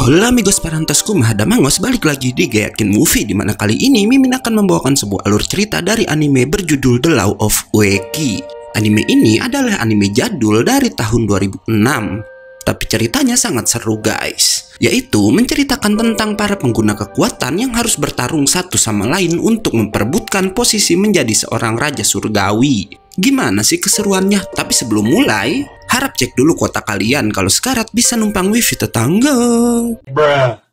Hola amigos parantos kumah damangos balik lagi di Gayakin Movie di mana kali ini Mimin akan membawakan sebuah alur cerita dari anime berjudul The Law of Ueki Anime ini adalah anime jadul dari tahun 2006 Tapi ceritanya sangat seru guys Yaitu menceritakan tentang para pengguna kekuatan yang harus bertarung satu sama lain untuk memperbutkan posisi menjadi seorang raja surgawi Gimana sih keseruannya? Tapi sebelum mulai, harap cek dulu kuota kalian kalau sekarat bisa numpang wifi tetangga. Bruh.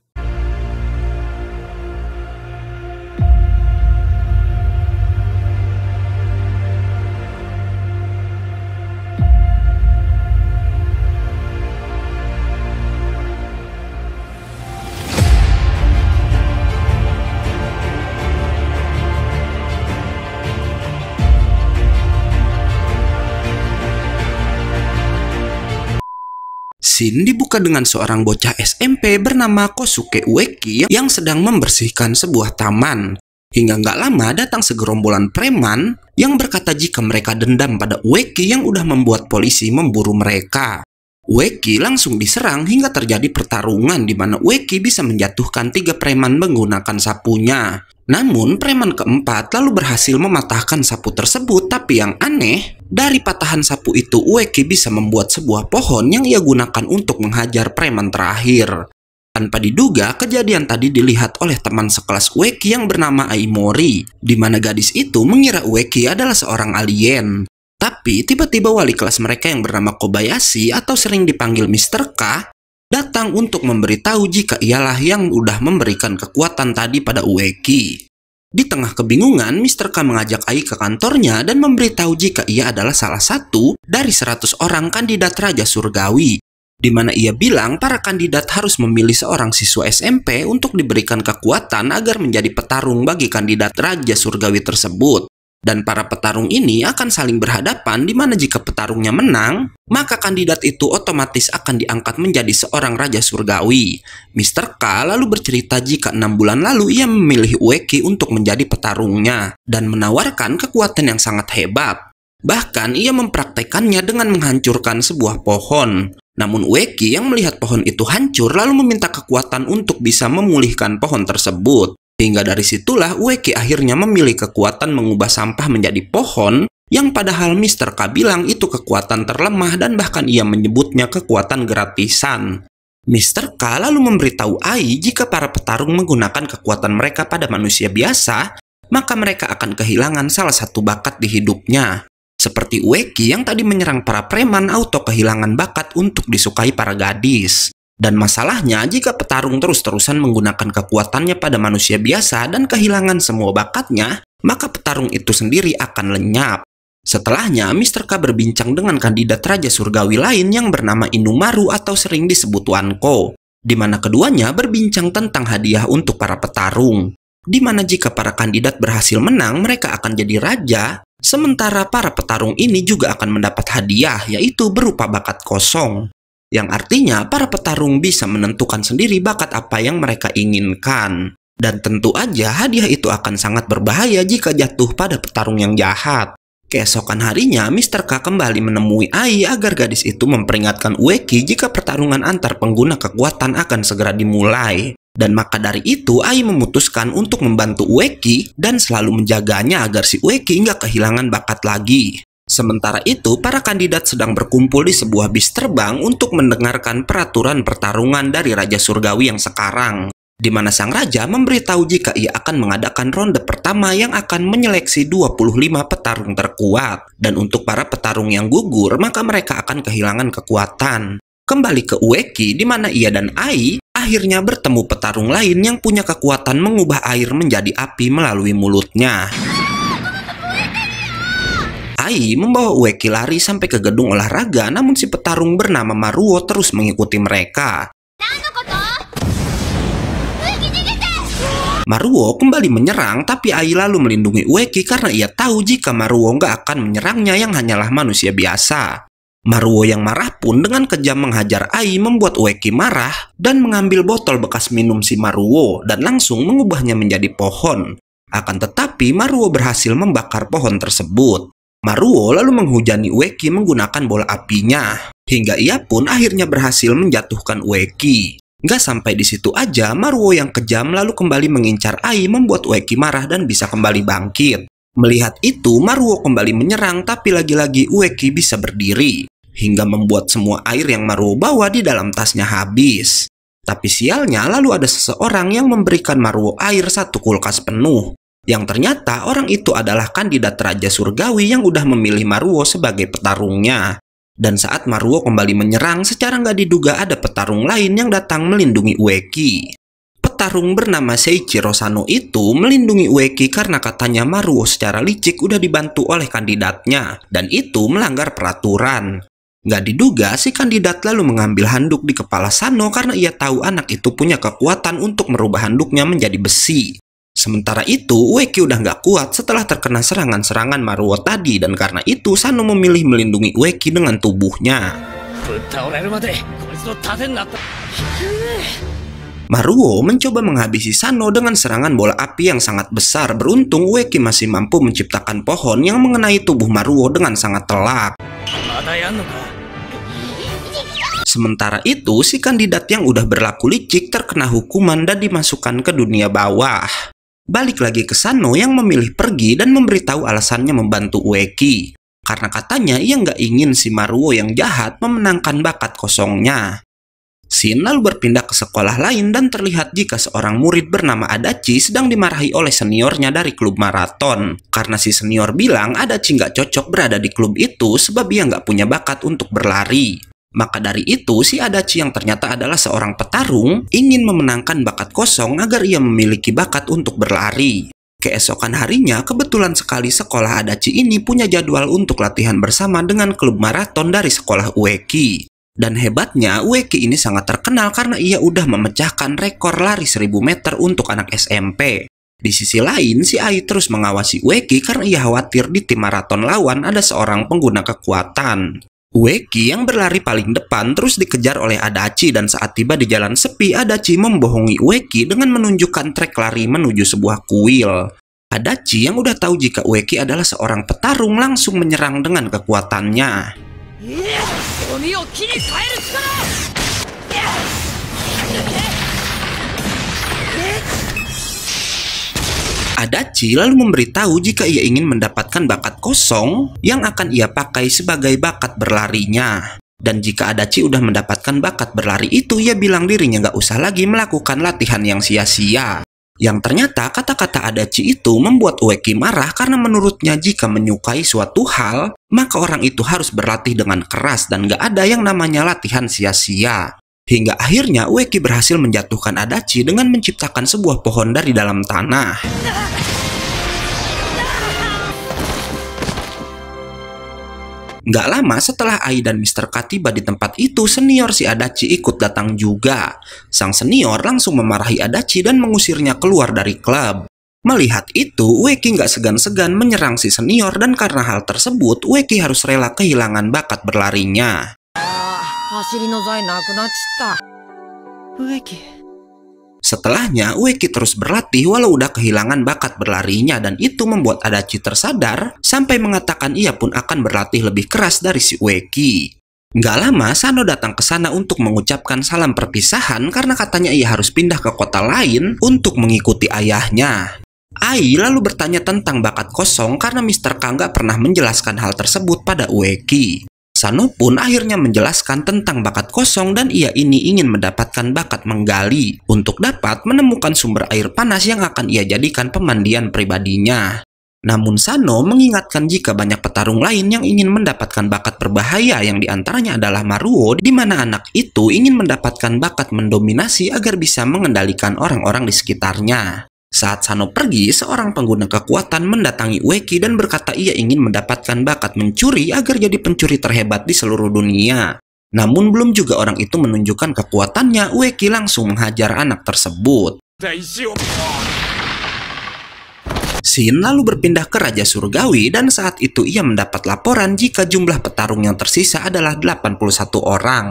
Scene dibuka dengan seorang bocah SMP bernama Kosuke Ueki yang sedang membersihkan sebuah taman. Hingga nggak lama datang segerombolan preman yang berkata jika mereka dendam pada Ueki yang udah membuat polisi memburu mereka. Weki langsung diserang hingga terjadi pertarungan di mana Weki bisa menjatuhkan tiga preman menggunakan sapunya. Namun preman keempat lalu berhasil mematahkan sapu tersebut tapi yang aneh dari patahan sapu itu Ueki bisa membuat sebuah pohon yang ia gunakan untuk menghajar preman terakhir. Tanpa diduga, kejadian tadi dilihat oleh teman sekelas Ueki yang bernama Aimori, di mana gadis itu mengira Ueki adalah seorang alien. Tapi tiba-tiba wali kelas mereka yang bernama Kobayashi atau sering dipanggil Mr. K datang untuk memberitahu jika ialah yang udah memberikan kekuatan tadi pada Ueki. Di tengah kebingungan, Mr. K mengajak Ai ke kantornya dan memberitahu jika ia adalah salah satu dari 100 orang kandidat Raja Surgawi, di mana ia bilang para kandidat harus memilih seorang siswa SMP untuk diberikan kekuatan agar menjadi petarung bagi kandidat Raja Surgawi tersebut. Dan para petarung ini akan saling berhadapan di mana jika petarungnya menang, maka kandidat itu otomatis akan diangkat menjadi seorang raja surgawi. Mr. K lalu bercerita jika enam bulan lalu ia memilih Ueki untuk menjadi petarungnya dan menawarkan kekuatan yang sangat hebat. Bahkan ia mempraktekannya dengan menghancurkan sebuah pohon. Namun Ueki yang melihat pohon itu hancur lalu meminta kekuatan untuk bisa memulihkan pohon tersebut. Hingga dari situlah Weki akhirnya memilih kekuatan mengubah sampah menjadi pohon yang padahal Mr. K bilang itu kekuatan terlemah dan bahkan ia menyebutnya kekuatan gratisan. Mr. K lalu memberitahu Ai jika para petarung menggunakan kekuatan mereka pada manusia biasa, maka mereka akan kehilangan salah satu bakat di hidupnya. Seperti Ueki yang tadi menyerang para preman auto kehilangan bakat untuk disukai para gadis. Dan masalahnya, jika petarung terus-terusan menggunakan kekuatannya pada manusia biasa dan kehilangan semua bakatnya, maka petarung itu sendiri akan lenyap. Setelahnya, Mr. K berbincang dengan kandidat Raja Surgawi lain yang bernama Inumaru atau sering disebut Wanko, di mana keduanya berbincang tentang hadiah untuk para petarung. Di mana jika para kandidat berhasil menang, mereka akan jadi raja, sementara para petarung ini juga akan mendapat hadiah, yaitu berupa bakat kosong yang artinya para petarung bisa menentukan sendiri bakat apa yang mereka inginkan. Dan tentu aja hadiah itu akan sangat berbahaya jika jatuh pada petarung yang jahat. Keesokan harinya, Mr. K kembali menemui Ai agar gadis itu memperingatkan Ueki jika pertarungan antar pengguna kekuatan akan segera dimulai. Dan maka dari itu, Ai memutuskan untuk membantu Ueki dan selalu menjaganya agar si Ueki nggak kehilangan bakat lagi. Sementara itu, para kandidat sedang berkumpul di sebuah bis terbang untuk mendengarkan peraturan pertarungan dari Raja Surgawi yang sekarang, di mana sang raja memberitahu jika ia akan mengadakan ronde pertama yang akan menyeleksi 25 petarung terkuat. Dan untuk para petarung yang gugur, maka mereka akan kehilangan kekuatan. Kembali ke Ueki, di mana ia dan Ai akhirnya bertemu petarung lain yang punya kekuatan mengubah air menjadi api melalui mulutnya. Ai membawa Ueki lari sampai ke gedung olahraga namun si petarung bernama Maruo terus mengikuti mereka. Maruo kembali menyerang tapi Ai lalu melindungi Ueki karena ia tahu jika Maruo nggak akan menyerangnya yang hanyalah manusia biasa. Maruo yang marah pun dengan kejam menghajar Ai membuat Ueki marah dan mengambil botol bekas minum si Maruo dan langsung mengubahnya menjadi pohon. Akan tetapi Maruo berhasil membakar pohon tersebut. Maruo lalu menghujani Ueki menggunakan bola apinya, hingga ia pun akhirnya berhasil menjatuhkan Ueki. Gak sampai di situ aja, Maruo yang kejam lalu kembali mengincar Ai membuat Ueki marah dan bisa kembali bangkit. Melihat itu, Maruo kembali menyerang tapi lagi-lagi Ueki bisa berdiri. Hingga membuat semua air yang Maruo bawa di dalam tasnya habis. Tapi sialnya lalu ada seseorang yang memberikan Maruo air satu kulkas penuh yang ternyata orang itu adalah kandidat Raja Surgawi yang udah memilih Maruo sebagai petarungnya. Dan saat Maruo kembali menyerang, secara nggak diduga ada petarung lain yang datang melindungi Ueki. Petarung bernama Seichi Rosano itu melindungi Ueki karena katanya Maruo secara licik udah dibantu oleh kandidatnya, dan itu melanggar peraturan. Nggak diduga, si kandidat lalu mengambil handuk di kepala Sano karena ia tahu anak itu punya kekuatan untuk merubah handuknya menjadi besi. Sementara itu, Ueki udah nggak kuat setelah terkena serangan-serangan Maruo tadi dan karena itu Sano memilih melindungi Ueki dengan tubuhnya. Maruo mencoba menghabisi Sano dengan serangan bola api yang sangat besar. Beruntung Ueki masih mampu menciptakan pohon yang mengenai tubuh Maruo dengan sangat telak. Sementara itu, si kandidat yang udah berlaku licik terkena hukuman dan dimasukkan ke dunia bawah. Balik lagi ke Sano yang memilih pergi dan memberitahu alasannya membantu Ueki. Karena katanya ia nggak ingin si Maruo yang jahat memenangkan bakat kosongnya. Shin lalu berpindah ke sekolah lain dan terlihat jika seorang murid bernama Adachi sedang dimarahi oleh seniornya dari klub maraton. Karena si senior bilang Adachi nggak cocok berada di klub itu sebab ia nggak punya bakat untuk berlari. Maka dari itu, si Adachi yang ternyata adalah seorang petarung ingin memenangkan bakat kosong agar ia memiliki bakat untuk berlari. Keesokan harinya, kebetulan sekali sekolah Adachi ini punya jadwal untuk latihan bersama dengan klub maraton dari sekolah Ueki. Dan hebatnya, Ueki ini sangat terkenal karena ia udah memecahkan rekor lari 1000 meter untuk anak SMP. Di sisi lain, si Ai terus mengawasi Ueki karena ia khawatir di tim maraton lawan ada seorang pengguna kekuatan. Ueki yang berlari paling depan terus dikejar oleh Adachi dan saat tiba di jalan sepi, Adachi membohongi Ueki dengan menunjukkan trek lari menuju sebuah kuil. Adachi yang udah tahu jika Ueki adalah seorang petarung langsung menyerang dengan kekuatannya. Iya, Adachi lalu memberitahu jika ia ingin mendapatkan bakat kosong yang akan ia pakai sebagai bakat berlarinya. Dan jika Adachi udah mendapatkan bakat berlari itu, ia bilang dirinya gak usah lagi melakukan latihan yang sia-sia. Yang ternyata kata-kata Adachi itu membuat Ueki marah karena menurutnya jika menyukai suatu hal, maka orang itu harus berlatih dengan keras dan gak ada yang namanya latihan sia-sia. Hingga akhirnya Ueki berhasil menjatuhkan Adachi dengan menciptakan sebuah pohon dari dalam tanah. Gak lama setelah Ai dan Mr. K tiba di tempat itu, senior si Adachi ikut datang juga. Sang senior langsung memarahi Adachi dan mengusirnya keluar dari klub. Melihat itu, Weki gak segan-segan menyerang si senior dan karena hal tersebut, Weki harus rela kehilangan bakat berlarinya. Setelahnya Ueki terus berlatih walau udah kehilangan bakat berlarinya dan itu membuat Adachi tersadar sampai mengatakan ia pun akan berlatih lebih keras dari si Ueki. Nggak lama, Sano datang ke sana untuk mengucapkan salam perpisahan karena katanya ia harus pindah ke kota lain untuk mengikuti ayahnya. Ai lalu bertanya tentang bakat kosong karena Mr. Kang gak pernah menjelaskan hal tersebut pada Ueki. Sano pun akhirnya menjelaskan tentang bakat kosong dan ia ini ingin mendapatkan bakat menggali untuk dapat menemukan sumber air panas yang akan ia jadikan pemandian pribadinya. Namun Sano mengingatkan jika banyak petarung lain yang ingin mendapatkan bakat berbahaya yang diantaranya adalah Maruo di mana anak itu ingin mendapatkan bakat mendominasi agar bisa mengendalikan orang-orang di sekitarnya. Saat Sano pergi, seorang pengguna kekuatan mendatangi Ueki dan berkata ia ingin mendapatkan bakat mencuri agar jadi pencuri terhebat di seluruh dunia. Namun belum juga orang itu menunjukkan kekuatannya, Ueki langsung menghajar anak tersebut. Sin lalu berpindah ke Raja Surgawi dan saat itu ia mendapat laporan jika jumlah petarung yang tersisa adalah 81 orang.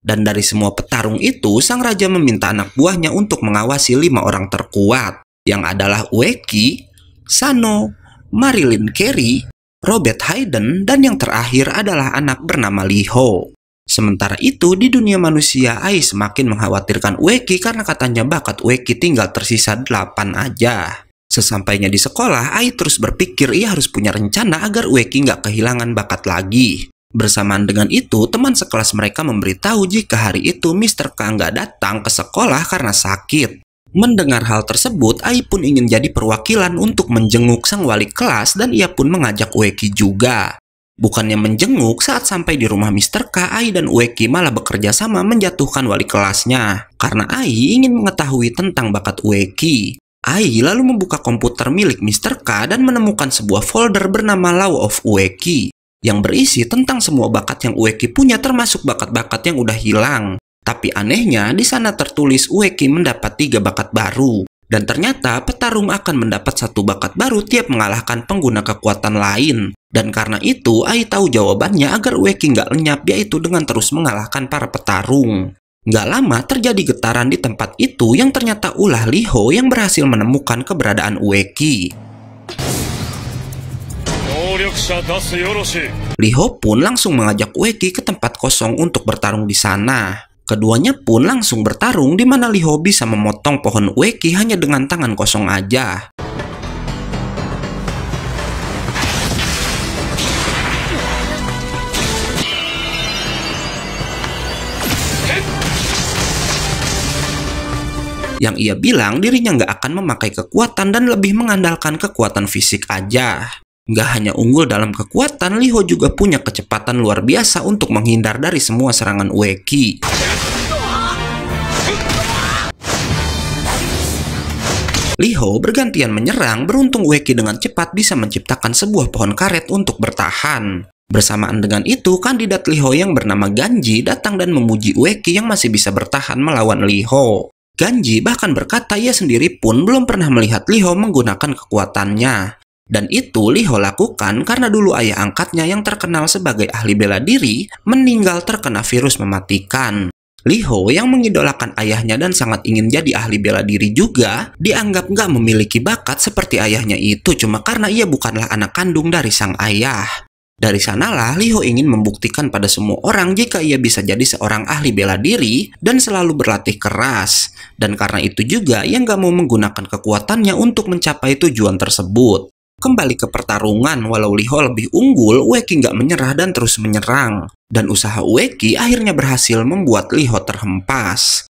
Dan dari semua petarung itu, sang raja meminta anak buahnya untuk mengawasi lima orang terkuat yang adalah Weki, Sano, Marilyn Carey, Robert Hayden, dan yang terakhir adalah anak bernama Lee Ho. Sementara itu, di dunia manusia, Ai semakin mengkhawatirkan Weki karena katanya bakat Weki tinggal tersisa 8 aja. Sesampainya di sekolah, Ai terus berpikir ia harus punya rencana agar Weki nggak kehilangan bakat lagi. Bersamaan dengan itu, teman sekelas mereka memberitahu jika hari itu Mr. Kang nggak datang ke sekolah karena sakit. Mendengar hal tersebut, Ai pun ingin jadi perwakilan untuk menjenguk sang wali kelas dan ia pun mengajak Ueki juga. Bukannya menjenguk, saat sampai di rumah Mr. K, Ai dan Ueki malah bekerja sama menjatuhkan wali kelasnya. Karena Ai ingin mengetahui tentang bakat Ueki. Ai lalu membuka komputer milik Mr. K dan menemukan sebuah folder bernama Law of Ueki yang berisi tentang semua bakat yang Ueki punya termasuk bakat-bakat yang udah hilang. Tapi anehnya, di sana tertulis Ueki mendapat tiga bakat baru. Dan ternyata petarung akan mendapat satu bakat baru tiap mengalahkan pengguna kekuatan lain. Dan karena itu, Ai tahu jawabannya agar Ueki nggak lenyap yaitu dengan terus mengalahkan para petarung. Nggak lama terjadi getaran di tempat itu yang ternyata ulah Liho yang berhasil menemukan keberadaan Ueki. Liho pun langsung mengajak Ueki ke tempat kosong untuk bertarung di sana. Keduanya pun langsung bertarung di mana Liho bisa memotong pohon Ueki hanya dengan tangan kosong aja. yang ia bilang dirinya nggak akan memakai kekuatan dan lebih mengandalkan kekuatan fisik aja. Gak hanya unggul dalam kekuatan, Liho juga punya kecepatan luar biasa untuk menghindar dari semua serangan Ueki. Liho bergantian menyerang, beruntung Ueki dengan cepat bisa menciptakan sebuah pohon karet untuk bertahan. Bersamaan dengan itu, kandidat Liho yang bernama Ganji datang dan memuji Ueki yang masih bisa bertahan melawan Liho. Ganji bahkan berkata ia sendiri pun belum pernah melihat Liho menggunakan kekuatannya. Dan itu Liho lakukan karena dulu ayah angkatnya yang terkenal sebagai ahli bela diri meninggal terkena virus mematikan. Liho yang mengidolakan ayahnya dan sangat ingin jadi ahli bela diri juga dianggap gak memiliki bakat seperti ayahnya itu cuma karena ia bukanlah anak kandung dari sang ayah. Dari sanalah Liho ingin membuktikan pada semua orang jika ia bisa jadi seorang ahli bela diri dan selalu berlatih keras. Dan karena itu juga ia gak mau menggunakan kekuatannya untuk mencapai tujuan tersebut. Kembali ke pertarungan, walau Liho lebih unggul, Weki nggak menyerah dan terus menyerang. Dan usaha Weki akhirnya berhasil membuat Liho terhempas.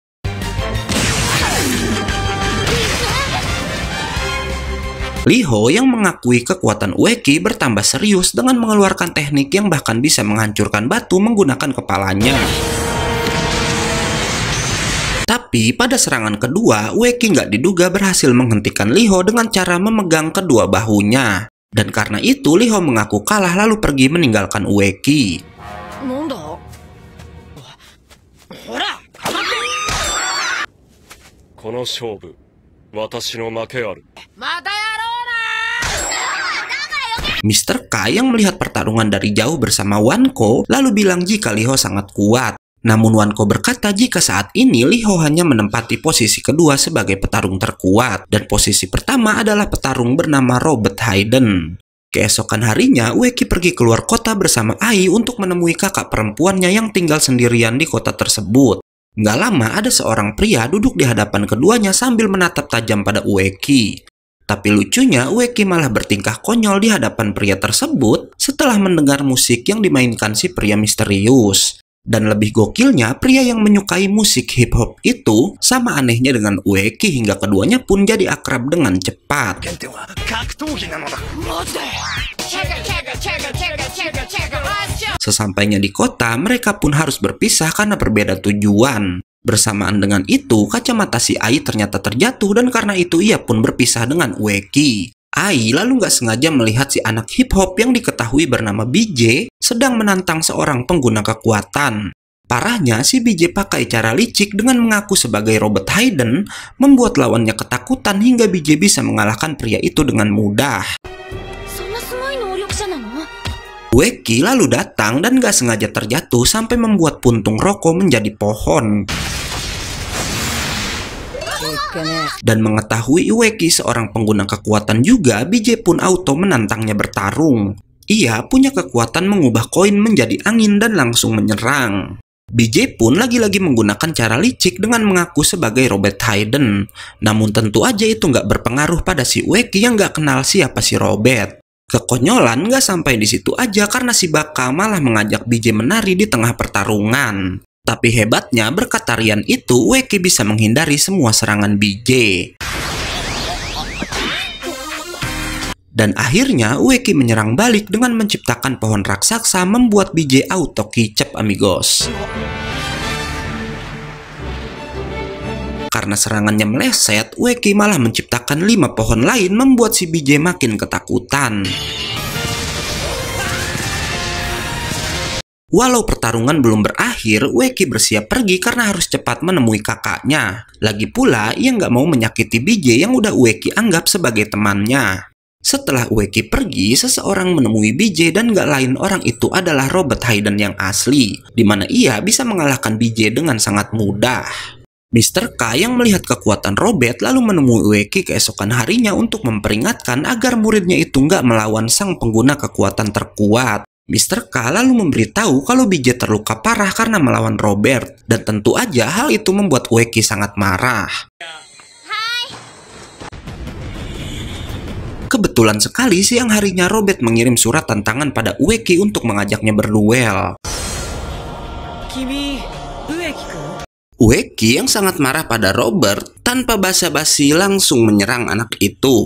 Liho yang mengakui kekuatan Weki bertambah serius dengan mengeluarkan teknik yang bahkan bisa menghancurkan batu menggunakan kepalanya. Tapi pada serangan kedua, Weki nggak diduga berhasil menghentikan Liho dengan cara memegang kedua bahunya. Dan karena itu Liho mengaku kalah lalu pergi meninggalkan Weki. Mr. Ya, Kai yang melihat pertarungan dari jauh bersama Wanko lalu bilang jika Liho sangat kuat namun Wanko berkata jika saat ini Li Ho hanya menempati posisi kedua sebagai petarung terkuat dan posisi pertama adalah petarung bernama Robert Hayden. Keesokan harinya, Weki pergi keluar kota bersama Ai untuk menemui kakak perempuannya yang tinggal sendirian di kota tersebut. Nggak lama ada seorang pria duduk di hadapan keduanya sambil menatap tajam pada Ueki. Tapi lucunya Ueki malah bertingkah konyol di hadapan pria tersebut setelah mendengar musik yang dimainkan si pria misterius. Dan lebih gokilnya, pria yang menyukai musik hip hop itu sama anehnya dengan Ueki hingga keduanya pun jadi akrab dengan cepat. Sesampainya di kota, mereka pun harus berpisah karena berbeda tujuan. Bersamaan dengan itu, kacamata si Ai ternyata terjatuh dan karena itu ia pun berpisah dengan Ueki. Ai lalu nggak sengaja melihat si anak hip hop yang diketahui bernama BJ sedang menantang seorang pengguna kekuatan. Parahnya, si BJ pakai cara licik dengan mengaku sebagai Robert Hayden, membuat lawannya ketakutan hingga BJ bisa mengalahkan pria itu dengan mudah. Weki lalu datang dan gak sengaja terjatuh sampai membuat puntung rokok menjadi pohon. Dan mengetahui Iweki seorang pengguna kekuatan juga, BJ pun auto menantangnya bertarung. Ia punya kekuatan mengubah koin menjadi angin dan langsung menyerang. BJ pun lagi-lagi menggunakan cara licik dengan mengaku sebagai Robert Hayden. Namun tentu aja itu nggak berpengaruh pada si Iweki yang nggak kenal siapa si Robert. Kekonyolan nggak sampai di situ aja karena si Baka malah mengajak BJ menari di tengah pertarungan. Tapi hebatnya berkat tarian itu, Weki bisa menghindari semua serangan BJ. Dan akhirnya Weki menyerang balik dengan menciptakan pohon raksasa membuat BJ auto kicap amigos. Karena serangannya meleset, Weki malah menciptakan lima pohon lain membuat si BJ makin ketakutan. Walau pertarungan belum berakhir, Weki bersiap pergi karena harus cepat menemui kakaknya. Lagi pula, ia nggak mau menyakiti BJ yang udah Weki anggap sebagai temannya. Setelah Weki pergi, seseorang menemui BJ dan nggak lain orang itu adalah Robert Hayden yang asli, di mana ia bisa mengalahkan BJ dengan sangat mudah. Mr. K yang melihat kekuatan Robert lalu menemui Weki keesokan harinya untuk memperingatkan agar muridnya itu nggak melawan sang pengguna kekuatan terkuat. Mr. K lalu memberitahu kalau BJ terluka parah karena melawan Robert, dan tentu aja hal itu membuat Weki sangat marah. Kebetulan sekali siang harinya Robert mengirim surat tantangan pada Ueki untuk mengajaknya berduel. yang sangat marah pada Robert tanpa basa-basi langsung menyerang anak itu.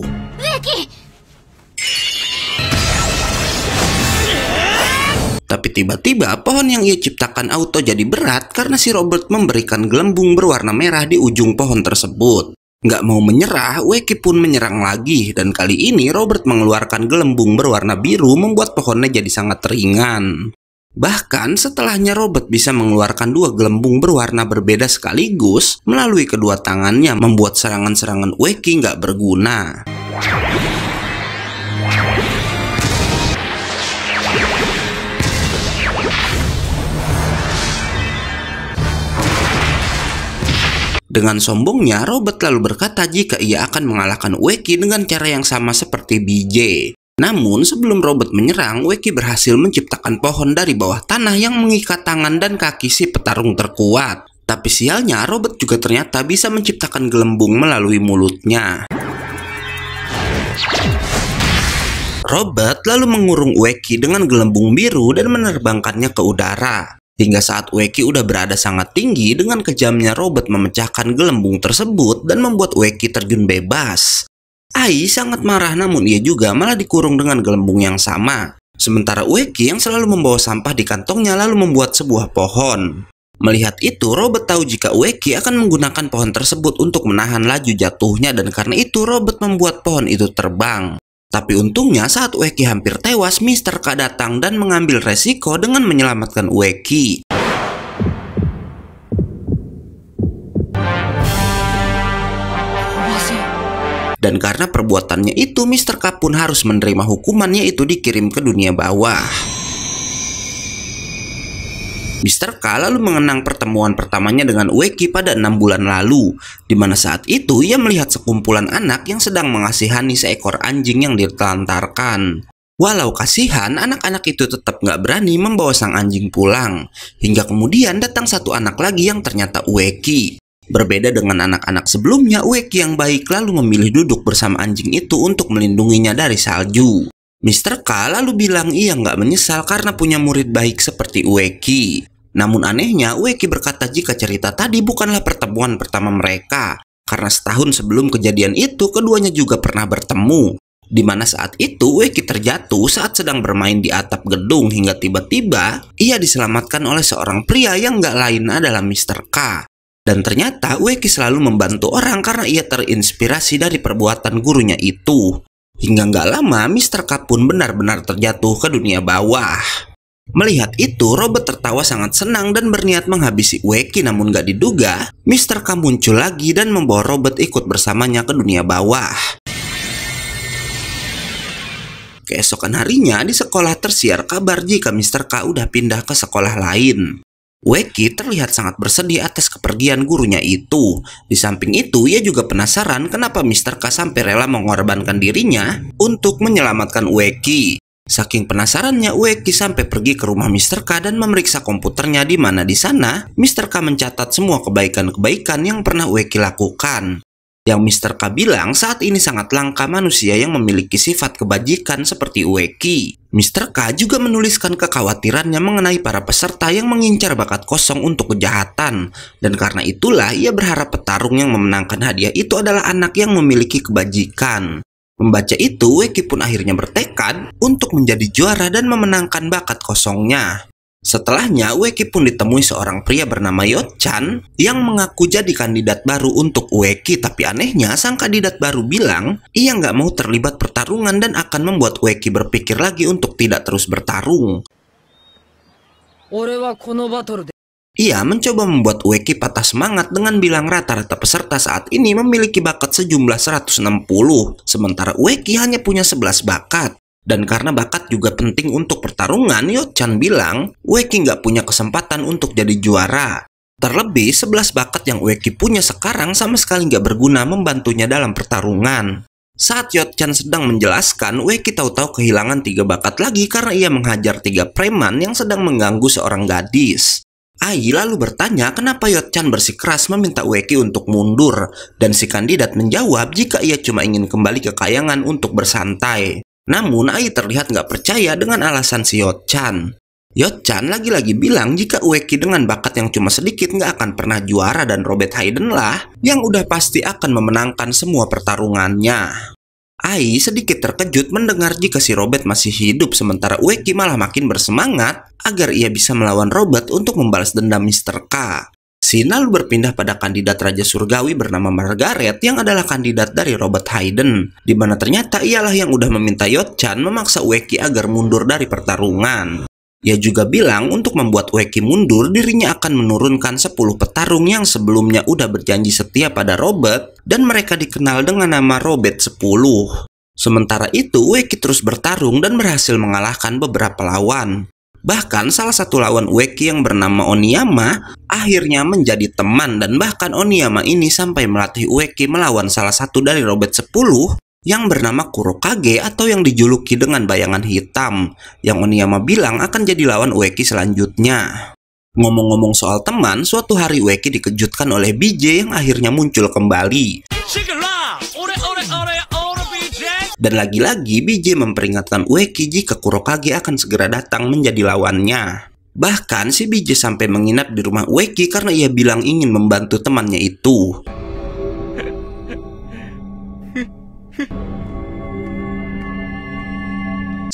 Tapi tiba-tiba pohon yang ia ciptakan auto jadi berat karena si Robert memberikan gelembung berwarna merah di ujung pohon tersebut. Gak mau menyerah, Weki pun menyerang lagi dan kali ini Robert mengeluarkan gelembung berwarna biru membuat pohonnya jadi sangat ringan. Bahkan setelahnya Robert bisa mengeluarkan dua gelembung berwarna berbeda sekaligus melalui kedua tangannya membuat serangan-serangan Weki gak berguna. Dengan sombongnya, Robert lalu berkata jika ia akan mengalahkan Weki dengan cara yang sama seperti BJ. Namun, sebelum Robert menyerang, Weki berhasil menciptakan pohon dari bawah tanah yang mengikat tangan dan kaki si petarung terkuat. Tapi sialnya, Robert juga ternyata bisa menciptakan gelembung melalui mulutnya. Robert lalu mengurung Weki dengan gelembung biru dan menerbangkannya ke udara. Hingga saat Weki udah berada sangat tinggi dengan kejamnya Robert memecahkan gelembung tersebut dan membuat Weki terjun bebas. Ai sangat marah namun ia juga malah dikurung dengan gelembung yang sama. Sementara Weki yang selalu membawa sampah di kantongnya lalu membuat sebuah pohon. Melihat itu, Robert tahu jika Weki akan menggunakan pohon tersebut untuk menahan laju jatuhnya dan karena itu Robert membuat pohon itu terbang. Tapi untungnya saat Ueki hampir tewas, Mr. K datang dan mengambil resiko dengan menyelamatkan Ueki. Dan karena perbuatannya itu, Mr. K pun harus menerima hukumannya itu dikirim ke dunia bawah. Mr. K lalu mengenang pertemuan pertamanya dengan Weki pada enam bulan lalu, di mana saat itu ia melihat sekumpulan anak yang sedang mengasihani seekor anjing yang ditelantarkan. Walau kasihan, anak-anak itu tetap nggak berani membawa sang anjing pulang. Hingga kemudian datang satu anak lagi yang ternyata Weki. Berbeda dengan anak-anak sebelumnya, Weki yang baik lalu memilih duduk bersama anjing itu untuk melindunginya dari salju. Mr. K lalu bilang ia nggak menyesal karena punya murid baik seperti Weki. Namun anehnya, Ueki berkata jika cerita tadi bukanlah pertemuan pertama mereka, karena setahun sebelum kejadian itu keduanya juga pernah bertemu. Di mana saat itu Ueki terjatuh saat sedang bermain di atap gedung hingga tiba-tiba ia diselamatkan oleh seorang pria yang gak lain adalah Mr. K. Dan ternyata Ueki selalu membantu orang karena ia terinspirasi dari perbuatan gurunya itu. Hingga gak lama Mr. K pun benar-benar terjatuh ke dunia bawah. Melihat itu, Robert tertawa sangat senang dan berniat menghabisi Ueki namun gak diduga, Mr. K muncul lagi dan membawa Robert ikut bersamanya ke dunia bawah. Keesokan harinya, di sekolah tersiar kabar jika Mr. K udah pindah ke sekolah lain. Weki terlihat sangat bersedih atas kepergian gurunya itu. Di samping itu, ia juga penasaran kenapa Mr. K sampai rela mengorbankan dirinya untuk menyelamatkan Weki. Saking penasarannya, Ueki sampai pergi ke rumah Mr. K dan memeriksa komputernya di mana di sana, Mr. K mencatat semua kebaikan-kebaikan yang pernah Ueki lakukan. Yang Mr. K bilang saat ini sangat langka manusia yang memiliki sifat kebajikan seperti Ueki. Mr. K juga menuliskan kekhawatirannya mengenai para peserta yang mengincar bakat kosong untuk kejahatan. Dan karena itulah ia berharap petarung yang memenangkan hadiah itu adalah anak yang memiliki kebajikan. Membaca itu, Weki pun akhirnya bertekad untuk menjadi juara dan memenangkan bakat kosongnya. Setelahnya, Weki pun ditemui seorang pria bernama Yotchan yang mengaku jadi kandidat baru untuk Weki. Tapi anehnya, sang kandidat baru bilang ia nggak mau terlibat pertarungan dan akan membuat Weki berpikir lagi untuk tidak terus bertarung. Ia mencoba membuat Weki patah semangat dengan bilang rata-rata peserta saat ini memiliki bakat sejumlah 160, sementara Weki hanya punya 11 bakat. Dan karena bakat juga penting untuk pertarungan, Yochan bilang, Weki nggak punya kesempatan untuk jadi juara. Terlebih, 11 bakat yang Weki punya sekarang sama sekali nggak berguna membantunya dalam pertarungan. Saat Yotchan sedang menjelaskan, Weki tahu-tahu kehilangan tiga bakat lagi karena ia menghajar tiga preman yang sedang mengganggu seorang gadis. Ai lalu bertanya kenapa Yot Chan bersikeras meminta Ueki untuk mundur dan si kandidat menjawab jika ia cuma ingin kembali ke kayangan untuk bersantai. Namun Ai terlihat nggak percaya dengan alasan si Yot Chan. Yot Chan lagi-lagi bilang jika Ueki dengan bakat yang cuma sedikit nggak akan pernah juara dan Robert Hayden lah yang udah pasti akan memenangkan semua pertarungannya. Ai sedikit terkejut mendengar jika si Robert masih hidup sementara Ueki malah makin bersemangat agar ia bisa melawan Robert untuk membalas dendam Mr. K. Sinal berpindah pada kandidat Raja Surgawi bernama Margaret yang adalah kandidat dari Robert Hayden, di mana ternyata ialah yang udah meminta Yotchan memaksa Ueki agar mundur dari pertarungan. Ia juga bilang untuk membuat Weki mundur dirinya akan menurunkan 10 petarung yang sebelumnya udah berjanji setia pada Robert dan mereka dikenal dengan nama Robert 10. Sementara itu Weki terus bertarung dan berhasil mengalahkan beberapa lawan. Bahkan salah satu lawan Weki yang bernama Oniyama akhirnya menjadi teman dan bahkan Oniyama ini sampai melatih Weki melawan salah satu dari Robert 10 yang bernama Kurokage atau yang dijuluki dengan bayangan hitam yang Oniyama bilang akan jadi lawan Ueki selanjutnya. Ngomong-ngomong soal teman, suatu hari Ueki dikejutkan oleh BJ yang akhirnya muncul kembali. Dan lagi-lagi BJ memperingatkan Ueki jika Kurokage akan segera datang menjadi lawannya. Bahkan si BJ sampai menginap di rumah Ueki karena ia bilang ingin membantu temannya itu.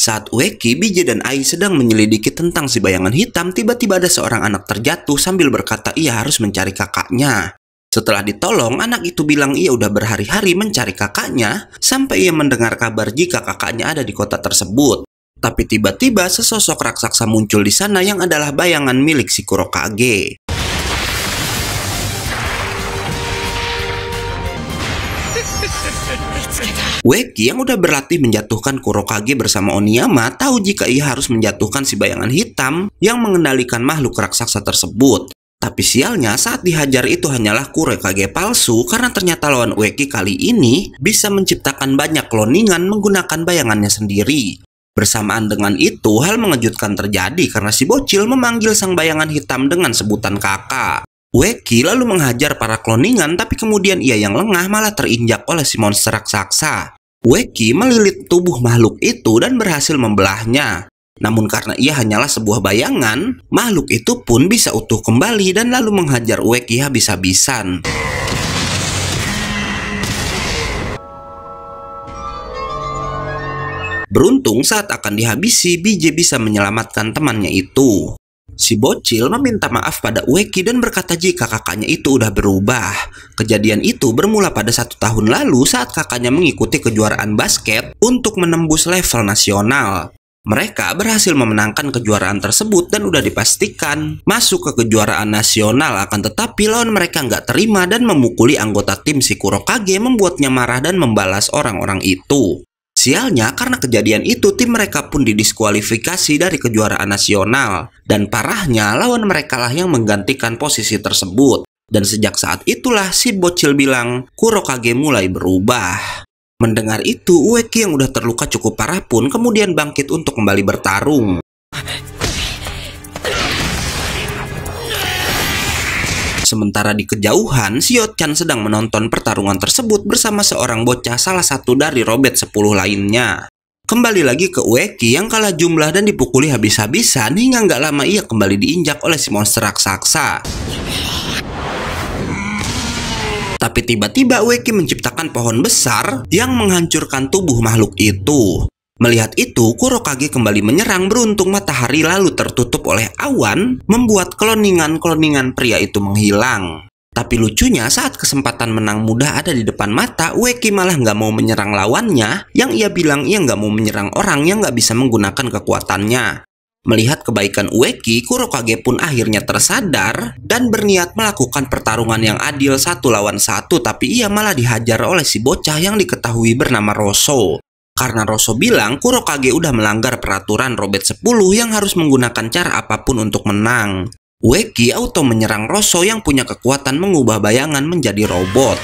Saat Weki, Biji dan Ai sedang menyelidiki tentang si bayangan hitam, tiba-tiba ada seorang anak terjatuh sambil berkata ia harus mencari kakaknya. Setelah ditolong, anak itu bilang ia udah berhari-hari mencari kakaknya sampai ia mendengar kabar jika kakaknya ada di kota tersebut. Tapi tiba-tiba sesosok raksasa muncul di sana yang adalah bayangan milik si Kurokage. Weki yang udah berlatih menjatuhkan Kurokage bersama Oniyama tahu jika ia harus menjatuhkan si bayangan hitam yang mengendalikan makhluk raksasa tersebut. Tapi sialnya saat dihajar itu hanyalah Kurokage palsu karena ternyata lawan Weki kali ini bisa menciptakan banyak kloningan menggunakan bayangannya sendiri. Bersamaan dengan itu, hal mengejutkan terjadi karena si bocil memanggil sang bayangan hitam dengan sebutan kakak. Weki lalu menghajar para kloningan tapi kemudian ia yang lengah malah terinjak oleh si monster raksasa. Weki melilit tubuh makhluk itu dan berhasil membelahnya. Namun karena ia hanyalah sebuah bayangan, makhluk itu pun bisa utuh kembali dan lalu menghajar Weki habis-habisan. Beruntung saat akan dihabisi, BJ bisa menyelamatkan temannya itu. Si bocil meminta maaf pada Ueki dan berkata jika kakaknya itu udah berubah. Kejadian itu bermula pada satu tahun lalu saat kakaknya mengikuti kejuaraan basket untuk menembus level nasional. Mereka berhasil memenangkan kejuaraan tersebut dan udah dipastikan masuk ke kejuaraan nasional akan tetapi lawan mereka nggak terima dan memukuli anggota tim si Kurokage membuatnya marah dan membalas orang-orang itu. Sialnya, karena kejadian itu tim mereka pun didiskualifikasi dari kejuaraan nasional. Dan parahnya, lawan mereka lah yang menggantikan posisi tersebut. Dan sejak saat itulah si bocil bilang, Kurokage mulai berubah. Mendengar itu, Ueki yang udah terluka cukup parah pun kemudian bangkit untuk kembali bertarung. Sementara di kejauhan, Siot Chan sedang menonton pertarungan tersebut bersama seorang bocah salah satu dari robet 10 lainnya. Kembali lagi ke Ueki yang kalah jumlah dan dipukuli habis-habisan hingga nggak lama ia kembali diinjak oleh si monster raksasa. Tapi tiba-tiba Ueki menciptakan pohon besar yang menghancurkan tubuh makhluk itu. Melihat itu, Kurokage kembali menyerang beruntung matahari lalu tertutup oleh awan, membuat kloningan-kloningan pria itu menghilang. Tapi lucunya saat kesempatan menang mudah ada di depan mata, Weki malah nggak mau menyerang lawannya, yang ia bilang ia nggak mau menyerang orang yang nggak bisa menggunakan kekuatannya. Melihat kebaikan Ueki, Kurokage pun akhirnya tersadar dan berniat melakukan pertarungan yang adil satu lawan satu tapi ia malah dihajar oleh si bocah yang diketahui bernama Rosso. Karena Rosso bilang Kurokage udah melanggar peraturan Robert 10 yang harus menggunakan cara apapun untuk menang. Weki auto menyerang Rosso yang punya kekuatan mengubah bayangan menjadi robot.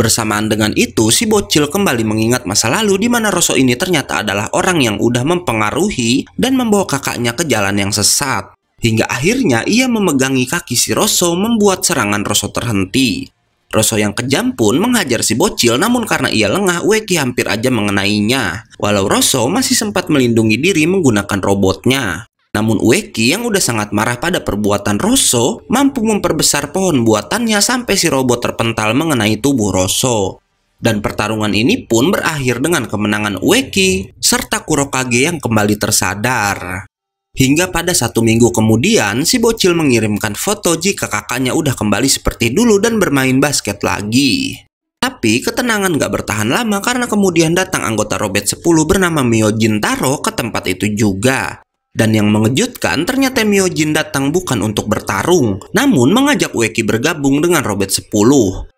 Bersamaan dengan itu, si bocil kembali mengingat masa lalu di mana Rosso ini ternyata adalah orang yang udah mempengaruhi dan membawa kakaknya ke jalan yang sesat. Hingga akhirnya ia memegangi kaki si Rosso membuat serangan Rosso terhenti. Rosso yang kejam pun menghajar si bocil namun karena ia lengah Weki hampir aja mengenainya. Walau Rosso masih sempat melindungi diri menggunakan robotnya. Namun Ueki yang udah sangat marah pada perbuatan Rosso mampu memperbesar pohon buatannya sampai si robot terpental mengenai tubuh Rosso. Dan pertarungan ini pun berakhir dengan kemenangan Ueki serta Kurokage yang kembali tersadar. Hingga pada satu minggu kemudian, si bocil mengirimkan foto jika kakaknya udah kembali seperti dulu dan bermain basket lagi. Tapi ketenangan gak bertahan lama karena kemudian datang anggota Robet 10 bernama Mio Jintaro ke tempat itu juga. Dan yang mengejutkan, ternyata Mio Jin datang bukan untuk bertarung, namun mengajak Weki bergabung dengan Robert 10.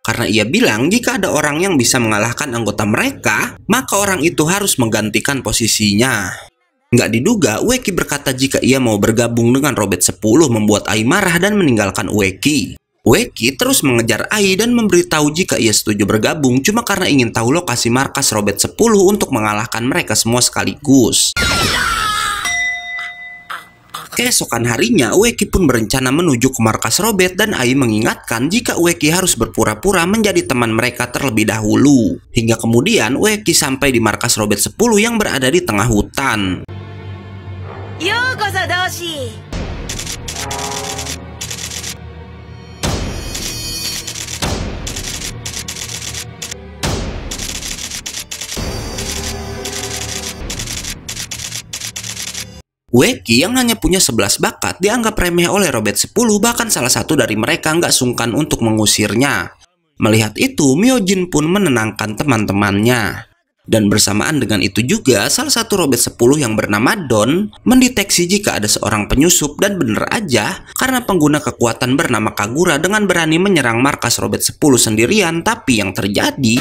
Karena ia bilang jika ada orang yang bisa mengalahkan anggota mereka, maka orang itu harus menggantikan posisinya. Nggak diduga, Weki berkata jika ia mau bergabung dengan Robert 10 membuat Ai marah dan meninggalkan Weki. Weki terus mengejar Ai dan memberitahu jika ia setuju bergabung cuma karena ingin tahu lokasi markas Robert 10 untuk mengalahkan mereka semua sekaligus. Keesokan harinya, Ueki pun berencana menuju ke markas Robert dan Ai mengingatkan jika Ueki harus berpura-pura menjadi teman mereka terlebih dahulu. Hingga kemudian Ueki sampai di markas Robert 10 yang berada di tengah hutan. Yo, sih? Weki yang hanya punya 11 bakat dianggap remeh oleh Robert 10 bahkan salah satu dari mereka nggak sungkan untuk mengusirnya. Melihat itu, Myojin pun menenangkan teman-temannya. Dan bersamaan dengan itu juga, salah satu Robert 10 yang bernama Don mendeteksi jika ada seorang penyusup dan benar aja karena pengguna kekuatan bernama Kagura dengan berani menyerang markas Robert 10 sendirian tapi yang terjadi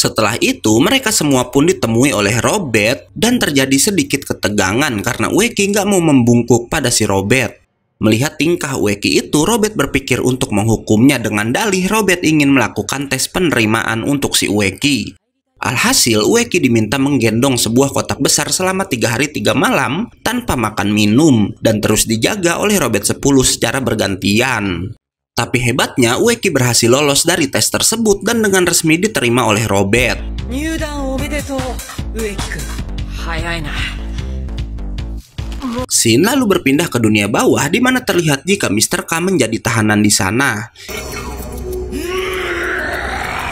setelah itu, mereka semua pun ditemui oleh Robert dan terjadi sedikit ketegangan karena Weki nggak mau membungkuk pada si Robert. Melihat tingkah Weki itu, Robert berpikir untuk menghukumnya dengan dalih Robert ingin melakukan tes penerimaan untuk si Weki. Alhasil, Weki diminta menggendong sebuah kotak besar selama tiga hari tiga malam tanpa makan minum dan terus dijaga oleh Robert 10 secara bergantian. Tapi hebatnya, Ueki berhasil lolos dari tes tersebut dan dengan resmi diterima oleh Robert. Sin lalu berpindah ke dunia bawah di mana terlihat jika Mr. K menjadi tahanan di sana.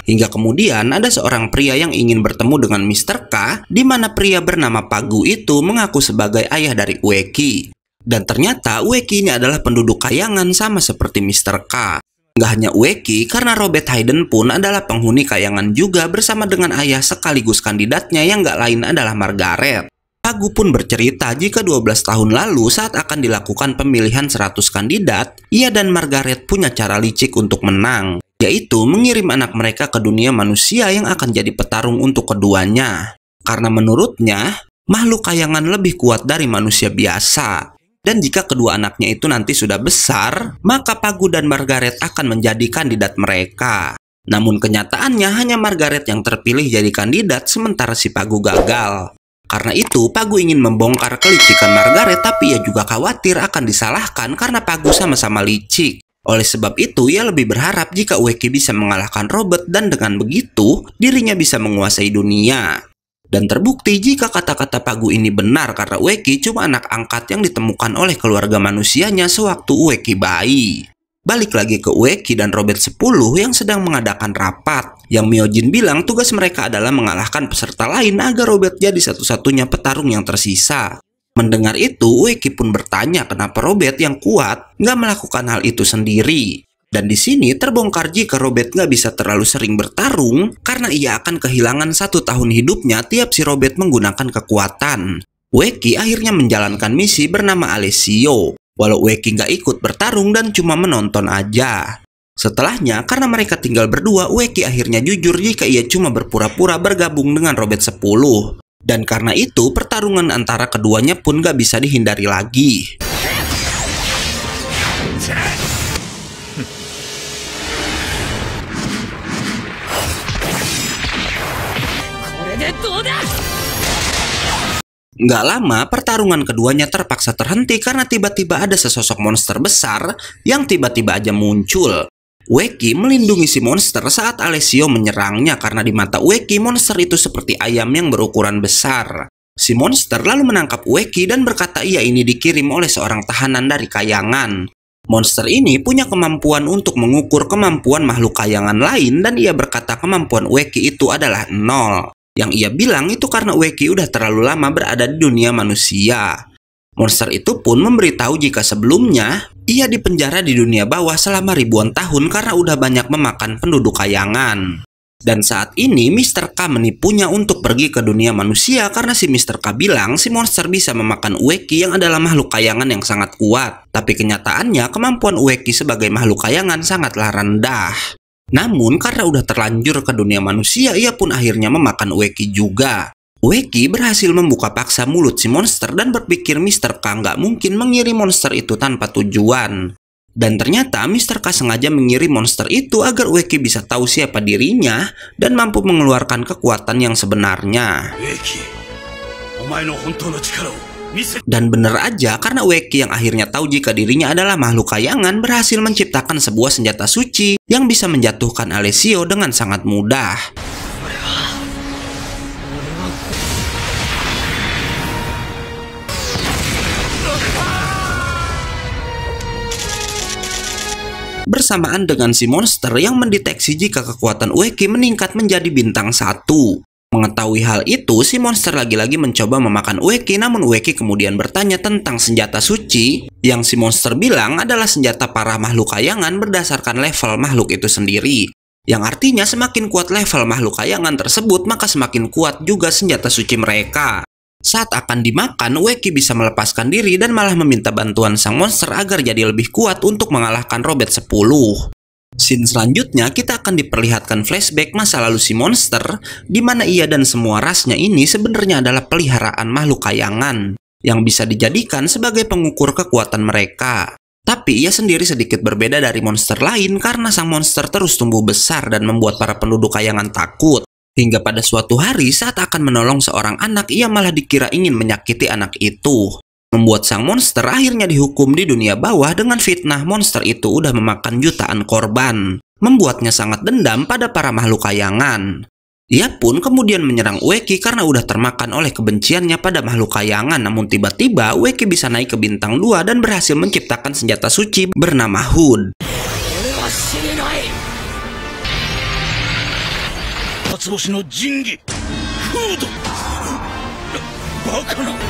Hingga kemudian ada seorang pria yang ingin bertemu dengan Mr. K, di mana pria bernama Pagu itu mengaku sebagai ayah dari Ueki. Dan ternyata Ueki ini adalah penduduk kayangan sama seperti Mr. K. Gak hanya Ueki, karena Robert Hayden pun adalah penghuni kayangan juga bersama dengan ayah sekaligus kandidatnya yang gak lain adalah Margaret. Pagu pun bercerita jika 12 tahun lalu saat akan dilakukan pemilihan 100 kandidat, ia dan Margaret punya cara licik untuk menang, yaitu mengirim anak mereka ke dunia manusia yang akan jadi petarung untuk keduanya. Karena menurutnya, makhluk kayangan lebih kuat dari manusia biasa, dan jika kedua anaknya itu nanti sudah besar, maka Pagu dan Margaret akan menjadi kandidat mereka. Namun kenyataannya hanya Margaret yang terpilih jadi kandidat sementara si Pagu gagal. Karena itu, Pagu ingin membongkar kelicikan Margaret tapi ia juga khawatir akan disalahkan karena Pagu sama-sama licik. Oleh sebab itu, ia lebih berharap jika Ueki bisa mengalahkan Robert dan dengan begitu, dirinya bisa menguasai dunia. Dan terbukti jika kata-kata Pagu ini benar karena Ueki cuma anak angkat yang ditemukan oleh keluarga manusianya sewaktu Ueki bayi. Balik lagi ke Ueki dan Robert 10 yang sedang mengadakan rapat. Yang Miojin bilang tugas mereka adalah mengalahkan peserta lain agar Robert jadi satu-satunya petarung yang tersisa. Mendengar itu, Ueki pun bertanya kenapa Robert yang kuat nggak melakukan hal itu sendiri. Dan di sini terbongkar jika Robert nggak bisa terlalu sering bertarung karena ia akan kehilangan satu tahun hidupnya tiap si Robert menggunakan kekuatan. Weki akhirnya menjalankan misi bernama Alessio, walau Weki nggak ikut bertarung dan cuma menonton aja. Setelahnya, karena mereka tinggal berdua, Weki akhirnya jujur jika ia cuma berpura-pura bergabung dengan Robert 10. Dan karena itu, pertarungan antara keduanya pun gak bisa dihindari lagi. Gak lama, pertarungan keduanya terpaksa terhenti karena tiba-tiba ada sesosok monster besar yang tiba-tiba aja muncul. Weki melindungi si monster saat Alessio menyerangnya karena di mata Weki monster itu seperti ayam yang berukuran besar. Si monster lalu menangkap Weki dan berkata ia ini dikirim oleh seorang tahanan dari kayangan. Monster ini punya kemampuan untuk mengukur kemampuan makhluk kayangan lain dan ia berkata kemampuan Weki itu adalah nol. Yang ia bilang itu karena Ueki udah terlalu lama berada di dunia manusia. Monster itu pun memberitahu jika sebelumnya ia dipenjara di dunia bawah selama ribuan tahun karena udah banyak memakan penduduk kayangan. Dan saat ini Mr. K menipunya untuk pergi ke dunia manusia karena si Mr. K bilang si monster bisa memakan Ueki yang adalah makhluk kayangan yang sangat kuat. Tapi kenyataannya kemampuan Ueki sebagai makhluk kayangan sangatlah rendah. Namun karena udah terlanjur ke dunia manusia, ia pun akhirnya memakan Ueki juga. Ueki berhasil membuka paksa mulut si monster dan berpikir Mr. K nggak mungkin mengirim monster itu tanpa tujuan. Dan ternyata Mr. K sengaja mengirim monster itu agar Ueki bisa tahu siapa dirinya dan mampu mengeluarkan kekuatan yang sebenarnya. Ueki, dan bener aja karena Weki yang akhirnya tahu jika dirinya adalah makhluk kayangan berhasil menciptakan sebuah senjata suci yang bisa menjatuhkan Alessio dengan sangat mudah. bersamaan dengan si monster yang mendeteksi jika kekuatan Ueki meningkat menjadi bintang satu. Mengetahui hal itu, si monster lagi-lagi mencoba memakan Ueki namun Ueki kemudian bertanya tentang senjata suci yang si monster bilang adalah senjata para makhluk kayangan berdasarkan level makhluk itu sendiri. Yang artinya semakin kuat level makhluk kayangan tersebut maka semakin kuat juga senjata suci mereka. Saat akan dimakan, Ueki bisa melepaskan diri dan malah meminta bantuan sang monster agar jadi lebih kuat untuk mengalahkan Robert 10. Scene selanjutnya kita akan diperlihatkan flashback masa lalu si monster di mana ia dan semua rasnya ini sebenarnya adalah peliharaan makhluk kayangan yang bisa dijadikan sebagai pengukur kekuatan mereka. Tapi ia sendiri sedikit berbeda dari monster lain karena sang monster terus tumbuh besar dan membuat para penduduk kayangan takut. Hingga pada suatu hari saat akan menolong seorang anak ia malah dikira ingin menyakiti anak itu membuat sang monster akhirnya dihukum di dunia bawah dengan fitnah monster itu udah memakan jutaan korban, membuatnya sangat dendam pada para makhluk kayangan. Ia pun kemudian menyerang Ueki karena udah termakan oleh kebenciannya pada makhluk kayangan namun tiba-tiba Ueki bisa naik ke bintang 2 dan berhasil menciptakan senjata suci bernama Hood. Hood!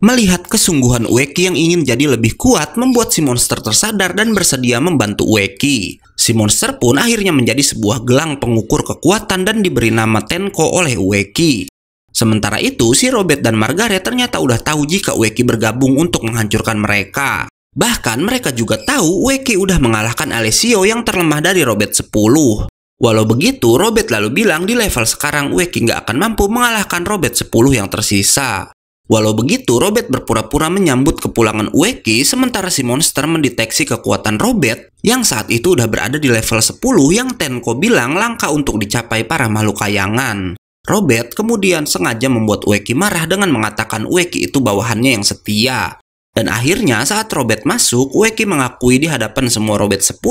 Melihat kesungguhan Ueki yang ingin jadi lebih kuat membuat si monster tersadar dan bersedia membantu Ueki. Si monster pun akhirnya menjadi sebuah gelang pengukur kekuatan dan diberi nama Tenko oleh Ueki. Sementara itu, si Robert dan Margaret ternyata udah tahu jika Ueki bergabung untuk menghancurkan mereka. Bahkan mereka juga tahu Ueki udah mengalahkan Alessio yang terlemah dari Robert 10. Walau begitu, Robert lalu bilang di level sekarang Ueki nggak akan mampu mengalahkan Robert 10 yang tersisa. Walau begitu, Robert berpura-pura menyambut kepulangan Ueki sementara si monster mendeteksi kekuatan Robert yang saat itu sudah berada di level 10 yang Tenko bilang langka untuk dicapai para makhluk kayangan. Robert kemudian sengaja membuat Ueki marah dengan mengatakan Ueki itu bawahannya yang setia. Dan akhirnya saat Robert masuk, Ueki mengakui di hadapan semua Robert 10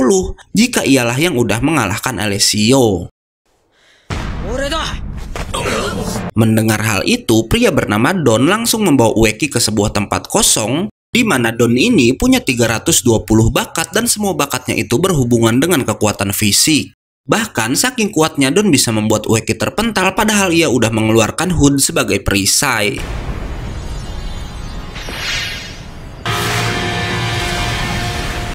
jika ialah yang sudah mengalahkan Alessio. Mendengar hal itu, pria bernama Don langsung membawa Ueki ke sebuah tempat kosong di mana Don ini punya 320 bakat dan semua bakatnya itu berhubungan dengan kekuatan fisik. Bahkan saking kuatnya Don bisa membuat Ueki terpental padahal ia sudah mengeluarkan Hood sebagai perisai.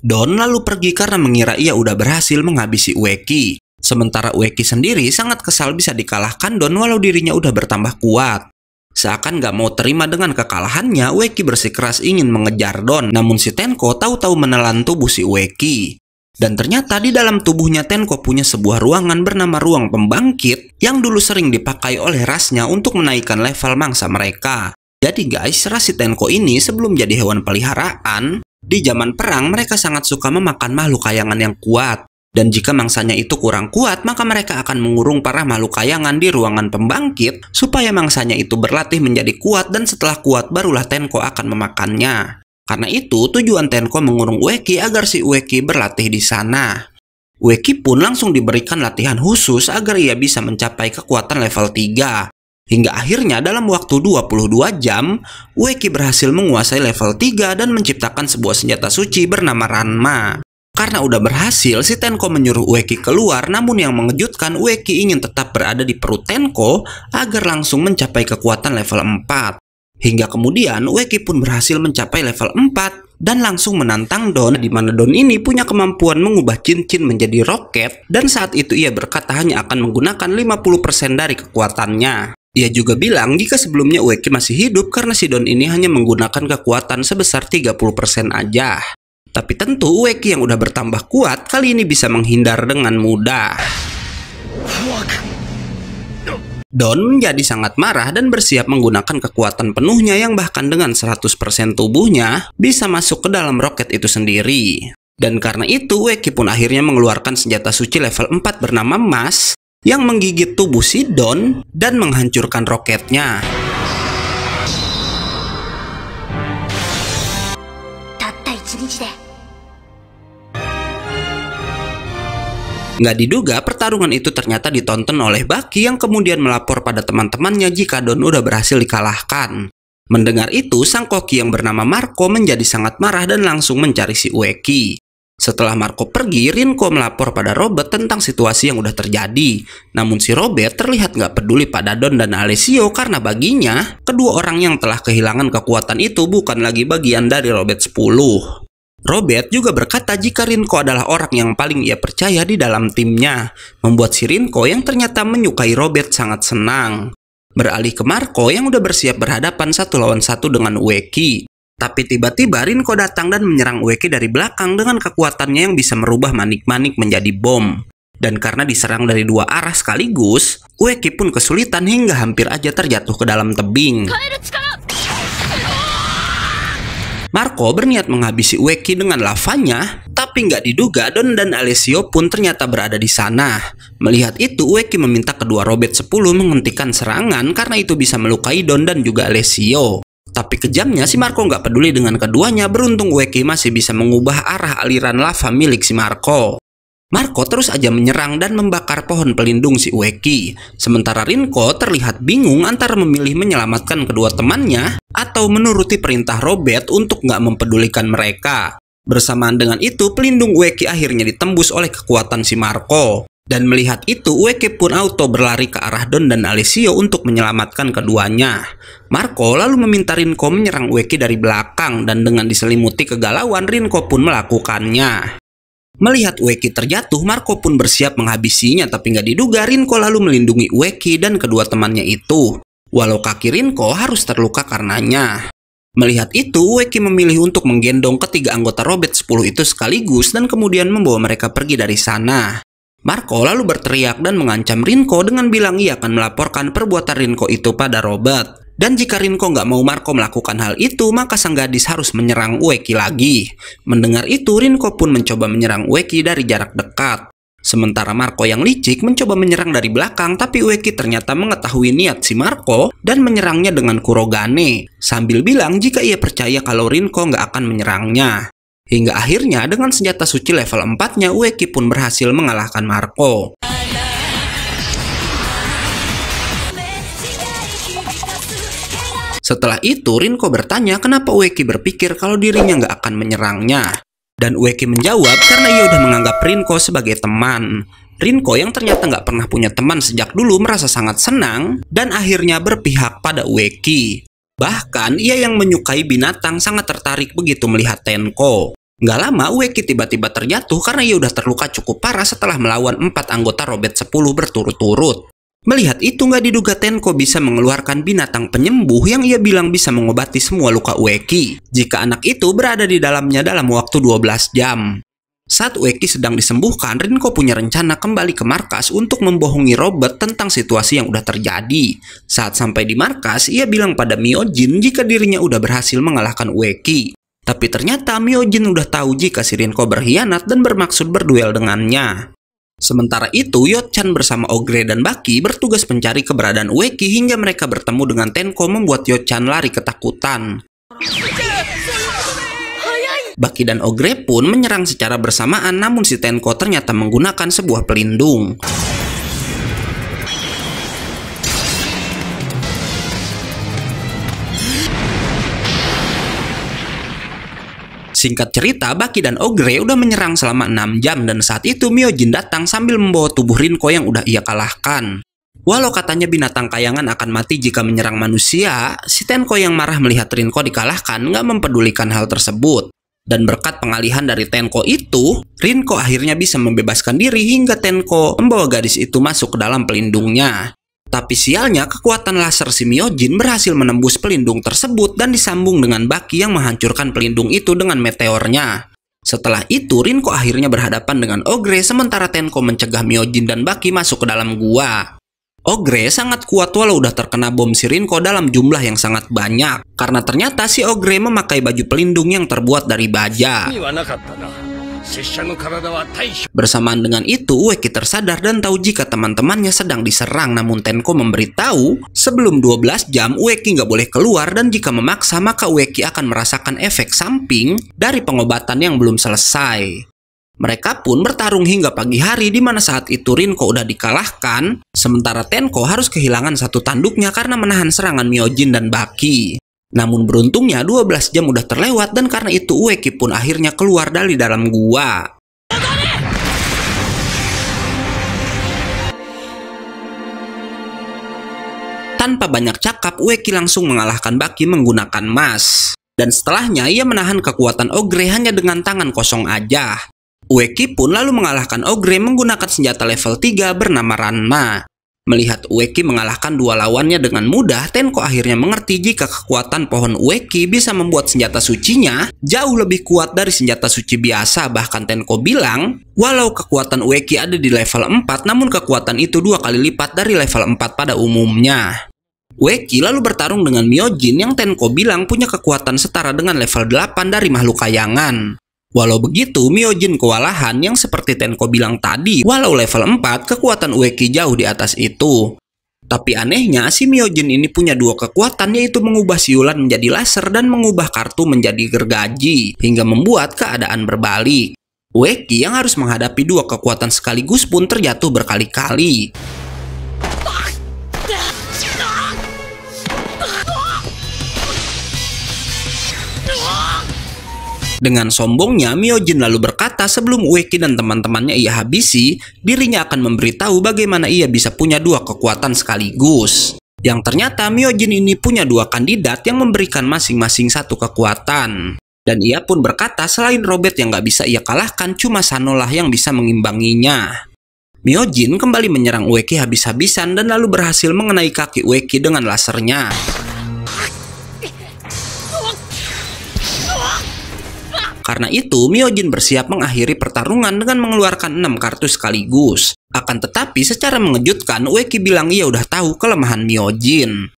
Don lalu pergi karena mengira ia sudah berhasil menghabisi Ueki. Sementara Ueki sendiri sangat kesal bisa dikalahkan Don walau dirinya udah bertambah kuat. Seakan gak mau terima dengan kekalahannya, Ueki bersikeras ingin mengejar Don, namun si Tenko tahu-tahu menelan tubuh si Ueki. Dan ternyata di dalam tubuhnya Tenko punya sebuah ruangan bernama ruang pembangkit yang dulu sering dipakai oleh rasnya untuk menaikkan level mangsa mereka. Jadi guys, ras si Tenko ini sebelum jadi hewan peliharaan, di zaman perang mereka sangat suka memakan makhluk kayangan yang kuat. Dan jika mangsanya itu kurang kuat, maka mereka akan mengurung para makhluk kayangan di ruangan pembangkit supaya mangsanya itu berlatih menjadi kuat dan setelah kuat barulah Tenko akan memakannya. Karena itu, tujuan Tenko mengurung Ueki agar si Ueki berlatih di sana. Ueki pun langsung diberikan latihan khusus agar ia bisa mencapai kekuatan level 3. Hingga akhirnya dalam waktu 22 jam, Ueki berhasil menguasai level 3 dan menciptakan sebuah senjata suci bernama Ranma. Karena udah berhasil, si Tenko menyuruh Ueki keluar, namun yang mengejutkan Ueki ingin tetap berada di perut Tenko agar langsung mencapai kekuatan level 4. Hingga kemudian Ueki pun berhasil mencapai level 4 dan langsung menantang Don di mana Don ini punya kemampuan mengubah cincin menjadi roket dan saat itu ia berkata hanya akan menggunakan 50% dari kekuatannya. Ia juga bilang jika sebelumnya Ueki masih hidup karena si Don ini hanya menggunakan kekuatan sebesar 30% aja. Tapi tentu Weki yang udah bertambah kuat kali ini bisa menghindar dengan mudah. Don menjadi sangat marah dan bersiap menggunakan kekuatan penuhnya yang bahkan dengan 100% tubuhnya bisa masuk ke dalam roket itu sendiri. Dan karena itu, Weki pun akhirnya mengeluarkan senjata suci level 4 bernama Mas yang menggigit tubuh si Don dan menghancurkan roketnya. Nggak diduga pertarungan itu ternyata ditonton oleh Baki yang kemudian melapor pada teman-temannya jika Don udah berhasil dikalahkan. Mendengar itu, sang koki yang bernama Marco menjadi sangat marah dan langsung mencari si Ueki. Setelah Marco pergi, Rinko melapor pada Robert tentang situasi yang udah terjadi. Namun si Robert terlihat gak peduli pada Don dan Alessio karena baginya, kedua orang yang telah kehilangan kekuatan itu bukan lagi bagian dari Robert 10. Robert juga berkata jika Rinko adalah orang yang paling ia percaya di dalam timnya, membuat si Rinko yang ternyata menyukai Robert sangat senang. Beralih ke Marco yang udah bersiap berhadapan satu lawan satu dengan Ueki. Tapi tiba-tiba Rinko datang dan menyerang Ueki dari belakang dengan kekuatannya yang bisa merubah manik-manik menjadi bom. Dan karena diserang dari dua arah sekaligus, Ueki pun kesulitan hingga hampir aja terjatuh ke dalam tebing. Marco berniat menghabisi Ueki dengan lavanya, tapi nggak diduga Don dan Alessio pun ternyata berada di sana. Melihat itu, Ueki meminta kedua Robert 10 menghentikan serangan karena itu bisa melukai Don dan juga Alessio. Tapi kejamnya si Marco nggak peduli dengan keduanya, beruntung Ueki masih bisa mengubah arah aliran lava milik si Marco. Marco terus aja menyerang dan membakar pohon pelindung si Ueki. Sementara Rinko terlihat bingung antara memilih menyelamatkan kedua temannya atau menuruti perintah Robert untuk nggak mempedulikan mereka. Bersamaan dengan itu, pelindung Ueki akhirnya ditembus oleh kekuatan si Marco. Dan melihat itu, Ueki pun auto berlari ke arah Don dan Alessio untuk menyelamatkan keduanya. Marco lalu meminta Rinko menyerang Ueki dari belakang dan dengan diselimuti kegalauan, Rinko pun melakukannya. Melihat Ueki terjatuh, Marco pun bersiap menghabisinya tapi nggak diduga Rinko lalu melindungi Ueki dan kedua temannya itu. Walau kaki Rinko harus terluka karenanya. Melihat itu, Ueki memilih untuk menggendong ketiga anggota Robert 10 itu sekaligus dan kemudian membawa mereka pergi dari sana. Marco lalu berteriak dan mengancam Rinko dengan bilang ia akan melaporkan perbuatan Rinko itu pada Robert. Dan jika Rinko nggak mau Marco melakukan hal itu, maka sang gadis harus menyerang Ueki lagi. Mendengar itu, Rinko pun mencoba menyerang Ueki dari jarak dekat. Sementara Marco yang licik mencoba menyerang dari belakang tapi Ueki ternyata mengetahui niat si Marco dan menyerangnya dengan Kurogane sambil bilang jika ia percaya kalau Rinko nggak akan menyerangnya. Hingga akhirnya dengan senjata suci level 4-nya Ueki pun berhasil mengalahkan Marco. Setelah itu, Rinko bertanya kenapa Ueki berpikir kalau dirinya nggak akan menyerangnya. Dan Ueki menjawab karena ia udah menganggap Rinko sebagai teman. Rinko yang ternyata nggak pernah punya teman sejak dulu merasa sangat senang dan akhirnya berpihak pada Ueki. Bahkan ia yang menyukai binatang sangat tertarik begitu melihat Tenko. Nggak lama Ueki tiba-tiba terjatuh karena ia udah terluka cukup parah setelah melawan empat anggota Robert 10 berturut-turut. Melihat itu nggak diduga Tenko bisa mengeluarkan binatang penyembuh yang ia bilang bisa mengobati semua luka Ueki jika anak itu berada di dalamnya dalam waktu 12 jam. Saat Ueki sedang disembuhkan, Rinko punya rencana kembali ke markas untuk membohongi Robert tentang situasi yang udah terjadi. Saat sampai di markas, ia bilang pada Miojin jika dirinya udah berhasil mengalahkan Ueki. Tapi ternyata Miojin udah tahu jika si Rinko berkhianat dan bermaksud berduel dengannya. Sementara itu, Yotchan bersama Ogre dan Baki bertugas mencari keberadaan Ueki hingga mereka bertemu dengan Tenko membuat Yotchan lari ketakutan. Baki dan Ogre pun menyerang secara bersamaan namun si Tenko ternyata menggunakan sebuah pelindung. Singkat cerita, Baki dan Ogre udah menyerang selama 6 jam dan saat itu Myojin datang sambil membawa tubuh Rinko yang udah ia kalahkan. Walau katanya binatang kayangan akan mati jika menyerang manusia, si Tenko yang marah melihat Rinko dikalahkan nggak mempedulikan hal tersebut. Dan berkat pengalihan dari Tenko itu, Rinko akhirnya bisa membebaskan diri hingga Tenko membawa gadis itu masuk ke dalam pelindungnya. Tapi sialnya kekuatan laser si Simiojin berhasil menembus pelindung tersebut dan disambung dengan Baki yang menghancurkan pelindung itu dengan meteornya. Setelah itu Rinko akhirnya berhadapan dengan Ogre sementara Tenko mencegah Miojin dan Baki masuk ke dalam gua. Ogre sangat kuat walau udah terkena bom si Rinko dalam jumlah yang sangat banyak karena ternyata si Ogre memakai baju pelindung yang terbuat dari baja. Bersamaan dengan itu, Weki tersadar dan tahu jika teman-temannya sedang diserang namun Tenko memberitahu sebelum 12 jam Weki nggak boleh keluar dan jika memaksa maka Weki akan merasakan efek samping dari pengobatan yang belum selesai. Mereka pun bertarung hingga pagi hari di mana saat itu Rinko udah dikalahkan, sementara Tenko harus kehilangan satu tanduknya karena menahan serangan Myojin dan Baki. Namun beruntungnya 12 jam udah terlewat dan karena itu Ueki pun akhirnya keluar dari dalam gua. Tanpa banyak cakap, Ueki langsung mengalahkan Baki menggunakan emas. Dan setelahnya ia menahan kekuatan Ogre hanya dengan tangan kosong aja. Ueki pun lalu mengalahkan Ogre menggunakan senjata level 3 bernama Ranma. Melihat Ueki mengalahkan dua lawannya dengan mudah, Tenko akhirnya mengerti jika kekuatan pohon Ueki bisa membuat senjata sucinya jauh lebih kuat dari senjata suci biasa. Bahkan Tenko bilang, walau kekuatan Ueki ada di level 4, namun kekuatan itu dua kali lipat dari level 4 pada umumnya. Ueki lalu bertarung dengan Myojin yang Tenko bilang punya kekuatan setara dengan level 8 dari makhluk kayangan. Walau begitu, Miojin kewalahan yang seperti Tenko bilang tadi, walau level 4, kekuatan Ueki jauh di atas itu. Tapi anehnya, si Miojin ini punya dua kekuatan yaitu mengubah siulan menjadi laser dan mengubah kartu menjadi gergaji, hingga membuat keadaan berbalik. Ueki yang harus menghadapi dua kekuatan sekaligus pun terjatuh berkali-kali. Dengan sombongnya, Myojin lalu berkata sebelum Ueki dan teman-temannya ia habisi, dirinya akan memberitahu bagaimana ia bisa punya dua kekuatan sekaligus. Yang ternyata Myojin ini punya dua kandidat yang memberikan masing-masing satu kekuatan. Dan ia pun berkata selain Robert yang gak bisa ia kalahkan, cuma Sanolah yang bisa mengimbanginya. Myojin kembali menyerang Ueki habis-habisan dan lalu berhasil mengenai kaki Ueki dengan lasernya. Karena itu, Myojin bersiap mengakhiri pertarungan dengan mengeluarkan 6 kartu sekaligus. Akan tetapi, secara mengejutkan, Weki bilang ia udah tahu kelemahan Myojin.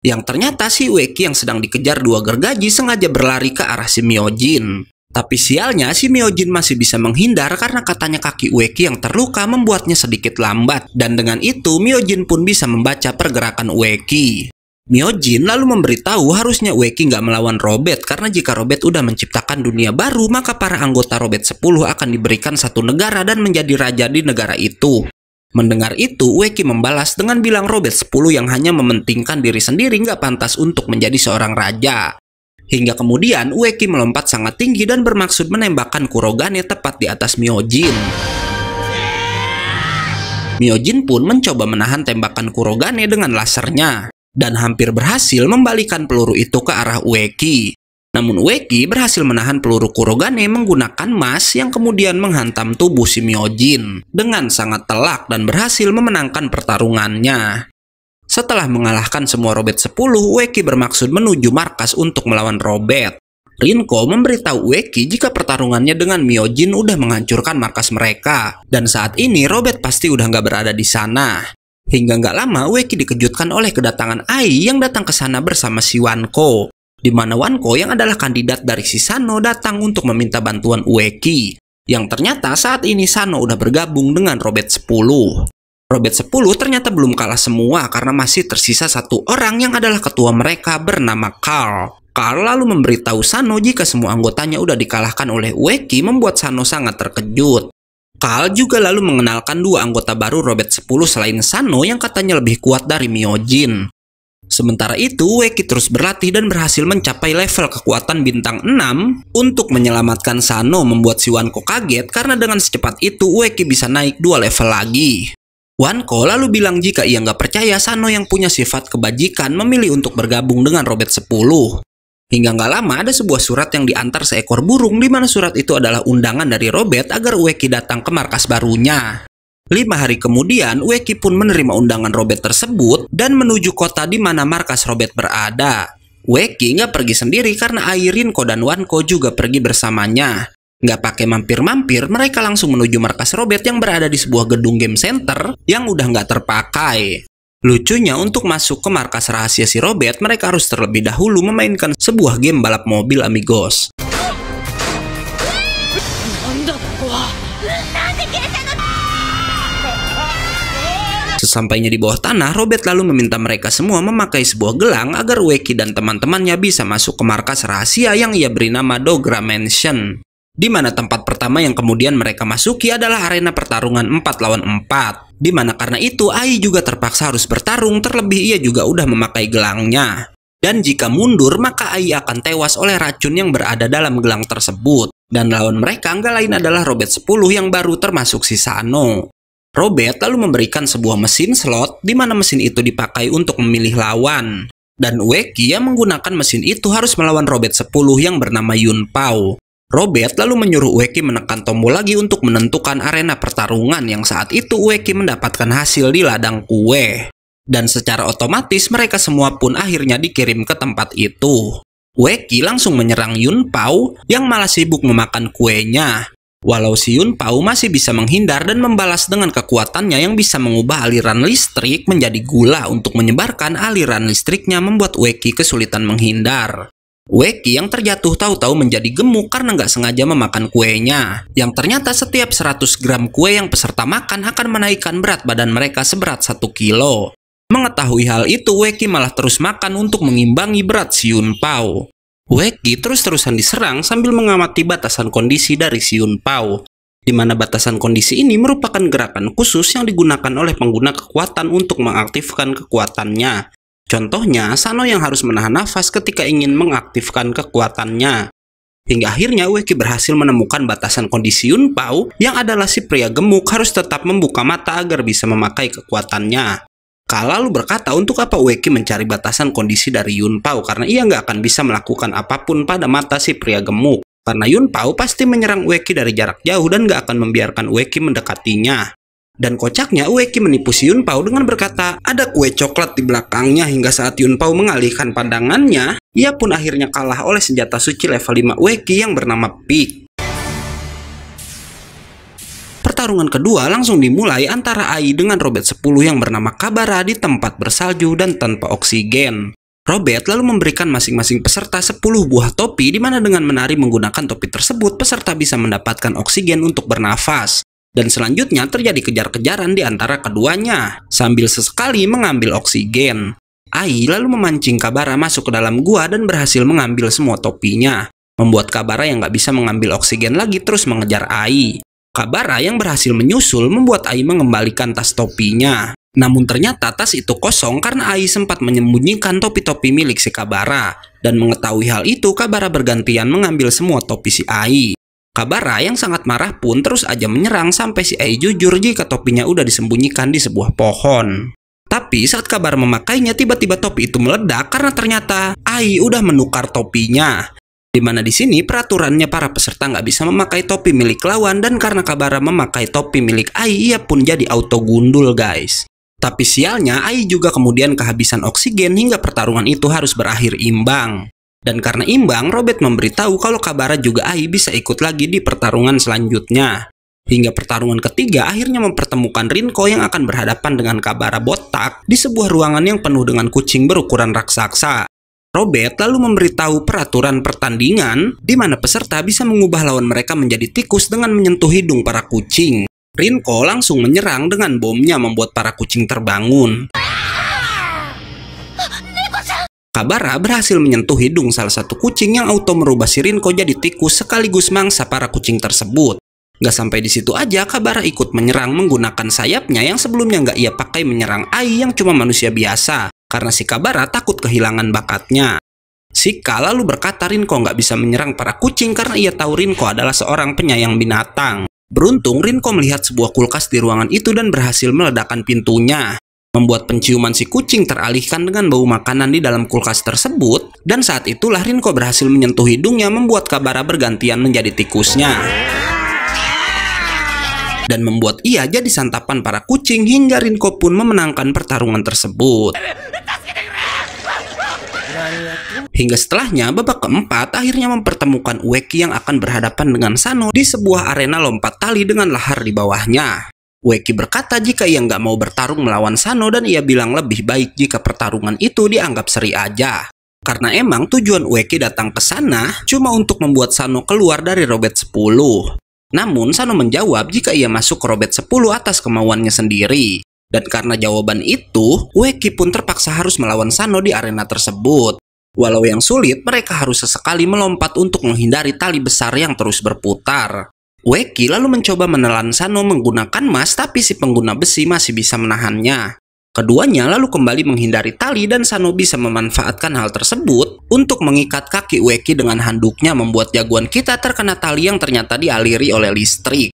Yang ternyata si Weki yang sedang dikejar dua gergaji sengaja berlari ke arah si Myojin. Tapi sialnya si Myojin masih bisa menghindar karena katanya kaki Weki yang terluka membuatnya sedikit lambat. Dan dengan itu Myojin pun bisa membaca pergerakan Weki. Miojin lalu memberitahu harusnya Weki nggak melawan Robert karena jika Robert udah menciptakan dunia baru maka para anggota Robert 10 akan diberikan satu negara dan menjadi raja di negara itu. Mendengar itu, Weki membalas dengan bilang Robert 10 yang hanya mementingkan diri sendiri nggak pantas untuk menjadi seorang raja. Hingga kemudian Weki melompat sangat tinggi dan bermaksud menembakkan Kurogane tepat di atas Miojin. Miojin pun mencoba menahan tembakan Kurogane dengan lasernya dan hampir berhasil membalikan peluru itu ke arah Ueki. Namun Ueki berhasil menahan peluru Kurogane menggunakan emas yang kemudian menghantam tubuh si Myojin dengan sangat telak dan berhasil memenangkan pertarungannya. Setelah mengalahkan semua Robert 10, Ueki bermaksud menuju markas untuk melawan Robert. Rinko memberitahu Ueki jika pertarungannya dengan Miojin udah menghancurkan markas mereka, dan saat ini Robert pasti udah nggak berada di sana. Hingga nggak lama, Weki dikejutkan oleh kedatangan Ai yang datang ke sana bersama si Wanko. Di mana Wanko yang adalah kandidat dari si Sano datang untuk meminta bantuan Weki Yang ternyata saat ini Sano udah bergabung dengan Robert 10. Robert 10 ternyata belum kalah semua karena masih tersisa satu orang yang adalah ketua mereka bernama Carl. Carl lalu memberitahu Sano jika semua anggotanya udah dikalahkan oleh Weki membuat Sano sangat terkejut. Carl juga lalu mengenalkan dua anggota baru Robert 10 selain Sano yang katanya lebih kuat dari Miojin. Sementara itu, Weki terus berlatih dan berhasil mencapai level kekuatan bintang 6 untuk menyelamatkan Sano membuat si Wanko kaget karena dengan secepat itu Weki bisa naik dua level lagi. Wanko lalu bilang jika ia nggak percaya Sano yang punya sifat kebajikan memilih untuk bergabung dengan Robert 10. Hingga nggak lama ada sebuah surat yang diantar seekor burung di mana surat itu adalah undangan dari Robert agar Weki datang ke markas barunya. Lima hari kemudian, Weki pun menerima undangan Robert tersebut dan menuju kota di mana markas Robert berada. Weki nggak pergi sendiri karena Airin, Ko dan Wanko juga pergi bersamanya. Nggak pakai mampir-mampir, mereka langsung menuju markas Robert yang berada di sebuah gedung game center yang udah nggak terpakai. Lucunya, untuk masuk ke markas rahasia si Robert, mereka harus terlebih dahulu memainkan sebuah game balap mobil Amigos. Sesampainya di bawah tanah, Robert lalu meminta mereka semua memakai sebuah gelang agar Weki dan teman-temannya bisa masuk ke markas rahasia yang ia beri nama Dogra Mansion di mana tempat pertama yang kemudian mereka masuki adalah arena pertarungan 4 lawan 4. Di mana karena itu Ai juga terpaksa harus bertarung terlebih ia juga udah memakai gelangnya. Dan jika mundur maka Ai akan tewas oleh racun yang berada dalam gelang tersebut. Dan lawan mereka nggak lain adalah Robert 10 yang baru termasuk si Sano. Robert lalu memberikan sebuah mesin slot di mana mesin itu dipakai untuk memilih lawan. Dan Ueki yang menggunakan mesin itu harus melawan Robert 10 yang bernama Yun Pao. Robert lalu menyuruh Ueki menekan tombol lagi untuk menentukan arena pertarungan yang saat itu Ueki mendapatkan hasil di ladang kue. Dan secara otomatis mereka semua pun akhirnya dikirim ke tempat itu. Ueki langsung menyerang Yun Pao yang malah sibuk memakan kuenya. Walau si Yun Pao masih bisa menghindar dan membalas dengan kekuatannya yang bisa mengubah aliran listrik menjadi gula untuk menyebarkan aliran listriknya membuat Ueki kesulitan menghindar. Weki yang terjatuh tahu-tahu menjadi gemuk karena nggak sengaja memakan kuenya. Yang ternyata setiap 100 gram kue yang peserta makan akan menaikkan berat badan mereka seberat 1 kilo. Mengetahui hal itu, Weki malah terus makan untuk mengimbangi berat Siun Pao. Weki terus-terusan diserang sambil mengamati batasan kondisi dari Siun Pao, di mana batasan kondisi ini merupakan gerakan khusus yang digunakan oleh pengguna kekuatan untuk mengaktifkan kekuatannya, Contohnya, Sano yang harus menahan nafas ketika ingin mengaktifkan kekuatannya. Hingga akhirnya Ueki berhasil menemukan batasan kondisi Yunpao yang adalah si pria gemuk harus tetap membuka mata agar bisa memakai kekuatannya. Kalau lalu berkata untuk apa Ueki mencari batasan kondisi dari Yunpao karena ia nggak akan bisa melakukan apapun pada mata si pria gemuk. Karena Yunpao pasti menyerang Ueki dari jarak jauh dan nggak akan membiarkan Ueki mendekatinya. Dan kocaknya Ueki menipu si Yunpao dengan berkata ada kue coklat di belakangnya hingga saat Yunpao mengalihkan pandangannya, ia pun akhirnya kalah oleh senjata suci level 5 Ueki yang bernama Pik. Pertarungan kedua langsung dimulai antara Ai dengan Robert 10 yang bernama Kabara di tempat bersalju dan tanpa oksigen. Robert lalu memberikan masing-masing peserta 10 buah topi di mana dengan menari menggunakan topi tersebut peserta bisa mendapatkan oksigen untuk bernafas dan selanjutnya terjadi kejar-kejaran di antara keduanya sambil sesekali mengambil oksigen. Ai lalu memancing Kabara masuk ke dalam gua dan berhasil mengambil semua topinya, membuat Kabara yang nggak bisa mengambil oksigen lagi terus mengejar Ai. Kabara yang berhasil menyusul membuat Ai mengembalikan tas topinya. Namun ternyata tas itu kosong karena Ai sempat menyembunyikan topi-topi milik si Kabara. Dan mengetahui hal itu, Kabara bergantian mengambil semua topi si Ai. Kabara yang sangat marah pun terus aja menyerang sampai si Ei jujur jika topinya udah disembunyikan di sebuah pohon. Tapi saat kabar memakainya tiba-tiba topi itu meledak karena ternyata Ai udah menukar topinya. Dimana di sini peraturannya para peserta nggak bisa memakai topi milik lawan dan karena Kabara memakai topi milik Ai ia pun jadi auto gundul guys. Tapi sialnya Ai juga kemudian kehabisan oksigen hingga pertarungan itu harus berakhir imbang. Dan karena imbang, Robert memberitahu kalau Kabara juga Ai bisa ikut lagi di pertarungan selanjutnya. Hingga pertarungan ketiga akhirnya mempertemukan Rinko yang akan berhadapan dengan Kabara botak di sebuah ruangan yang penuh dengan kucing berukuran raksasa. Robert lalu memberitahu peraturan pertandingan di mana peserta bisa mengubah lawan mereka menjadi tikus dengan menyentuh hidung para kucing. Rinko langsung menyerang dengan bomnya membuat para kucing terbangun. Kabara berhasil menyentuh hidung salah satu kucing yang auto merubah si Rinko jadi tikus sekaligus mangsa para kucing tersebut. Gak sampai di situ aja, Kabara ikut menyerang menggunakan sayapnya yang sebelumnya gak ia pakai menyerang Ai yang cuma manusia biasa, karena si Kabara takut kehilangan bakatnya. Sika lalu berkata Rinko gak bisa menyerang para kucing karena ia tahu Rinko adalah seorang penyayang binatang. Beruntung Rinko melihat sebuah kulkas di ruangan itu dan berhasil meledakkan pintunya membuat penciuman si kucing teralihkan dengan bau makanan di dalam kulkas tersebut dan saat itulah Rinko berhasil menyentuh hidungnya membuat Kabara bergantian menjadi tikusnya dan membuat ia jadi santapan para kucing hingga Rinko pun memenangkan pertarungan tersebut. Hingga setelahnya, babak keempat akhirnya mempertemukan Ueki yang akan berhadapan dengan Sano di sebuah arena lompat tali dengan lahar di bawahnya. Weki berkata jika ia nggak mau bertarung melawan Sano dan ia bilang lebih baik jika pertarungan itu dianggap seri aja. Karena emang tujuan Weki datang ke sana cuma untuk membuat Sano keluar dari Robet 10. Namun Sano menjawab jika ia masuk ke Robert 10 atas kemauannya sendiri. Dan karena jawaban itu, Weki pun terpaksa harus melawan Sano di arena tersebut. Walau yang sulit, mereka harus sesekali melompat untuk menghindari tali besar yang terus berputar. Weki lalu mencoba menelan Sano menggunakan emas tapi si pengguna besi masih bisa menahannya. Keduanya lalu kembali menghindari tali dan Sano bisa memanfaatkan hal tersebut untuk mengikat kaki Weki dengan handuknya membuat jagoan kita terkena tali yang ternyata dialiri oleh listrik.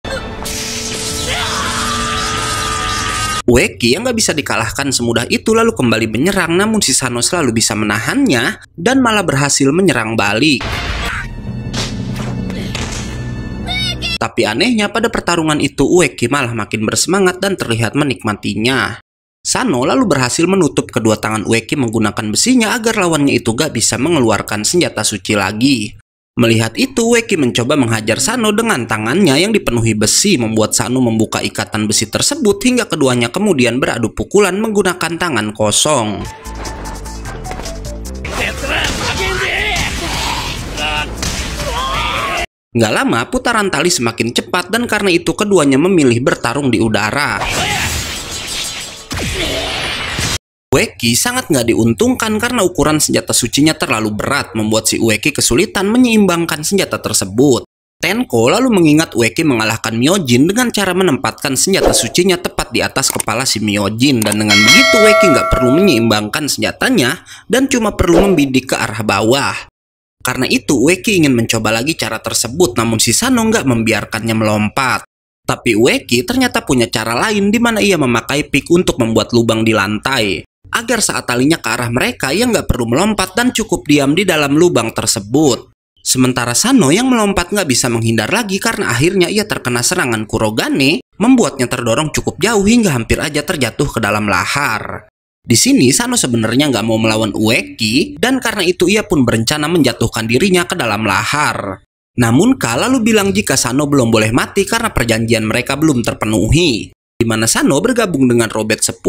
Weki yang gak bisa dikalahkan semudah itu lalu kembali menyerang namun si Sano selalu bisa menahannya dan malah berhasil menyerang balik. Tapi anehnya pada pertarungan itu Ueki malah makin bersemangat dan terlihat menikmatinya. Sano lalu berhasil menutup kedua tangan Ueki menggunakan besinya agar lawannya itu gak bisa mengeluarkan senjata suci lagi. Melihat itu, Weki mencoba menghajar Sano dengan tangannya yang dipenuhi besi membuat Sano membuka ikatan besi tersebut hingga keduanya kemudian beradu pukulan menggunakan tangan kosong. Gak lama, putaran tali semakin cepat dan karena itu keduanya memilih bertarung di udara. Ueki sangat gak diuntungkan karena ukuran senjata sucinya terlalu berat, membuat si Ueki kesulitan menyeimbangkan senjata tersebut. Tenko lalu mengingat Ueki mengalahkan Myojin dengan cara menempatkan senjata sucinya tepat di atas kepala si Myojin dan dengan begitu Ueki nggak perlu menyeimbangkan senjatanya dan cuma perlu membidik ke arah bawah. Karena itu, Weki ingin mencoba lagi cara tersebut namun si Sano nggak membiarkannya melompat. Tapi Weki ternyata punya cara lain di mana ia memakai pik untuk membuat lubang di lantai. Agar saat talinya ke arah mereka, ia nggak perlu melompat dan cukup diam di dalam lubang tersebut. Sementara Sano yang melompat nggak bisa menghindar lagi karena akhirnya ia terkena serangan Kurogane, membuatnya terdorong cukup jauh hingga hampir aja terjatuh ke dalam lahar. Di sini Sano sebenarnya nggak mau melawan Ueki dan karena itu ia pun berencana menjatuhkan dirinya ke dalam lahar. Namun Ka lalu bilang jika Sano belum boleh mati karena perjanjian mereka belum terpenuhi. Di mana Sano bergabung dengan Robert 10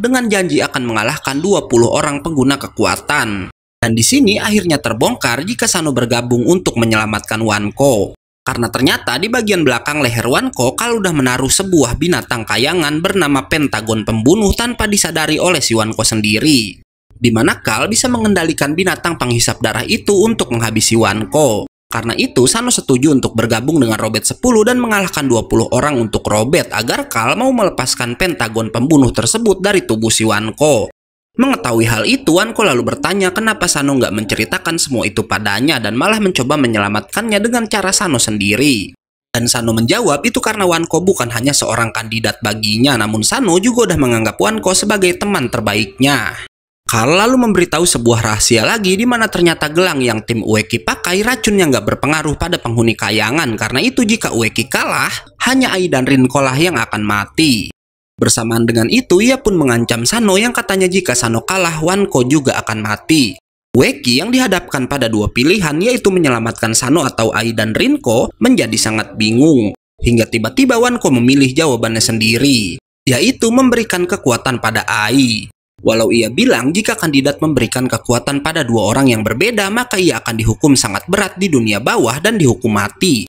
dengan janji akan mengalahkan 20 orang pengguna kekuatan. Dan di sini akhirnya terbongkar jika Sano bergabung untuk menyelamatkan Wanko. Karena ternyata di bagian belakang leher Wanko kalau udah menaruh sebuah binatang kayangan bernama Pentagon Pembunuh tanpa disadari oleh si Wanko sendiri. Di mana Kal bisa mengendalikan binatang penghisap darah itu untuk menghabisi Wanko. Karena itu Sano setuju untuk bergabung dengan Robert 10 dan mengalahkan 20 orang untuk Robert agar Kal mau melepaskan Pentagon Pembunuh tersebut dari tubuh si Wanko. Mengetahui hal itu, Wanko lalu bertanya kenapa Sano nggak menceritakan semua itu padanya dan malah mencoba menyelamatkannya dengan cara Sano sendiri. Dan Sano menjawab itu karena Wanko bukan hanya seorang kandidat baginya, namun Sano juga udah menganggap Wanko sebagai teman terbaiknya. Carl lalu memberitahu sebuah rahasia lagi di mana ternyata gelang yang tim Ueki pakai racun yang nggak berpengaruh pada penghuni kayangan karena itu jika Ueki kalah, hanya Ai dan Rinko lah yang akan mati. Bersamaan dengan itu, ia pun mengancam Sano yang katanya jika Sano kalah, Wanko juga akan mati. Weki yang dihadapkan pada dua pilihan yaitu menyelamatkan Sano atau Ai dan Rinko menjadi sangat bingung. Hingga tiba-tiba Wanko memilih jawabannya sendiri, yaitu memberikan kekuatan pada Ai. Walau ia bilang jika kandidat memberikan kekuatan pada dua orang yang berbeda maka ia akan dihukum sangat berat di dunia bawah dan dihukum mati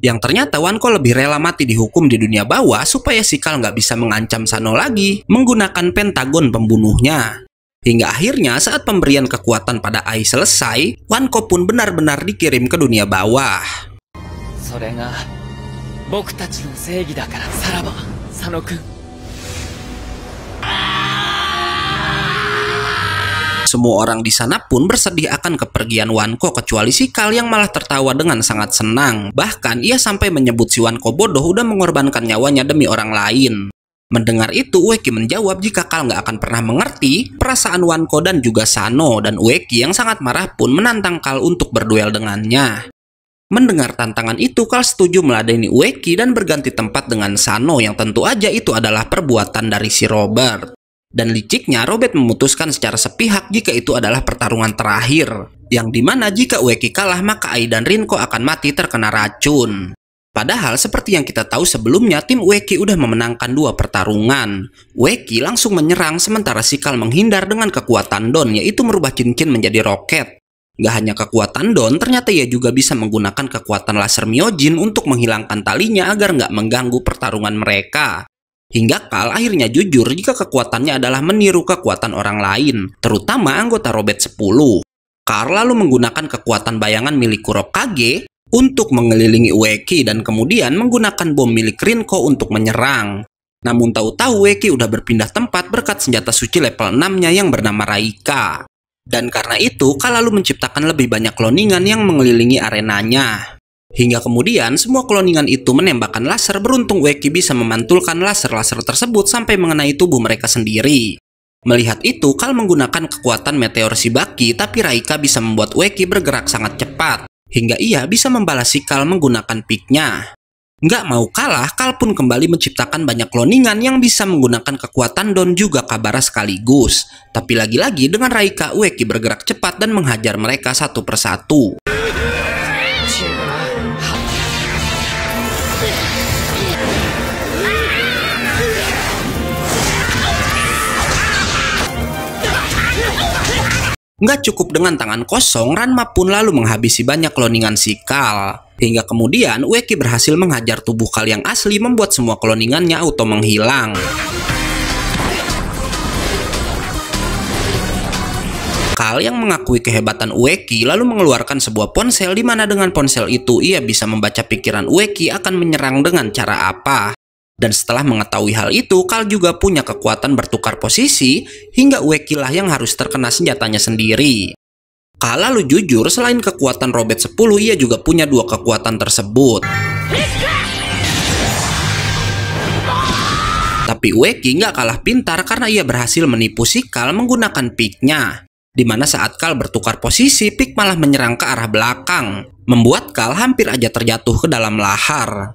yang ternyata Wanko lebih rela mati dihukum di dunia bawah supaya Sikal nggak bisa mengancam Sano lagi menggunakan Pentagon pembunuhnya. Hingga akhirnya saat pemberian kekuatan pada Ai selesai, Wanko pun benar-benar dikirim ke dunia bawah. Sorenga, Semua orang di sana pun bersedih akan kepergian Wanko kecuali si Kal yang malah tertawa dengan sangat senang. Bahkan ia sampai menyebut si Wanko bodoh udah mengorbankan nyawanya demi orang lain. Mendengar itu, Ueki menjawab jika Kal nggak akan pernah mengerti perasaan Wanko dan juga Sano, dan Ueki yang sangat marah pun menantang Kal untuk berduel dengannya. Mendengar tantangan itu, Kal setuju meladeni Ueki dan berganti tempat dengan Sano yang tentu aja itu adalah perbuatan dari si Robert. Dan liciknya, Robert memutuskan secara sepihak jika itu adalah pertarungan terakhir, yang dimana jika Ueki kalah maka Ai dan Rinko akan mati terkena racun. Padahal seperti yang kita tahu sebelumnya, tim Ueki udah memenangkan dua pertarungan. Ueki langsung menyerang sementara Sikal menghindar dengan kekuatan Don, yaitu merubah cincin menjadi roket. Gak hanya kekuatan Don, ternyata ia juga bisa menggunakan kekuatan laser Myojin untuk menghilangkan talinya agar nggak mengganggu pertarungan mereka. Hingga Kal akhirnya jujur jika kekuatannya adalah meniru kekuatan orang lain, terutama anggota Robert 10. Kar lalu menggunakan kekuatan bayangan milik Kurokage untuk mengelilingi Ueki dan kemudian menggunakan bom milik Rinko untuk menyerang. Namun tahu-tahu Ueki udah berpindah tempat berkat senjata suci level 6-nya yang bernama Raika. Dan karena itu, Kal lalu menciptakan lebih banyak kloningan yang mengelilingi arenanya. Hingga kemudian, semua kloningan itu menembakkan laser beruntung Weki bisa memantulkan laser-laser tersebut sampai mengenai tubuh mereka sendiri. Melihat itu, Kal menggunakan kekuatan meteor Shibaki tapi Raika bisa membuat Weki bergerak sangat cepat, hingga ia bisa membalas si Kal menggunakan piknya. Nggak mau kalah, Kal pun kembali menciptakan banyak kloningan yang bisa menggunakan kekuatan Don juga Kabara sekaligus. Tapi lagi-lagi dengan Raika, Weki bergerak cepat dan menghajar mereka satu persatu. Nggak cukup dengan tangan kosong, Ranma pun lalu menghabisi banyak kloningan si Kal. Hingga kemudian Ueki berhasil menghajar tubuh Kal yang asli membuat semua kloningannya auto menghilang. Kal yang mengakui kehebatan Ueki lalu mengeluarkan sebuah ponsel di mana dengan ponsel itu ia bisa membaca pikiran Ueki akan menyerang dengan cara apa. Dan setelah mengetahui hal itu, Kal juga punya kekuatan bertukar posisi hingga Ueki lah yang harus terkena senjatanya sendiri. Kal lalu jujur selain kekuatan Robert 10, ia juga punya dua kekuatan tersebut. Tapi Ueki nggak kalah pintar karena ia berhasil menipu si Kal menggunakan piknya. Di mana saat Kal bertukar posisi, pik malah menyerang ke arah belakang, membuat Kal hampir aja terjatuh ke dalam lahar.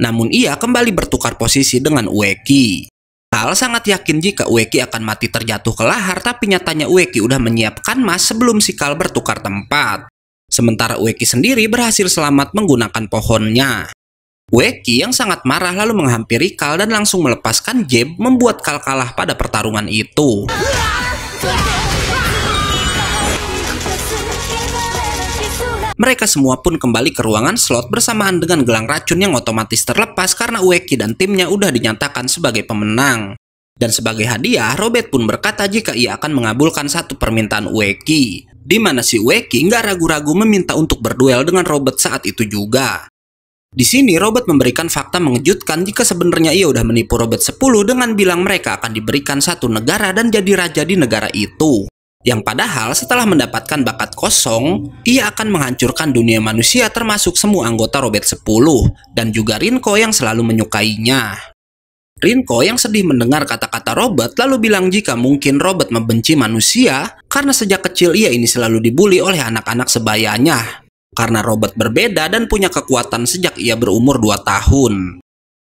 Namun ia kembali bertukar posisi dengan Ueki. Kal sangat yakin jika Ueki akan mati terjatuh ke lahar tapi nyatanya Ueki udah menyiapkan mas sebelum si Kal bertukar tempat. Sementara Ueki sendiri berhasil selamat menggunakan pohonnya. Ueki yang sangat marah lalu menghampiri Kal dan langsung melepaskan Jeb membuat Kal kalah pada pertarungan itu. Mereka semua pun kembali ke ruangan slot bersamaan dengan gelang racun yang otomatis terlepas karena Ueki dan timnya udah dinyatakan sebagai pemenang. Dan sebagai hadiah, Robert pun berkata jika ia akan mengabulkan satu permintaan Ueki. Di mana si Ueki nggak ragu-ragu meminta untuk berduel dengan Robert saat itu juga. Di sini Robert memberikan fakta mengejutkan jika sebenarnya ia udah menipu Robert 10 dengan bilang mereka akan diberikan satu negara dan jadi raja di negara itu yang padahal setelah mendapatkan bakat kosong, ia akan menghancurkan dunia manusia termasuk semua anggota Robert 10 dan juga Rinko yang selalu menyukainya. Rinko yang sedih mendengar kata-kata Robert lalu bilang jika mungkin Robert membenci manusia karena sejak kecil ia ini selalu dibully oleh anak-anak sebayanya. Karena Robert berbeda dan punya kekuatan sejak ia berumur 2 tahun.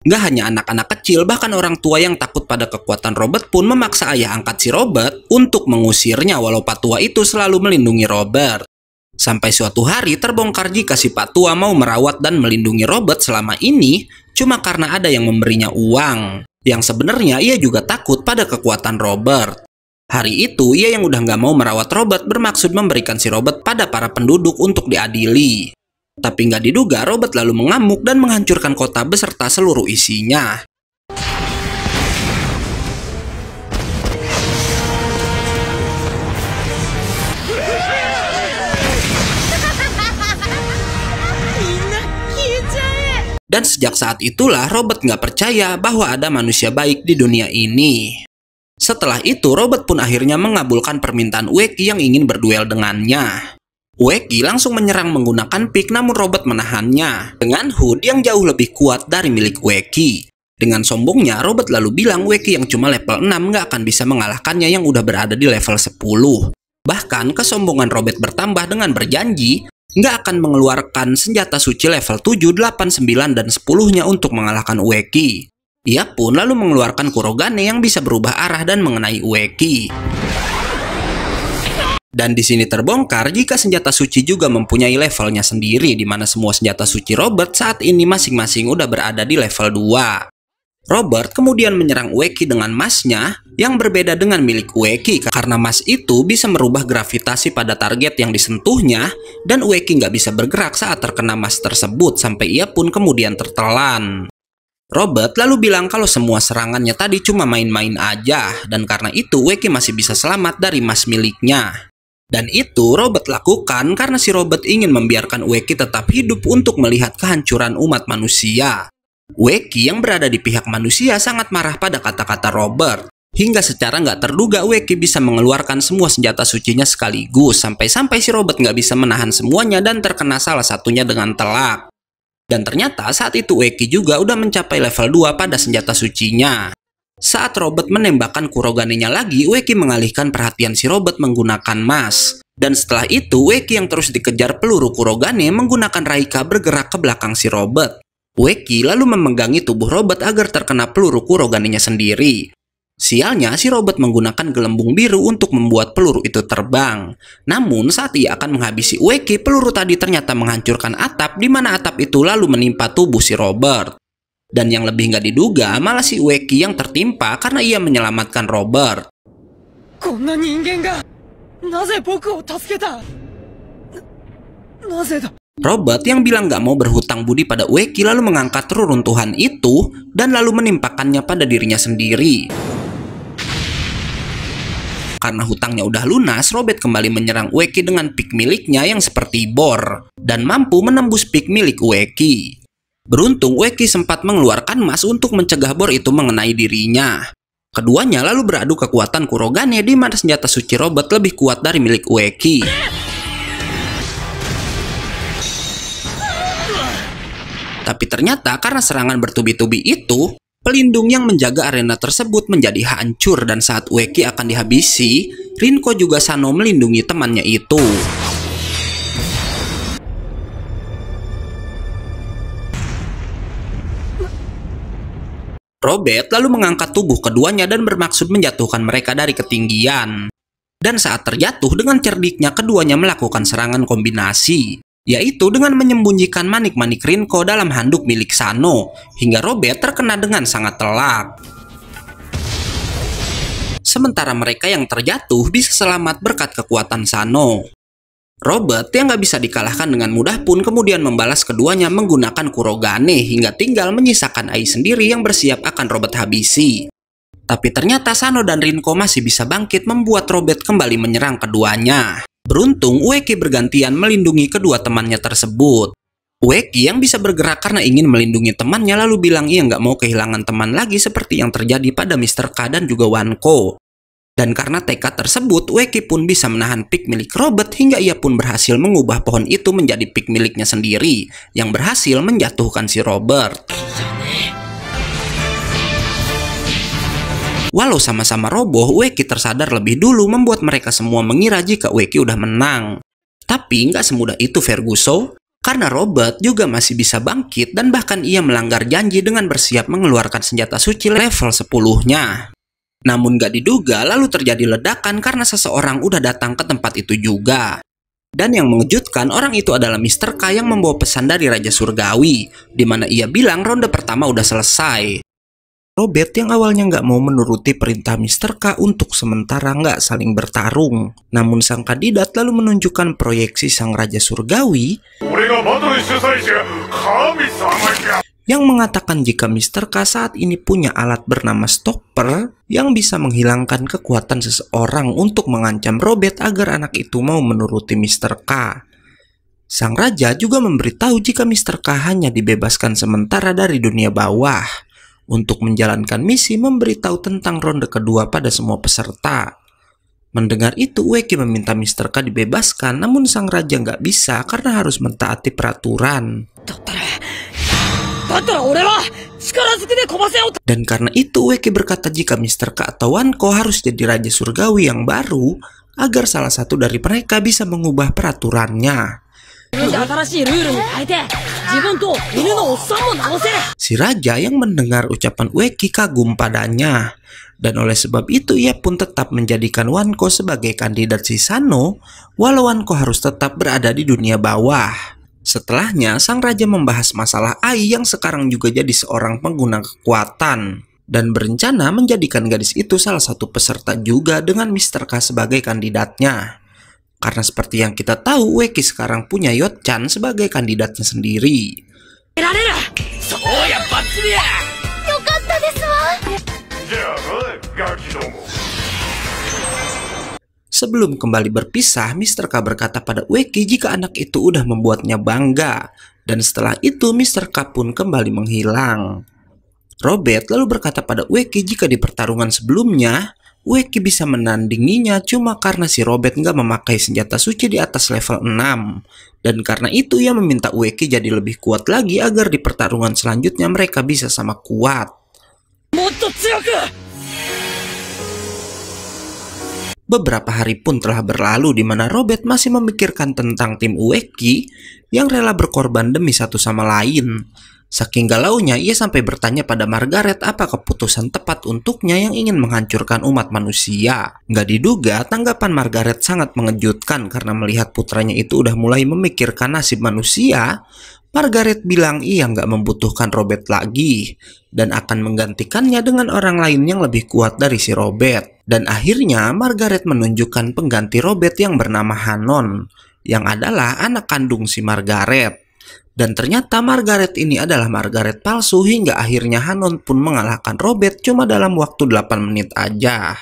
Nggak hanya anak-anak kecil, bahkan orang tua yang takut pada kekuatan Robert pun memaksa ayah angkat si Robert untuk mengusirnya walau Patua itu selalu melindungi Robert. Sampai suatu hari terbongkar jika si Patua mau merawat dan melindungi Robert selama ini cuma karena ada yang memberinya uang. Yang sebenarnya ia juga takut pada kekuatan Robert. Hari itu ia yang udah gak mau merawat Robert bermaksud memberikan si Robert pada para penduduk untuk diadili. Tapi nggak diduga, Robert lalu mengamuk dan menghancurkan kota beserta seluruh isinya. Dan sejak saat itulah Robert nggak percaya bahwa ada manusia baik di dunia ini. Setelah itu, Robert pun akhirnya mengabulkan permintaan Weki yang ingin berduel dengannya. Weki langsung menyerang menggunakan pick, namun Robert menahannya dengan Hood yang jauh lebih kuat dari milik Weki. Dengan sombongnya, Robert lalu bilang Weki yang cuma level 6 nggak akan bisa mengalahkannya yang udah berada di level 10. Bahkan kesombongan Robert bertambah dengan berjanji nggak akan mengeluarkan senjata suci level 7, 8, 9, dan 10-nya untuk mengalahkan Weki. Ia pun lalu mengeluarkan Kurogane yang bisa berubah arah dan mengenai Weki. Dan di sini terbongkar jika senjata suci juga mempunyai levelnya sendiri di mana semua senjata suci Robert saat ini masing-masing udah berada di level 2. Robert kemudian menyerang Ueki dengan masnya yang berbeda dengan milik Ueki karena mas itu bisa merubah gravitasi pada target yang disentuhnya dan Ueki nggak bisa bergerak saat terkena mas tersebut sampai ia pun kemudian tertelan. Robert lalu bilang kalau semua serangannya tadi cuma main-main aja dan karena itu Weki masih bisa selamat dari mas miliknya. Dan itu Robert lakukan karena si Robert ingin membiarkan Weki tetap hidup untuk melihat kehancuran umat manusia. Weki yang berada di pihak manusia sangat marah pada kata-kata Robert. Hingga secara nggak terduga Weki bisa mengeluarkan semua senjata sucinya sekaligus sampai-sampai si Robert nggak bisa menahan semuanya dan terkena salah satunya dengan telak. Dan ternyata saat itu Weki juga udah mencapai level 2 pada senjata sucinya. Saat Robert menembakkan kuroganinya lagi, Weki mengalihkan perhatian si Robert menggunakan mas. Dan setelah itu, Weki yang terus dikejar peluru kurogane menggunakan Raika bergerak ke belakang si Robert. Weki lalu memegangi tubuh Robert agar terkena peluru kuroganinya sendiri. Sialnya, si Robert menggunakan gelembung biru untuk membuat peluru itu terbang. Namun, saat ia akan menghabisi Weki, peluru tadi ternyata menghancurkan atap di mana atap itu lalu menimpa tubuh si Robert. Dan yang lebih nggak diduga malah si Weki yang tertimpa karena ia menyelamatkan Robert. Robert yang bilang nggak mau berhutang budi pada Weki lalu mengangkat reruntuhan itu dan lalu menimpakannya pada dirinya sendiri. Karena hutangnya udah lunas, Robert kembali menyerang Weki dengan pik miliknya yang seperti bor dan mampu menembus pik milik Weki. Beruntung Weki sempat mengeluarkan emas untuk mencegah bor itu mengenai dirinya. Keduanya lalu beradu kekuatan Kurogane di mana senjata suci robot lebih kuat dari milik Weki. Tapi ternyata karena serangan bertubi-tubi itu, pelindung yang menjaga arena tersebut menjadi hancur dan saat Weki akan dihabisi, Rinko juga Sano melindungi temannya itu. Robert lalu mengangkat tubuh keduanya dan bermaksud menjatuhkan mereka dari ketinggian. Dan saat terjatuh dengan cerdiknya keduanya melakukan serangan kombinasi, yaitu dengan menyembunyikan manik-manik Rinko dalam handuk milik Sano, hingga Robert terkena dengan sangat telak. Sementara mereka yang terjatuh bisa selamat berkat kekuatan Sano. Robert yang gak bisa dikalahkan dengan mudah pun kemudian membalas keduanya menggunakan Kurogane hingga tinggal menyisakan Ai sendiri yang bersiap akan Robert habisi. Tapi ternyata Sano dan Rinko masih bisa bangkit membuat Robert kembali menyerang keduanya. Beruntung Ueki bergantian melindungi kedua temannya tersebut. Ueki yang bisa bergerak karena ingin melindungi temannya lalu bilang ia nggak mau kehilangan teman lagi seperti yang terjadi pada Mr. K dan juga Wanko. Dan karena tekad tersebut, Weki pun bisa menahan pik milik Robert hingga ia pun berhasil mengubah pohon itu menjadi pik miliknya sendiri, yang berhasil menjatuhkan si Robert. Walau sama-sama roboh, Weki tersadar lebih dulu membuat mereka semua mengira jika Weki udah menang. Tapi nggak semudah itu Ferguson, karena Robert juga masih bisa bangkit dan bahkan ia melanggar janji dengan bersiap mengeluarkan senjata suci level 10-nya. Namun gak diduga lalu terjadi ledakan karena seseorang udah datang ke tempat itu juga. Dan yang mengejutkan orang itu adalah Mr. K yang membawa pesan dari Raja Surgawi, di mana ia bilang ronde pertama udah selesai. Robert yang awalnya nggak mau menuruti perintah Mr. K untuk sementara nggak saling bertarung. Namun sang kandidat lalu menunjukkan proyeksi sang Raja Surgawi yang mengatakan jika Mr. K saat ini punya alat bernama stopper yang bisa menghilangkan kekuatan seseorang untuk mengancam Robert agar anak itu mau menuruti Mr. K. Sang raja juga memberitahu jika Mr. K hanya dibebaskan sementara dari dunia bawah untuk menjalankan misi memberitahu tentang ronde kedua pada semua peserta. Mendengar itu, Weki meminta Mr. K dibebaskan, namun sang raja nggak bisa karena harus mentaati peraturan. Dokter, dan karena itu Weki berkata jika Mr. K atau Wanko harus jadi Raja Surgawi yang baru agar salah satu dari mereka bisa mengubah peraturannya. Si raja yang mendengar ucapan Weki kagum padanya dan oleh sebab itu ia pun tetap menjadikan Wanko sebagai kandidat si Sano walau Wanko harus tetap berada di dunia bawah. Setelahnya, sang raja membahas masalah Ai yang sekarang juga jadi seorang pengguna kekuatan dan berencana menjadikan gadis itu salah satu peserta juga dengan Mr. K sebagai kandidatnya. Karena seperti yang kita tahu, Weki sekarang punya Yot Chan sebagai kandidatnya sendiri. Sebelum kembali berpisah, Mr. K berkata pada Weki jika anak itu udah membuatnya bangga. Dan setelah itu Mr. K pun kembali menghilang. Robert lalu berkata pada Weki jika di pertarungan sebelumnya, Weki bisa menandinginya cuma karena si Robert nggak memakai senjata suci di atas level 6. Dan karena itu ia meminta Weki jadi lebih kuat lagi agar di pertarungan selanjutnya mereka bisa sama kuat. Beberapa hari pun telah berlalu di mana Robert masih memikirkan tentang tim Ueki yang rela berkorban demi satu sama lain. Saking galaunya, ia sampai bertanya pada Margaret apa keputusan tepat untuknya yang ingin menghancurkan umat manusia. Gak diduga, tanggapan Margaret sangat mengejutkan karena melihat putranya itu udah mulai memikirkan nasib manusia. Margaret bilang ia nggak membutuhkan Robert lagi dan akan menggantikannya dengan orang lain yang lebih kuat dari si Robert. Dan akhirnya Margaret menunjukkan pengganti Robert yang bernama Hanon, yang adalah anak kandung si Margaret. Dan ternyata Margaret ini adalah Margaret palsu hingga akhirnya Hanon pun mengalahkan Robert cuma dalam waktu 8 menit aja.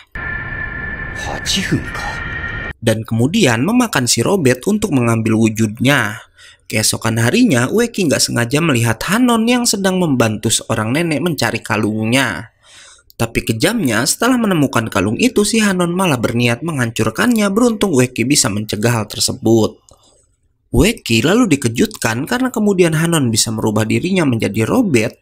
Dan kemudian memakan si Robert untuk mengambil wujudnya. Keesokan harinya, Weki nggak sengaja melihat Hanon yang sedang membantu seorang nenek mencari kalungnya. Tapi kejamnya, setelah menemukan kalung itu, si Hanon malah berniat menghancurkannya. Beruntung Weki bisa mencegah hal tersebut. Weki lalu dikejutkan karena kemudian Hanon bisa merubah dirinya menjadi Robert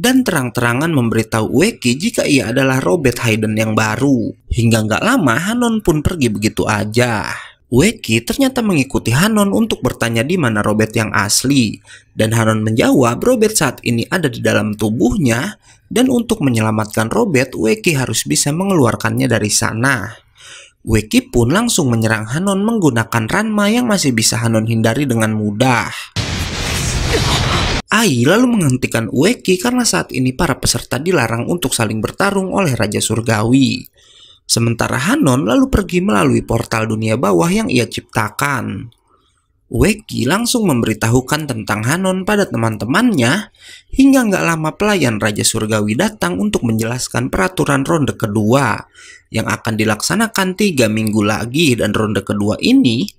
dan terang-terangan memberitahu Weki jika ia adalah Robert Hayden yang baru. Hingga nggak lama, Hanon pun pergi begitu aja. Weki ternyata mengikuti Hanon untuk bertanya di mana Robert yang asli, dan Hanon menjawab Robert saat ini ada di dalam tubuhnya, dan untuk menyelamatkan Robert, Weki harus bisa mengeluarkannya dari sana. Weki pun langsung menyerang Hanon menggunakan Ranma yang masih bisa Hanon hindari dengan mudah. Ai lalu menghentikan Weki karena saat ini para peserta dilarang untuk saling bertarung oleh Raja Surgawi. Sementara Hanon lalu pergi melalui portal dunia bawah yang ia ciptakan. Weki langsung memberitahukan tentang Hanon pada teman-temannya hingga nggak lama pelayan Raja Surgawi datang untuk menjelaskan peraturan ronde kedua yang akan dilaksanakan tiga minggu lagi dan ronde kedua ini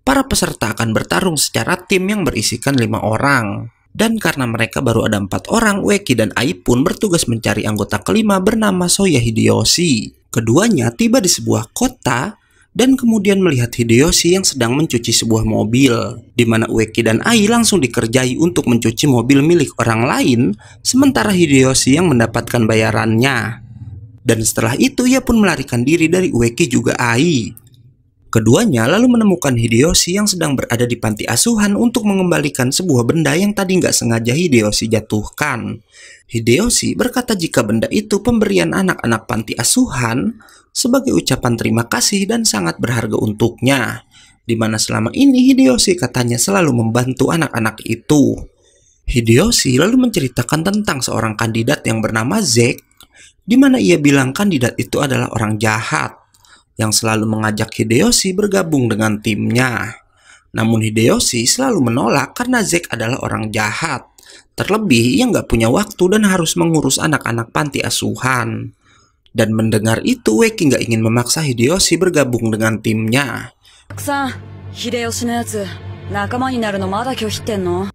para peserta akan bertarung secara tim yang berisikan lima orang. Dan karena mereka baru ada empat orang, Weki dan Ai pun bertugas mencari anggota kelima bernama Soya Hideyoshi. Keduanya tiba di sebuah kota dan kemudian melihat Hideyoshi yang sedang mencuci sebuah mobil, di mana Weki dan Ai langsung dikerjai untuk mencuci mobil milik orang lain, sementara Hideyoshi yang mendapatkan bayarannya. Dan setelah itu ia pun melarikan diri dari Weki juga Ai. Keduanya lalu menemukan Hideyoshi yang sedang berada di panti asuhan untuk mengembalikan sebuah benda yang tadi nggak sengaja Hideyoshi jatuhkan. Hideyoshi berkata jika benda itu pemberian anak-anak panti asuhan sebagai ucapan terima kasih dan sangat berharga untuknya, di mana selama ini Hideyoshi katanya selalu membantu anak-anak itu. Hideyoshi lalu menceritakan tentang seorang kandidat yang bernama Zeke, di mana ia bilang kandidat itu adalah orang jahat yang selalu mengajak Hideyoshi bergabung dengan timnya. Namun Hideyoshi selalu menolak karena Zack adalah orang jahat. Terlebih ia nggak punya waktu dan harus mengurus anak-anak panti asuhan. Dan mendengar itu, Weki nggak ingin memaksa Hideyoshi bergabung dengan timnya. Hideyoshi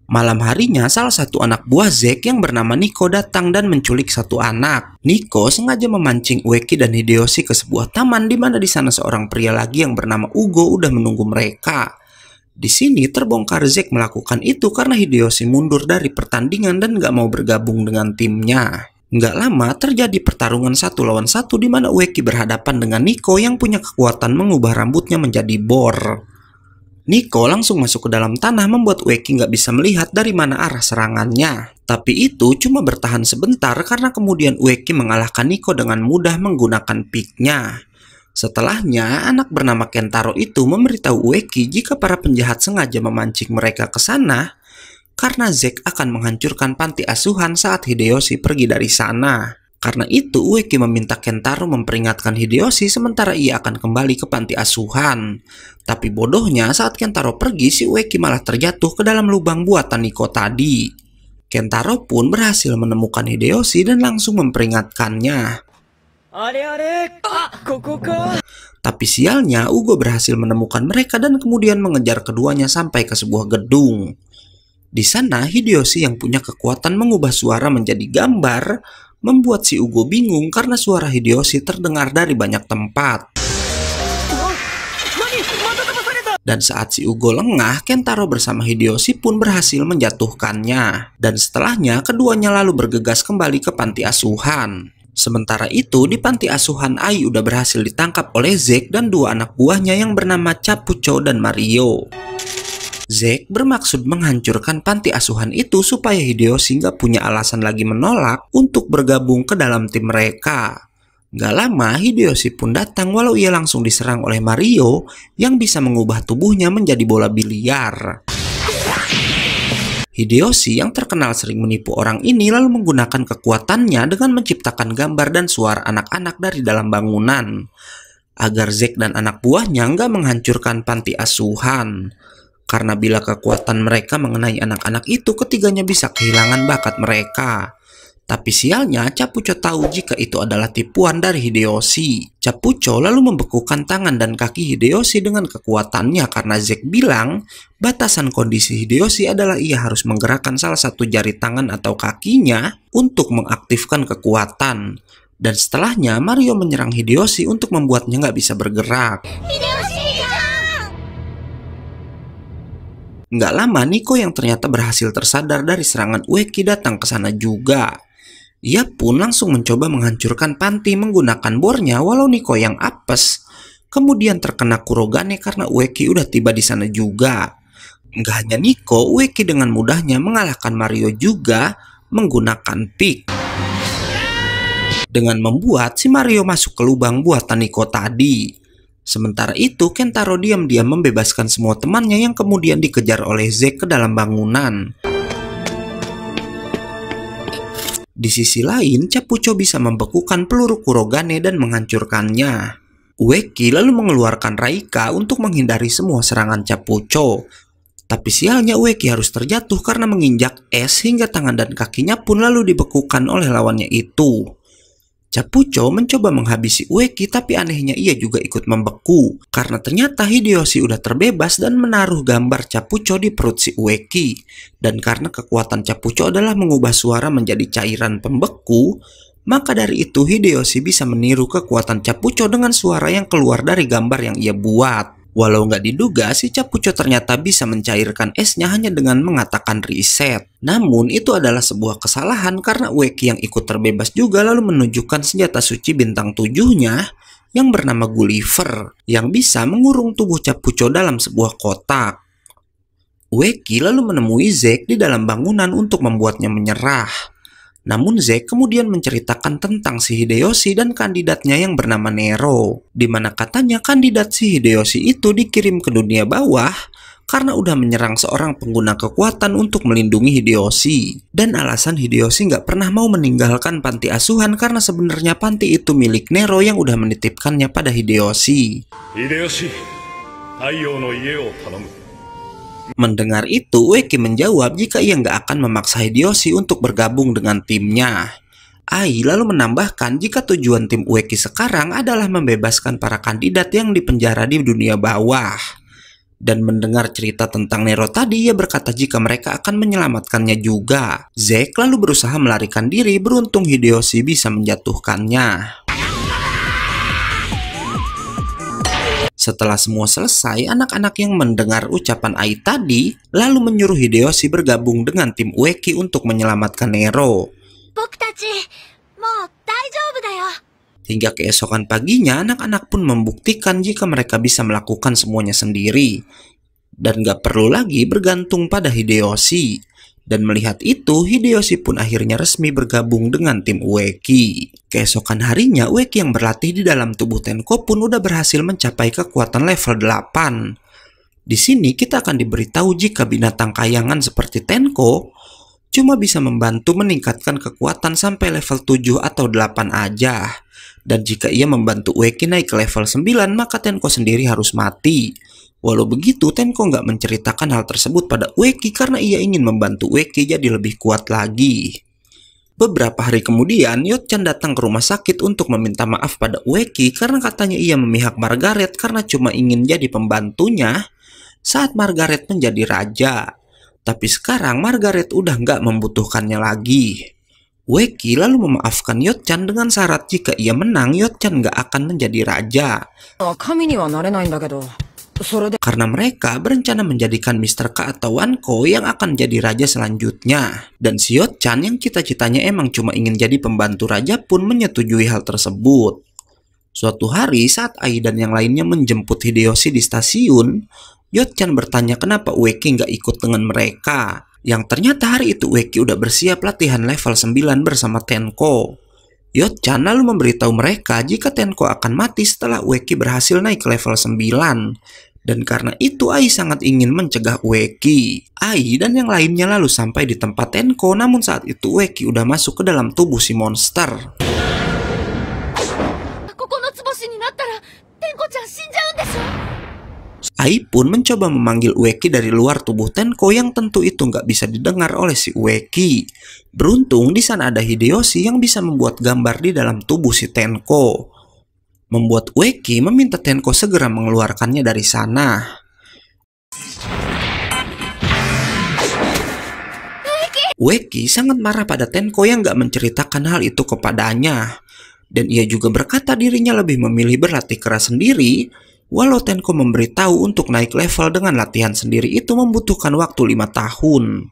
Malam harinya, salah satu anak buah Zack yang bernama Nico datang dan menculik satu anak. Nico sengaja memancing Ueki dan Hideyoshi ke sebuah taman di mana di sana seorang pria lagi yang bernama Ugo udah menunggu mereka. Di sini terbongkar Zack melakukan itu karena Hideyoshi mundur dari pertandingan dan gak mau bergabung dengan timnya. Nggak lama terjadi pertarungan satu lawan satu di mana Ueki berhadapan dengan Nico yang punya kekuatan mengubah rambutnya menjadi bor. Niko langsung masuk ke dalam tanah membuat Weki nggak bisa melihat dari mana arah serangannya. Tapi itu cuma bertahan sebentar karena kemudian Weki mengalahkan Niko dengan mudah menggunakan piknya. Setelahnya, anak bernama Kentaro itu memberitahu Weki jika para penjahat sengaja memancing mereka ke sana karena Zack akan menghancurkan panti asuhan saat Hideyoshi pergi dari sana. Karena itu, Ueki meminta Kentaro memperingatkan Hideyoshi sementara ia akan kembali ke panti asuhan. Tapi bodohnya saat Kentaro pergi, si Ueki malah terjatuh ke dalam lubang buatan Niko tadi. Kentaro pun berhasil menemukan Hideyoshi dan langsung memperingatkannya. Ah, Tapi sialnya, Ugo berhasil menemukan mereka dan kemudian mengejar keduanya sampai ke sebuah gedung. Di sana, Hideyoshi yang punya kekuatan mengubah suara menjadi gambar membuat si Ugo bingung karena suara Hideyoshi terdengar dari banyak tempat. Dan saat si Ugo lengah, Kentaro bersama Hideyoshi pun berhasil menjatuhkannya. Dan setelahnya, keduanya lalu bergegas kembali ke panti asuhan. Sementara itu, di panti asuhan Ai udah berhasil ditangkap oleh Zeke dan dua anak buahnya yang bernama Capucho dan Mario. Zack bermaksud menghancurkan panti asuhan itu supaya Hideyoshi sehingga punya alasan lagi menolak untuk bergabung ke dalam tim mereka. Gak lama Hideyoshi pun datang walau ia langsung diserang oleh Mario yang bisa mengubah tubuhnya menjadi bola biliar. Hideyoshi yang terkenal sering menipu orang ini lalu menggunakan kekuatannya dengan menciptakan gambar dan suara anak-anak dari dalam bangunan agar Zack dan anak buahnya nggak menghancurkan panti asuhan. Karena bila kekuatan mereka mengenai anak-anak itu ketiganya bisa kehilangan bakat mereka. Tapi sialnya Capucho tahu jika itu adalah tipuan dari Hideyoshi. Capucho lalu membekukan tangan dan kaki Hideyoshi dengan kekuatannya karena Zack bilang batasan kondisi Hideyoshi adalah ia harus menggerakkan salah satu jari tangan atau kakinya untuk mengaktifkan kekuatan. Dan setelahnya Mario menyerang Hideyoshi untuk membuatnya nggak bisa bergerak. Hideyoshi! Nggak lama Niko yang ternyata berhasil tersadar dari serangan Ueki datang ke sana juga. Ia pun langsung mencoba menghancurkan panti menggunakan bornya walau Niko yang apes. Kemudian terkena kurogane karena Ueki udah tiba di sana juga. Nggak hanya Niko, Ueki dengan mudahnya mengalahkan Mario juga menggunakan pick. Dengan membuat si Mario masuk ke lubang buatan Niko tadi. Sementara itu, Kentaro diam-diam membebaskan semua temannya yang kemudian dikejar oleh Zeke ke dalam bangunan. Di sisi lain, Capucho bisa membekukan peluru Kurogane dan menghancurkannya. Ueki lalu mengeluarkan Raika untuk menghindari semua serangan Capucho. Tapi sialnya Ueki harus terjatuh karena menginjak es hingga tangan dan kakinya pun lalu dibekukan oleh lawannya itu. Capucho mencoba menghabisi Ueki tapi anehnya ia juga ikut membeku karena ternyata Hideyoshi udah terbebas dan menaruh gambar Capucho di perut si Ueki. Dan karena kekuatan Capucho adalah mengubah suara menjadi cairan pembeku, maka dari itu Hideyoshi bisa meniru kekuatan Capucho dengan suara yang keluar dari gambar yang ia buat. Walau nggak diduga, si Capucho ternyata bisa mencairkan esnya hanya dengan mengatakan reset. Namun itu adalah sebuah kesalahan karena Weki yang ikut terbebas juga lalu menunjukkan senjata suci bintang tujuhnya yang bernama Gulliver yang bisa mengurung tubuh Capucho dalam sebuah kotak. Weki lalu menemui Zack di dalam bangunan untuk membuatnya menyerah. Namun Zek kemudian menceritakan tentang si Hideyoshi dan kandidatnya yang bernama Nero, di mana katanya kandidat si Hideyoshi itu dikirim ke dunia bawah karena udah menyerang seorang pengguna kekuatan untuk melindungi Hideyoshi. Dan alasan Hideyoshi nggak pernah mau meninggalkan panti asuhan karena sebenarnya panti itu milik Nero yang udah menitipkannya pada Hideyoshi. Hideyoshi, Mendengar itu, Weki menjawab jika ia nggak akan memaksa Hideyoshi untuk bergabung dengan timnya. Ai lalu menambahkan jika tujuan tim Ueki sekarang adalah membebaskan para kandidat yang dipenjara di dunia bawah. Dan mendengar cerita tentang Nero tadi, ia berkata jika mereka akan menyelamatkannya juga. Zack lalu berusaha melarikan diri, beruntung Hideyoshi bisa menjatuhkannya. Setelah semua selesai, anak-anak yang mendengar ucapan Ai tadi lalu menyuruh Hideyoshi bergabung dengan tim Ueki untuk menyelamatkan Nero. Hingga keesokan paginya, anak-anak pun membuktikan jika mereka bisa melakukan semuanya sendiri. Dan gak perlu lagi bergantung pada Hideyoshi. Dan melihat itu, Hideyoshi pun akhirnya resmi bergabung dengan tim Ueki. Keesokan harinya, Ueki yang berlatih di dalam tubuh Tenko pun udah berhasil mencapai kekuatan level 8. Di sini kita akan diberitahu jika binatang kayangan seperti Tenko cuma bisa membantu meningkatkan kekuatan sampai level 7 atau 8 aja. Dan jika ia membantu Ueki naik ke level 9, maka Tenko sendiri harus mati. Walau begitu, Tenko nggak menceritakan hal tersebut pada Ueki karena ia ingin membantu Ueki jadi lebih kuat lagi. Beberapa hari kemudian, Yotchan datang ke rumah sakit untuk meminta maaf pada Ueki karena katanya ia memihak Margaret karena cuma ingin jadi pembantunya saat Margaret menjadi raja. Tapi sekarang Margaret udah nggak membutuhkannya lagi. Weki lalu memaafkan Yotchan dengan syarat jika ia menang, Yotchan nggak akan menjadi raja. Oh, karena mereka berencana menjadikan Mr. K atau Wanko yang akan jadi raja selanjutnya. Dan Yot Chan yang cita-citanya emang cuma ingin jadi pembantu raja pun menyetujui hal tersebut. Suatu hari saat Ai dan yang lainnya menjemput Hideyoshi di stasiun, Yot Chan bertanya kenapa Ueki nggak ikut dengan mereka. Yang ternyata hari itu Ueki udah bersiap latihan level 9 bersama Tenko. Yot Chan lalu memberitahu mereka jika Tenko akan mati setelah Ueki berhasil naik ke level 9. Dan karena itu Ai sangat ingin mencegah Weki. Ai dan yang lainnya lalu sampai di tempat Tenko namun saat itu Weki udah masuk ke dalam tubuh si monster. Ai pun mencoba memanggil Ueki dari luar tubuh Tenko yang tentu itu nggak bisa didengar oleh si Ueki. Beruntung di sana ada Hideyoshi yang bisa membuat gambar di dalam tubuh si Tenko membuat Weki meminta Tenko segera mengeluarkannya dari sana. Weki sangat marah pada Tenko yang gak menceritakan hal itu kepadanya. Dan ia juga berkata dirinya lebih memilih berlatih keras sendiri, walau Tenko memberitahu untuk naik level dengan latihan sendiri itu membutuhkan waktu lima tahun.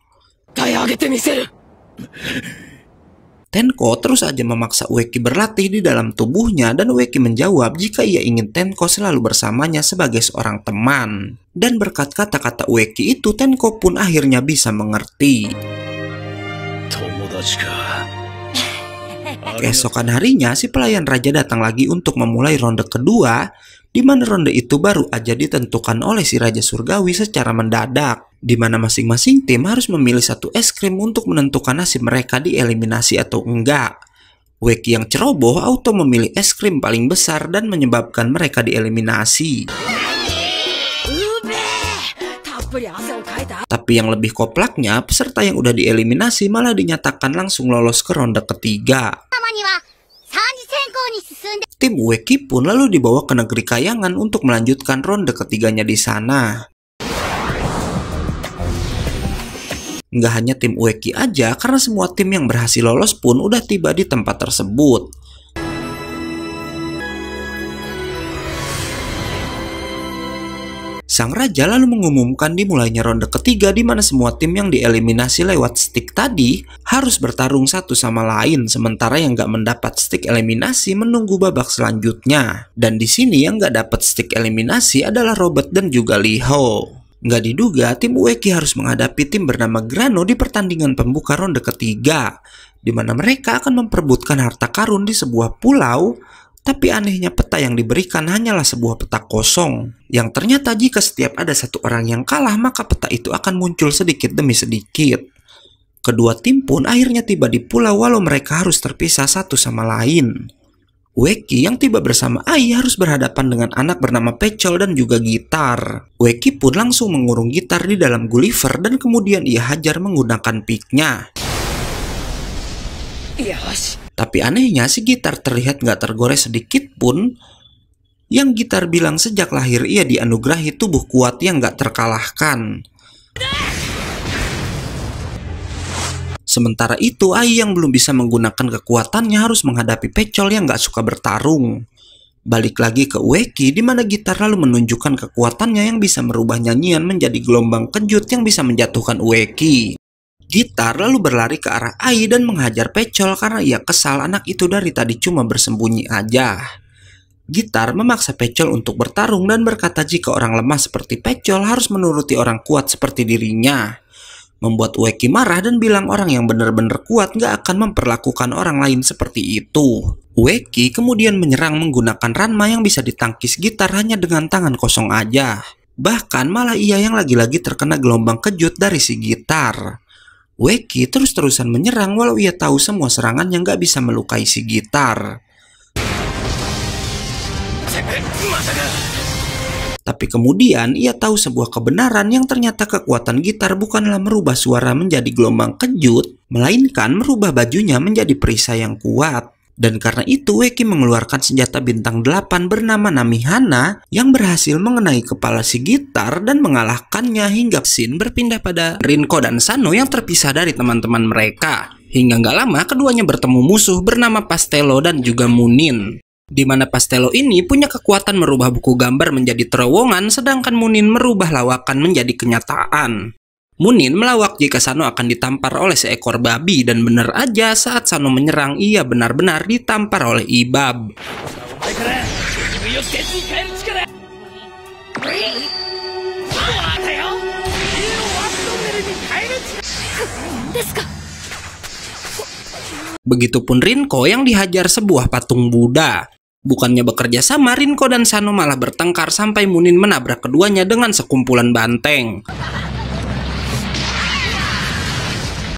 Tenko terus saja memaksa Ueki berlatih di dalam tubuhnya dan Ueki menjawab jika ia ingin Tenko selalu bersamanya sebagai seorang teman. Dan berkat kata-kata Ueki itu Tenko pun akhirnya bisa mengerti. Keesokan harinya si pelayan raja datang lagi untuk memulai ronde kedua di mana ronde itu baru aja ditentukan oleh si Raja Surgawi secara mendadak di mana masing-masing tim harus memilih satu es krim untuk menentukan nasib mereka di eliminasi atau enggak. Wake yang ceroboh auto memilih es krim paling besar dan menyebabkan mereka dieliminasi. Tapi yang lebih koplaknya, peserta yang udah dieliminasi malah dinyatakan langsung lolos ke ronde ketiga. Tim Weki pun lalu dibawa ke negeri kayangan untuk melanjutkan ronde ketiganya di sana. Nggak hanya tim Ueki aja, karena semua tim yang berhasil lolos pun udah tiba di tempat tersebut. Sang Raja lalu mengumumkan dimulainya ronde ketiga di mana semua tim yang dieliminasi lewat stick tadi harus bertarung satu sama lain sementara yang gak mendapat stick eliminasi menunggu babak selanjutnya. Dan di sini yang gak dapat stick eliminasi adalah Robert dan juga Liho. Nggak diduga, tim ueki harus menghadapi tim bernama Grano di pertandingan pembuka ronde ketiga, di mana mereka akan memperbutkan harta karun di sebuah pulau, tapi anehnya peta yang diberikan hanyalah sebuah peta kosong, yang ternyata jika setiap ada satu orang yang kalah maka peta itu akan muncul sedikit demi sedikit. Kedua tim pun akhirnya tiba di pulau walau mereka harus terpisah satu sama lain. Weki yang tiba bersama Ai harus berhadapan dengan anak bernama Pecol dan juga gitar. Weki pun langsung mengurung gitar di dalam Gulliver dan kemudian ia hajar menggunakan piknya. Yes. Iya, Tapi anehnya si gitar terlihat gak tergores sedikit pun. Yang gitar bilang sejak lahir ia dianugerahi tubuh kuat yang gak terkalahkan. Sementara itu, Ai yang belum bisa menggunakan kekuatannya harus menghadapi Pecol yang gak suka bertarung. Balik lagi ke Ueki di mana gitar lalu menunjukkan kekuatannya yang bisa merubah nyanyian menjadi gelombang kejut yang bisa menjatuhkan Ueki. Gitar lalu berlari ke arah Ai dan menghajar Pecol karena ia kesal anak itu dari tadi cuma bersembunyi aja. Gitar memaksa Pecol untuk bertarung dan berkata jika orang lemah seperti Pecol harus menuruti orang kuat seperti dirinya membuat Weki marah dan bilang orang yang benar-benar kuat nggak akan memperlakukan orang lain seperti itu. Weki kemudian menyerang menggunakan Ranma yang bisa ditangkis gitar hanya dengan tangan kosong aja. Bahkan malah ia yang lagi-lagi terkena gelombang kejut dari si gitar. Weki terus-terusan menyerang walau ia tahu semua serangan yang nggak bisa melukai si gitar. Tapi kemudian ia tahu sebuah kebenaran yang ternyata kekuatan gitar bukanlah merubah suara menjadi gelombang kejut, melainkan merubah bajunya menjadi perisai yang kuat. Dan karena itu Weki mengeluarkan senjata bintang 8 bernama Namihana yang berhasil mengenai kepala si gitar dan mengalahkannya hingga Shin berpindah pada Rinko dan Sano yang terpisah dari teman-teman mereka. Hingga nggak lama keduanya bertemu musuh bernama Pastelo dan juga Munin di mana Pastello ini punya kekuatan merubah buku gambar menjadi terowongan sedangkan Munin merubah lawakan menjadi kenyataan. Munin melawak jika Sano akan ditampar oleh seekor babi dan benar aja saat Sano menyerang ia benar-benar ditampar oleh Ibab. Begitupun Rinko yang dihajar sebuah patung Buddha. Bukannya bekerja sama, Rinko dan Sano malah bertengkar sampai Munin menabrak keduanya dengan sekumpulan banteng.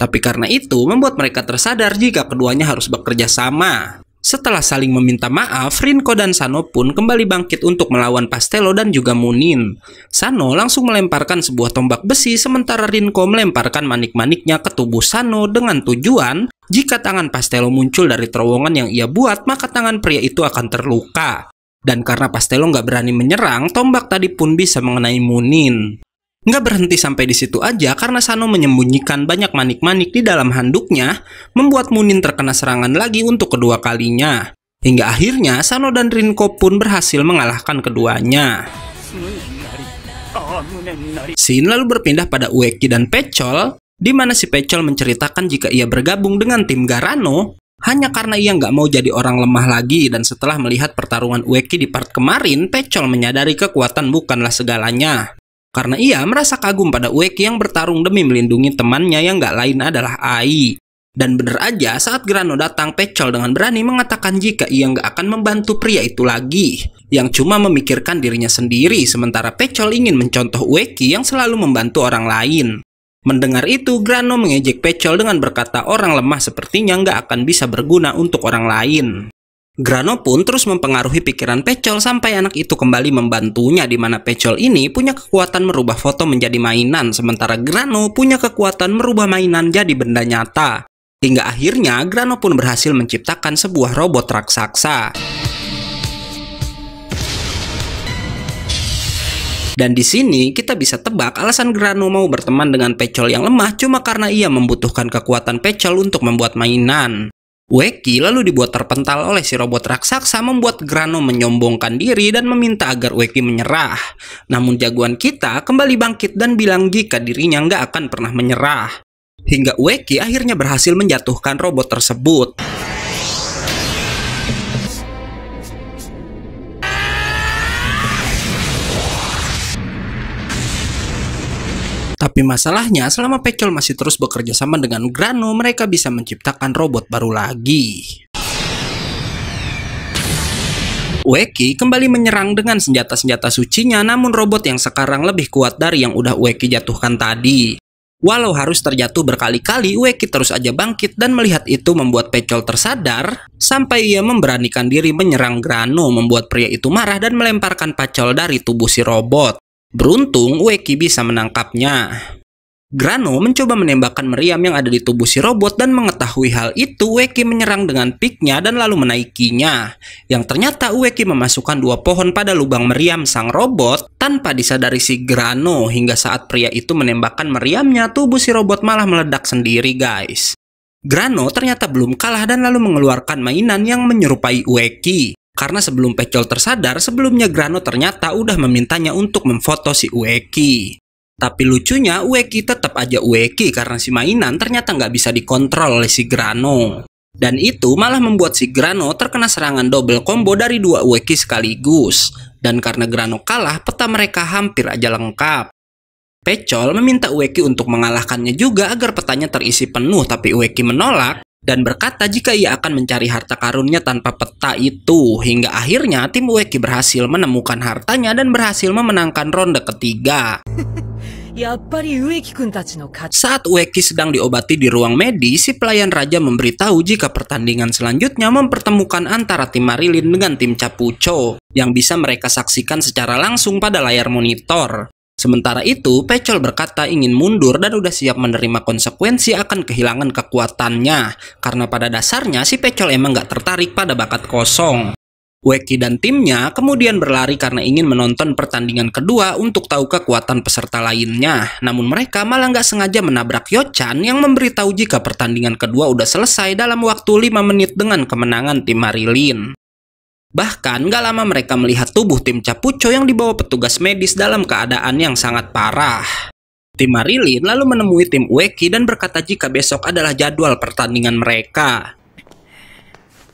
Tapi karena itu membuat mereka tersadar jika keduanya harus bekerja sama. Setelah saling meminta maaf, Rinko dan Sano pun kembali bangkit untuk melawan Pastelo dan juga Munin. Sano langsung melemparkan sebuah tombak besi sementara Rinko melemparkan manik-maniknya ke tubuh Sano dengan tujuan jika tangan Pastelo muncul dari terowongan yang ia buat, maka tangan pria itu akan terluka. Dan karena Pastelo nggak berani menyerang, tombak tadi pun bisa mengenai Munin. Nggak berhenti sampai di situ aja karena Sano menyembunyikan banyak manik-manik di dalam handuknya, membuat Munin terkena serangan lagi untuk kedua kalinya. Hingga akhirnya Sano dan Rinko pun berhasil mengalahkan keduanya. Sin lalu berpindah pada Ueki dan Pecol, di mana si Pecol menceritakan jika ia bergabung dengan tim Garano, hanya karena ia nggak mau jadi orang lemah lagi dan setelah melihat pertarungan Ueki di part kemarin, Pecol menyadari kekuatan bukanlah segalanya karena ia merasa kagum pada Ueki yang bertarung demi melindungi temannya yang gak lain adalah Ai. Dan bener aja saat Grano datang Pecol dengan berani mengatakan jika ia gak akan membantu pria itu lagi yang cuma memikirkan dirinya sendiri sementara Pecol ingin mencontoh Ueki yang selalu membantu orang lain. Mendengar itu, Grano mengejek Pecol dengan berkata orang lemah sepertinya gak akan bisa berguna untuk orang lain. Grano pun terus mempengaruhi pikiran Pecol sampai anak itu kembali membantunya di mana Pecol ini punya kekuatan merubah foto menjadi mainan sementara Grano punya kekuatan merubah mainan jadi benda nyata. Hingga akhirnya Grano pun berhasil menciptakan sebuah robot raksasa. Dan di sini kita bisa tebak alasan Grano mau berteman dengan Pecol yang lemah cuma karena ia membutuhkan kekuatan Pecol untuk membuat mainan. Weki lalu dibuat terpental oleh si robot raksasa membuat Grano menyombongkan diri dan meminta agar Weki menyerah. Namun jagoan kita kembali bangkit dan bilang jika dirinya nggak akan pernah menyerah. Hingga Weki akhirnya berhasil menjatuhkan robot tersebut. Tapi masalahnya, selama Pecol masih terus bekerja sama dengan Grano, mereka bisa menciptakan robot baru lagi. Weki kembali menyerang dengan senjata-senjata sucinya namun robot yang sekarang lebih kuat dari yang udah Weki jatuhkan tadi. Walau harus terjatuh berkali-kali, Weki terus aja bangkit dan melihat itu membuat Pecol tersadar sampai ia memberanikan diri menyerang Grano membuat pria itu marah dan melemparkan Pecol dari tubuh si robot. Beruntung Weki bisa menangkapnya. Grano mencoba menembakkan meriam yang ada di tubuh si robot dan mengetahui hal itu Weki menyerang dengan piknya dan lalu menaikinya. Yang ternyata Weki memasukkan dua pohon pada lubang meriam sang robot tanpa disadari si Grano hingga saat pria itu menembakkan meriamnya tubuh si robot malah meledak sendiri guys. Grano ternyata belum kalah dan lalu mengeluarkan mainan yang menyerupai Weki. Karena sebelum Pecol tersadar, sebelumnya Grano ternyata udah memintanya untuk memfoto si Ueki. Tapi lucunya Ueki tetap aja Ueki karena si mainan ternyata nggak bisa dikontrol oleh si Grano. Dan itu malah membuat si Grano terkena serangan double combo dari dua Ueki sekaligus. Dan karena Grano kalah, peta mereka hampir aja lengkap. Pecol meminta Ueki untuk mengalahkannya juga agar petanya terisi penuh tapi Ueki menolak dan berkata jika ia akan mencari harta karunnya tanpa peta itu. Hingga akhirnya tim Weki berhasil menemukan hartanya dan berhasil memenangkan ronde ketiga. Saat Ueki sedang diobati di ruang medis, si pelayan raja memberitahu jika pertandingan selanjutnya mempertemukan antara tim Marilyn dengan tim Capucho yang bisa mereka saksikan secara langsung pada layar monitor. Sementara itu, Pecol berkata ingin mundur dan udah siap menerima konsekuensi akan kehilangan kekuatannya, karena pada dasarnya si Pecol emang gak tertarik pada bakat kosong. Weki dan timnya kemudian berlari karena ingin menonton pertandingan kedua untuk tahu kekuatan peserta lainnya. Namun mereka malah gak sengaja menabrak Yochan yang memberitahu jika pertandingan kedua udah selesai dalam waktu 5 menit dengan kemenangan tim Marilyn. Bahkan gak lama mereka melihat tubuh tim Capucho yang dibawa petugas medis dalam keadaan yang sangat parah. Tim Marilyn lalu menemui tim Ueki dan berkata jika besok adalah jadwal pertandingan mereka.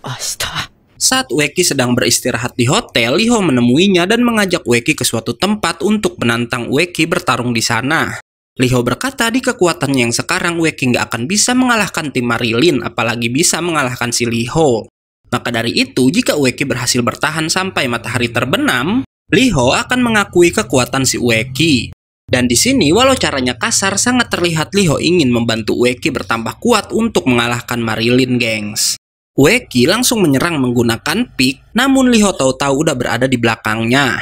Astaga. Saat Ueki sedang beristirahat di hotel, Liho menemuinya dan mengajak Ueki ke suatu tempat untuk menantang Ueki bertarung di sana. Liho berkata di kekuatannya yang sekarang Ueki nggak akan bisa mengalahkan tim Marilyn, apalagi bisa mengalahkan si Liho. Maka dari itu, jika Ueki berhasil bertahan sampai matahari terbenam, Liho akan mengakui kekuatan si Ueki. Dan di sini, walau caranya kasar, sangat terlihat Liho ingin membantu Ueki bertambah kuat untuk mengalahkan Marilyn, gengs. Ueki langsung menyerang menggunakan pik, namun Liho tahu-tahu udah berada di belakangnya.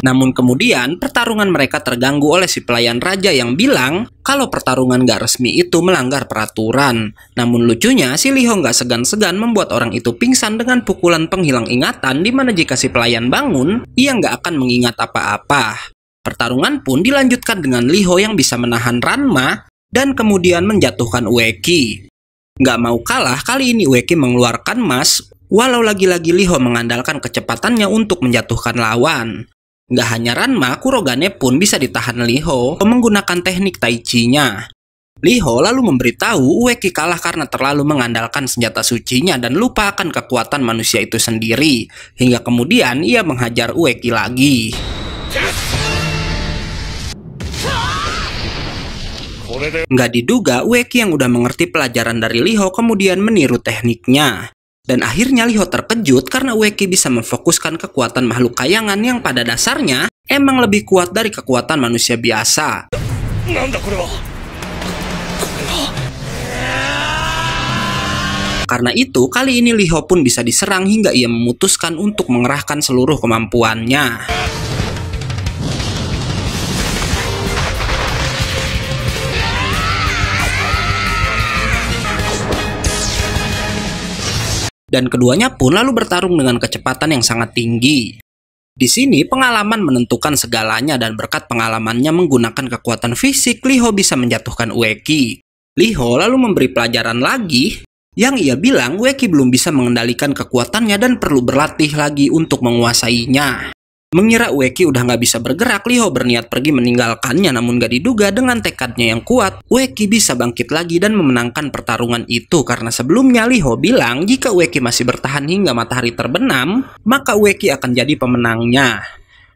Namun kemudian pertarungan mereka terganggu oleh si pelayan raja yang bilang kalau pertarungan gak resmi itu melanggar peraturan. Namun lucunya si Li Hong gak segan-segan membuat orang itu pingsan dengan pukulan penghilang ingatan di mana jika si pelayan bangun, ia nggak akan mengingat apa-apa. Pertarungan pun dilanjutkan dengan Li yang bisa menahan Ranma dan kemudian menjatuhkan Ueki. Nggak mau kalah, kali ini Ueki mengeluarkan emas Walau lagi-lagi Liho mengandalkan kecepatannya untuk menjatuhkan lawan. Nggak hanya Ranma, Kurogane pun bisa ditahan Liho menggunakan teknik Tai Chi-nya. Liho lalu memberitahu Ueki kalah karena terlalu mengandalkan senjata sucinya dan lupa akan kekuatan manusia itu sendiri. Hingga kemudian ia menghajar Ueki lagi. Gak diduga, Ueki yang udah mengerti pelajaran dari Liho kemudian meniru tekniknya. Dan akhirnya Liho terkejut karena Ueki bisa memfokuskan kekuatan makhluk kayangan yang pada dasarnya emang lebih kuat dari kekuatan manusia biasa. Karena itu, kali ini Liho pun bisa diserang hingga ia memutuskan untuk mengerahkan seluruh kemampuannya. dan keduanya pun lalu bertarung dengan kecepatan yang sangat tinggi. Di sini pengalaman menentukan segalanya dan berkat pengalamannya menggunakan kekuatan fisik, Liho bisa menjatuhkan Ueki. Liho lalu memberi pelajaran lagi yang ia bilang Ueki belum bisa mengendalikan kekuatannya dan perlu berlatih lagi untuk menguasainya. Mengira Weki udah nggak bisa bergerak, Liho berniat pergi meninggalkannya namun gak diduga dengan tekadnya yang kuat, Weki bisa bangkit lagi dan memenangkan pertarungan itu karena sebelumnya Liho bilang jika Weki masih bertahan hingga matahari terbenam, maka Weki akan jadi pemenangnya.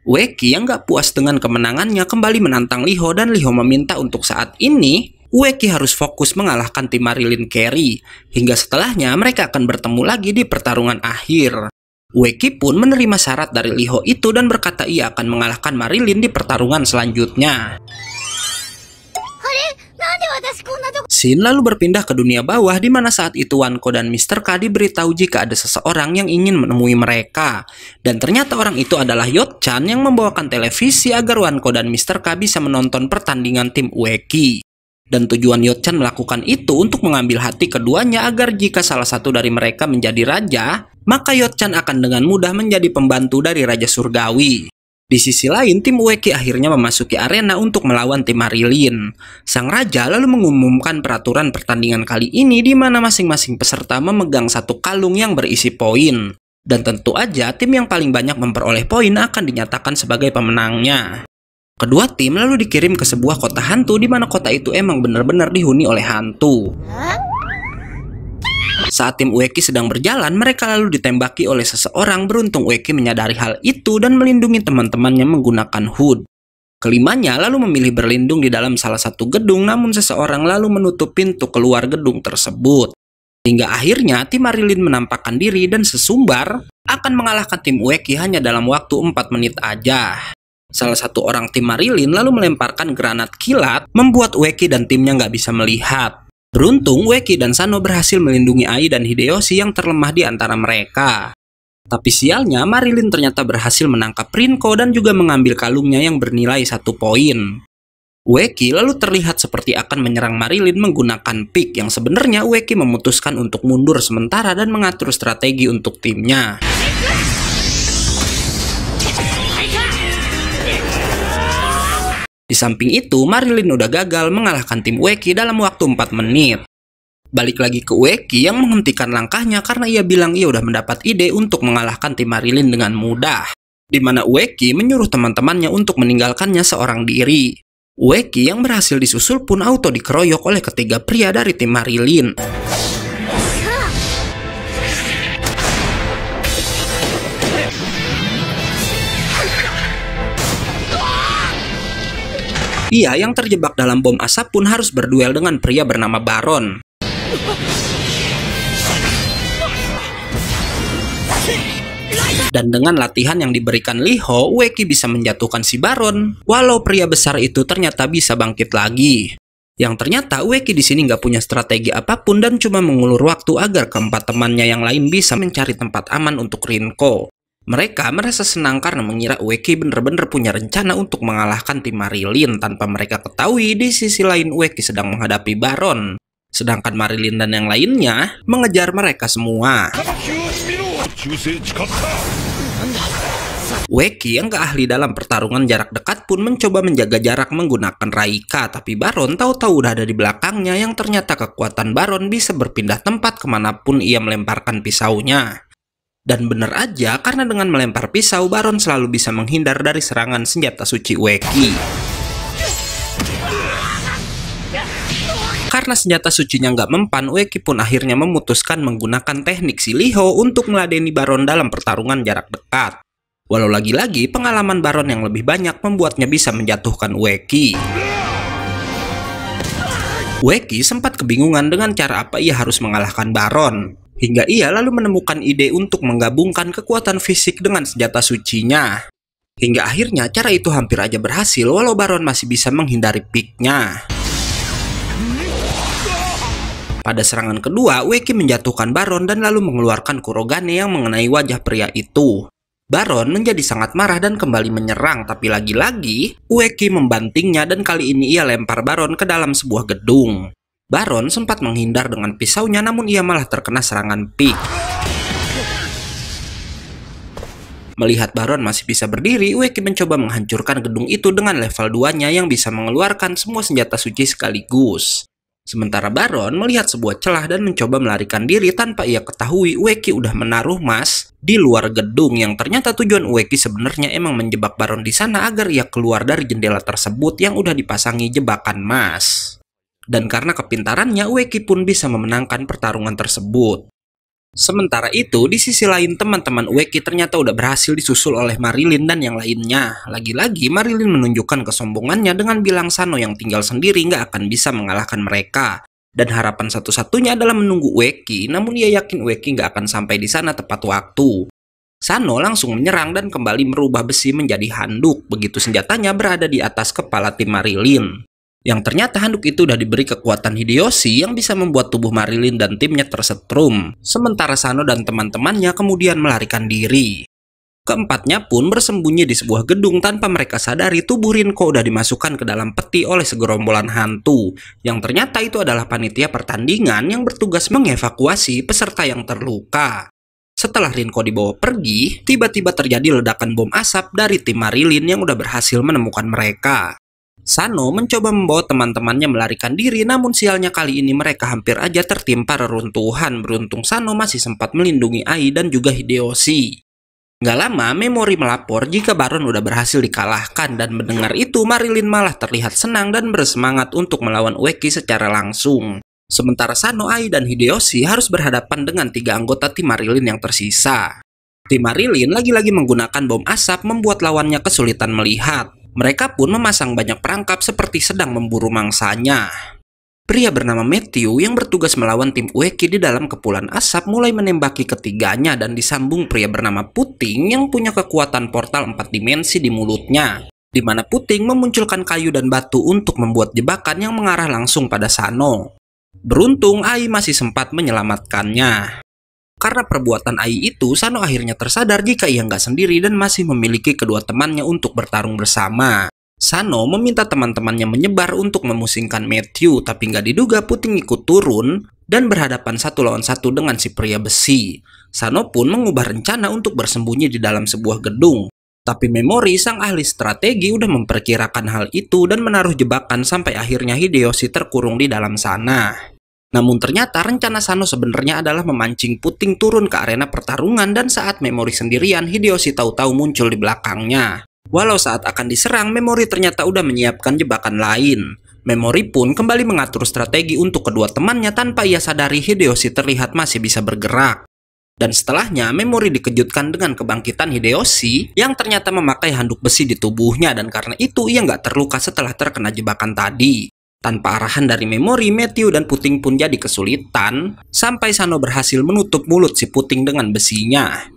Weki yang gak puas dengan kemenangannya kembali menantang Liho dan Liho meminta untuk saat ini Weki harus fokus mengalahkan tim Marilyn Carey. Hingga setelahnya mereka akan bertemu lagi di pertarungan akhir. Weki pun menerima syarat dari Liho itu dan berkata ia akan mengalahkan Marilyn di pertarungan selanjutnya. Shin lalu berpindah ke dunia bawah di mana saat itu Wanko dan Mr. K diberitahu jika ada seseorang yang ingin menemui mereka. Dan ternyata orang itu adalah Yot Chan yang membawakan televisi agar Wanko dan Mr. K bisa menonton pertandingan tim Weki. Dan tujuan Yotchan melakukan itu untuk mengambil hati keduanya agar jika salah satu dari mereka menjadi raja, maka Yotchan akan dengan mudah menjadi pembantu dari Raja Surgawi. Di sisi lain, tim Ueki akhirnya memasuki arena untuk melawan tim Marilyn. Sang Raja lalu mengumumkan peraturan pertandingan kali ini di mana masing-masing peserta memegang satu kalung yang berisi poin. Dan tentu aja, tim yang paling banyak memperoleh poin akan dinyatakan sebagai pemenangnya. Kedua tim lalu dikirim ke sebuah kota hantu di mana kota itu emang benar-benar dihuni oleh hantu. Saat tim Ueki sedang berjalan, mereka lalu ditembaki oleh seseorang. Beruntung Ueki menyadari hal itu dan melindungi teman-temannya menggunakan hood. Kelimanya lalu memilih berlindung di dalam salah satu gedung, namun seseorang lalu menutup pintu keluar gedung tersebut. Hingga akhirnya tim Marilyn menampakkan diri dan sesumbar akan mengalahkan tim Ueki hanya dalam waktu 4 menit aja. Salah satu orang tim Marilyn lalu melemparkan granat kilat, membuat Weki dan timnya nggak bisa melihat. Beruntung, Weki dan Sano berhasil melindungi Ai dan Hideyoshi yang terlemah di antara mereka. Tapi sialnya, Marilyn ternyata berhasil menangkap Rinko dan juga mengambil kalungnya yang bernilai satu poin. Weki lalu terlihat seperti akan menyerang Marilyn menggunakan pick, yang sebenarnya Weki memutuskan untuk mundur sementara dan mengatur strategi untuk timnya. Di samping itu, Marilyn udah gagal mengalahkan tim Ueki dalam waktu 4 menit. Balik lagi ke Ueki yang menghentikan langkahnya karena ia bilang ia udah mendapat ide untuk mengalahkan tim Marilyn dengan mudah. Di mana Ueki menyuruh teman-temannya untuk meninggalkannya seorang diri. Ueki yang berhasil disusul pun auto dikeroyok oleh ketiga pria dari tim Marilyn. Ia yang terjebak dalam bom asap pun harus berduel dengan pria bernama Baron. Dan dengan latihan yang diberikan Li Ho, Weki bisa menjatuhkan si Baron. Walau pria besar itu ternyata bisa bangkit lagi. Yang ternyata Weki di sini nggak punya strategi apapun dan cuma mengulur waktu agar keempat temannya yang lain bisa mencari tempat aman untuk Rinko. Mereka merasa senang karena mengira Ueki benar-benar punya rencana untuk mengalahkan tim Marilyn tanpa mereka ketahui di sisi lain Ueki sedang menghadapi Baron. Sedangkan Marilyn dan yang lainnya mengejar mereka semua. Weki yang gak ahli dalam pertarungan jarak dekat pun mencoba menjaga jarak menggunakan Raika tapi Baron tahu-tahu udah ada di belakangnya yang ternyata kekuatan Baron bisa berpindah tempat kemanapun ia melemparkan pisaunya. Dan benar aja karena dengan melempar pisau Baron selalu bisa menghindar dari serangan senjata suci Weki. Karena senjata sucinya nggak mempan, Weki pun akhirnya memutuskan menggunakan teknik Siliho untuk meladeni Baron dalam pertarungan jarak dekat. Walau lagi-lagi pengalaman Baron yang lebih banyak membuatnya bisa menjatuhkan Weki. Weki sempat kebingungan dengan cara apa ia harus mengalahkan Baron hingga ia lalu menemukan ide untuk menggabungkan kekuatan fisik dengan senjata sucinya. Hingga akhirnya cara itu hampir aja berhasil walau Baron masih bisa menghindari piknya. Pada serangan kedua, Weki menjatuhkan Baron dan lalu mengeluarkan Kurogane yang mengenai wajah pria itu. Baron menjadi sangat marah dan kembali menyerang, tapi lagi-lagi Weki membantingnya dan kali ini ia lempar Baron ke dalam sebuah gedung. Baron sempat menghindar dengan pisaunya namun ia malah terkena serangan pi. Melihat Baron masih bisa berdiri, Ueki mencoba menghancurkan gedung itu dengan level 2-nya yang bisa mengeluarkan semua senjata suci sekaligus. Sementara Baron melihat sebuah celah dan mencoba melarikan diri tanpa ia ketahui Ueki udah menaruh mas di luar gedung yang ternyata tujuan Ueki sebenarnya emang menjebak Baron di sana agar ia keluar dari jendela tersebut yang udah dipasangi jebakan mas dan karena kepintarannya Weki pun bisa memenangkan pertarungan tersebut. Sementara itu, di sisi lain teman-teman Weki ternyata udah berhasil disusul oleh Marilyn dan yang lainnya. Lagi-lagi Marilyn menunjukkan kesombongannya dengan bilang Sano yang tinggal sendiri nggak akan bisa mengalahkan mereka. Dan harapan satu-satunya adalah menunggu Weki, namun ia yakin Weki nggak akan sampai di sana tepat waktu. Sano langsung menyerang dan kembali merubah besi menjadi handuk begitu senjatanya berada di atas kepala tim Marilyn yang ternyata handuk itu sudah diberi kekuatan Hideyoshi yang bisa membuat tubuh Marilyn dan timnya tersetrum, sementara Sano dan teman-temannya kemudian melarikan diri. Keempatnya pun bersembunyi di sebuah gedung tanpa mereka sadari tubuh Rinko sudah dimasukkan ke dalam peti oleh segerombolan hantu, yang ternyata itu adalah panitia pertandingan yang bertugas mengevakuasi peserta yang terluka. Setelah Rinko dibawa pergi, tiba-tiba terjadi ledakan bom asap dari tim Marilyn yang udah berhasil menemukan mereka. Sano mencoba membawa teman-temannya melarikan diri namun sialnya kali ini mereka hampir aja tertimpa reruntuhan. Beruntung Sano masih sempat melindungi Ai dan juga Hideyoshi. Gak lama, memori melapor jika Baron udah berhasil dikalahkan dan mendengar itu Marilyn malah terlihat senang dan bersemangat untuk melawan Ueki secara langsung. Sementara Sano, Ai, dan Hideyoshi harus berhadapan dengan tiga anggota tim Marilyn yang tersisa. Tim Marilyn lagi-lagi menggunakan bom asap membuat lawannya kesulitan melihat. Mereka pun memasang banyak perangkap seperti sedang memburu mangsanya. Pria bernama Matthew yang bertugas melawan tim Ueki di dalam kepulan asap mulai menembaki ketiganya dan disambung pria bernama Puting yang punya kekuatan portal empat dimensi di mulutnya. Di mana Puting memunculkan kayu dan batu untuk membuat jebakan yang mengarah langsung pada Sano. Beruntung Ai masih sempat menyelamatkannya. Karena perbuatan Ai itu, Sano akhirnya tersadar jika ia nggak sendiri dan masih memiliki kedua temannya untuk bertarung bersama. Sano meminta teman-temannya menyebar untuk memusingkan Matthew, tapi nggak diduga Puting ikut turun dan berhadapan satu lawan satu dengan si pria besi. Sano pun mengubah rencana untuk bersembunyi di dalam sebuah gedung. Tapi memori sang ahli strategi udah memperkirakan hal itu dan menaruh jebakan sampai akhirnya Hideyoshi terkurung di dalam sana. Namun ternyata rencana Sano sebenarnya adalah memancing Puting turun ke arena pertarungan dan saat memori sendirian Hideyoshi tahu-tahu muncul di belakangnya. Walau saat akan diserang, memori ternyata udah menyiapkan jebakan lain. Memori pun kembali mengatur strategi untuk kedua temannya tanpa ia sadari Hideyoshi terlihat masih bisa bergerak. Dan setelahnya, memori dikejutkan dengan kebangkitan Hideyoshi yang ternyata memakai handuk besi di tubuhnya dan karena itu ia nggak terluka setelah terkena jebakan tadi. Tanpa arahan dari memori, Matthew dan Puting pun jadi kesulitan, sampai Sano berhasil menutup mulut si Puting dengan besinya.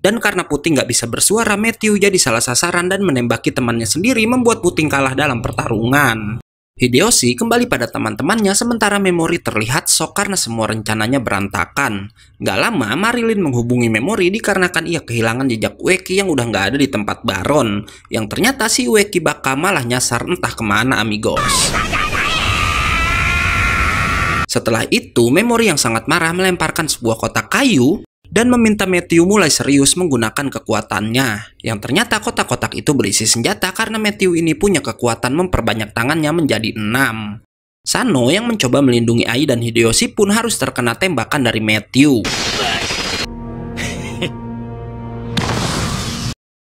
Dan karena Puting gak bisa bersuara, Matthew jadi salah sasaran dan menembaki temannya sendiri membuat Puting kalah dalam pertarungan. Hideyoshi kembali pada teman-temannya sementara memori terlihat sok karena semua rencananya berantakan. Gak lama, Marilyn menghubungi memori dikarenakan ia kehilangan jejak Ueki yang udah gak ada di tempat Baron. Yang ternyata si Ueki bakal malah nyasar entah kemana amigos. Setelah itu, memori yang sangat marah melemparkan sebuah kotak kayu dan meminta Matthew mulai serius menggunakan kekuatannya. Yang ternyata kotak-kotak itu berisi senjata karena Matthew ini punya kekuatan memperbanyak tangannya menjadi enam. Sano yang mencoba melindungi Ai dan Hideyoshi pun harus terkena tembakan dari Matthew.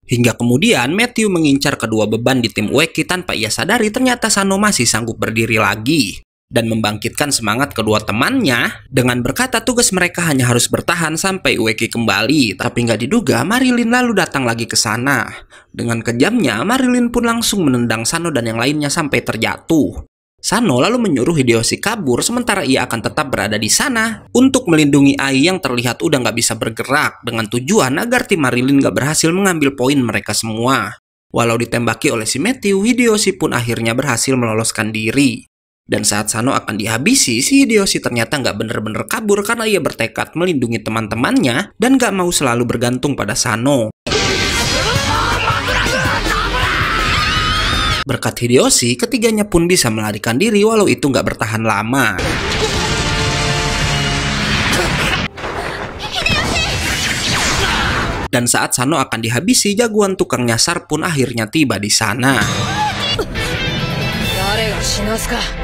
Hingga kemudian Matthew mengincar kedua beban di tim Ueki tanpa ia sadari ternyata Sano masih sanggup berdiri lagi dan membangkitkan semangat kedua temannya dengan berkata tugas mereka hanya harus bertahan sampai Ueki kembali. Tapi nggak diduga, Marilyn lalu datang lagi ke sana. Dengan kejamnya, Marilyn pun langsung menendang Sano dan yang lainnya sampai terjatuh. Sano lalu menyuruh Hideyoshi kabur sementara ia akan tetap berada di sana untuk melindungi Ai yang terlihat udah nggak bisa bergerak dengan tujuan agar tim Marilyn nggak berhasil mengambil poin mereka semua. Walau ditembaki oleh si Matthew, Hideyoshi pun akhirnya berhasil meloloskan diri. Dan saat Sano akan dihabisi, si Hideyoshi ternyata nggak bener-bener kabur karena ia bertekad melindungi teman-temannya dan nggak mau selalu bergantung pada Sano. Berkat Hideyoshi, ketiganya pun bisa melarikan diri walau itu nggak bertahan lama. Dan saat Sano akan dihabisi, jagoan tukang nyasar pun akhirnya tiba di sana.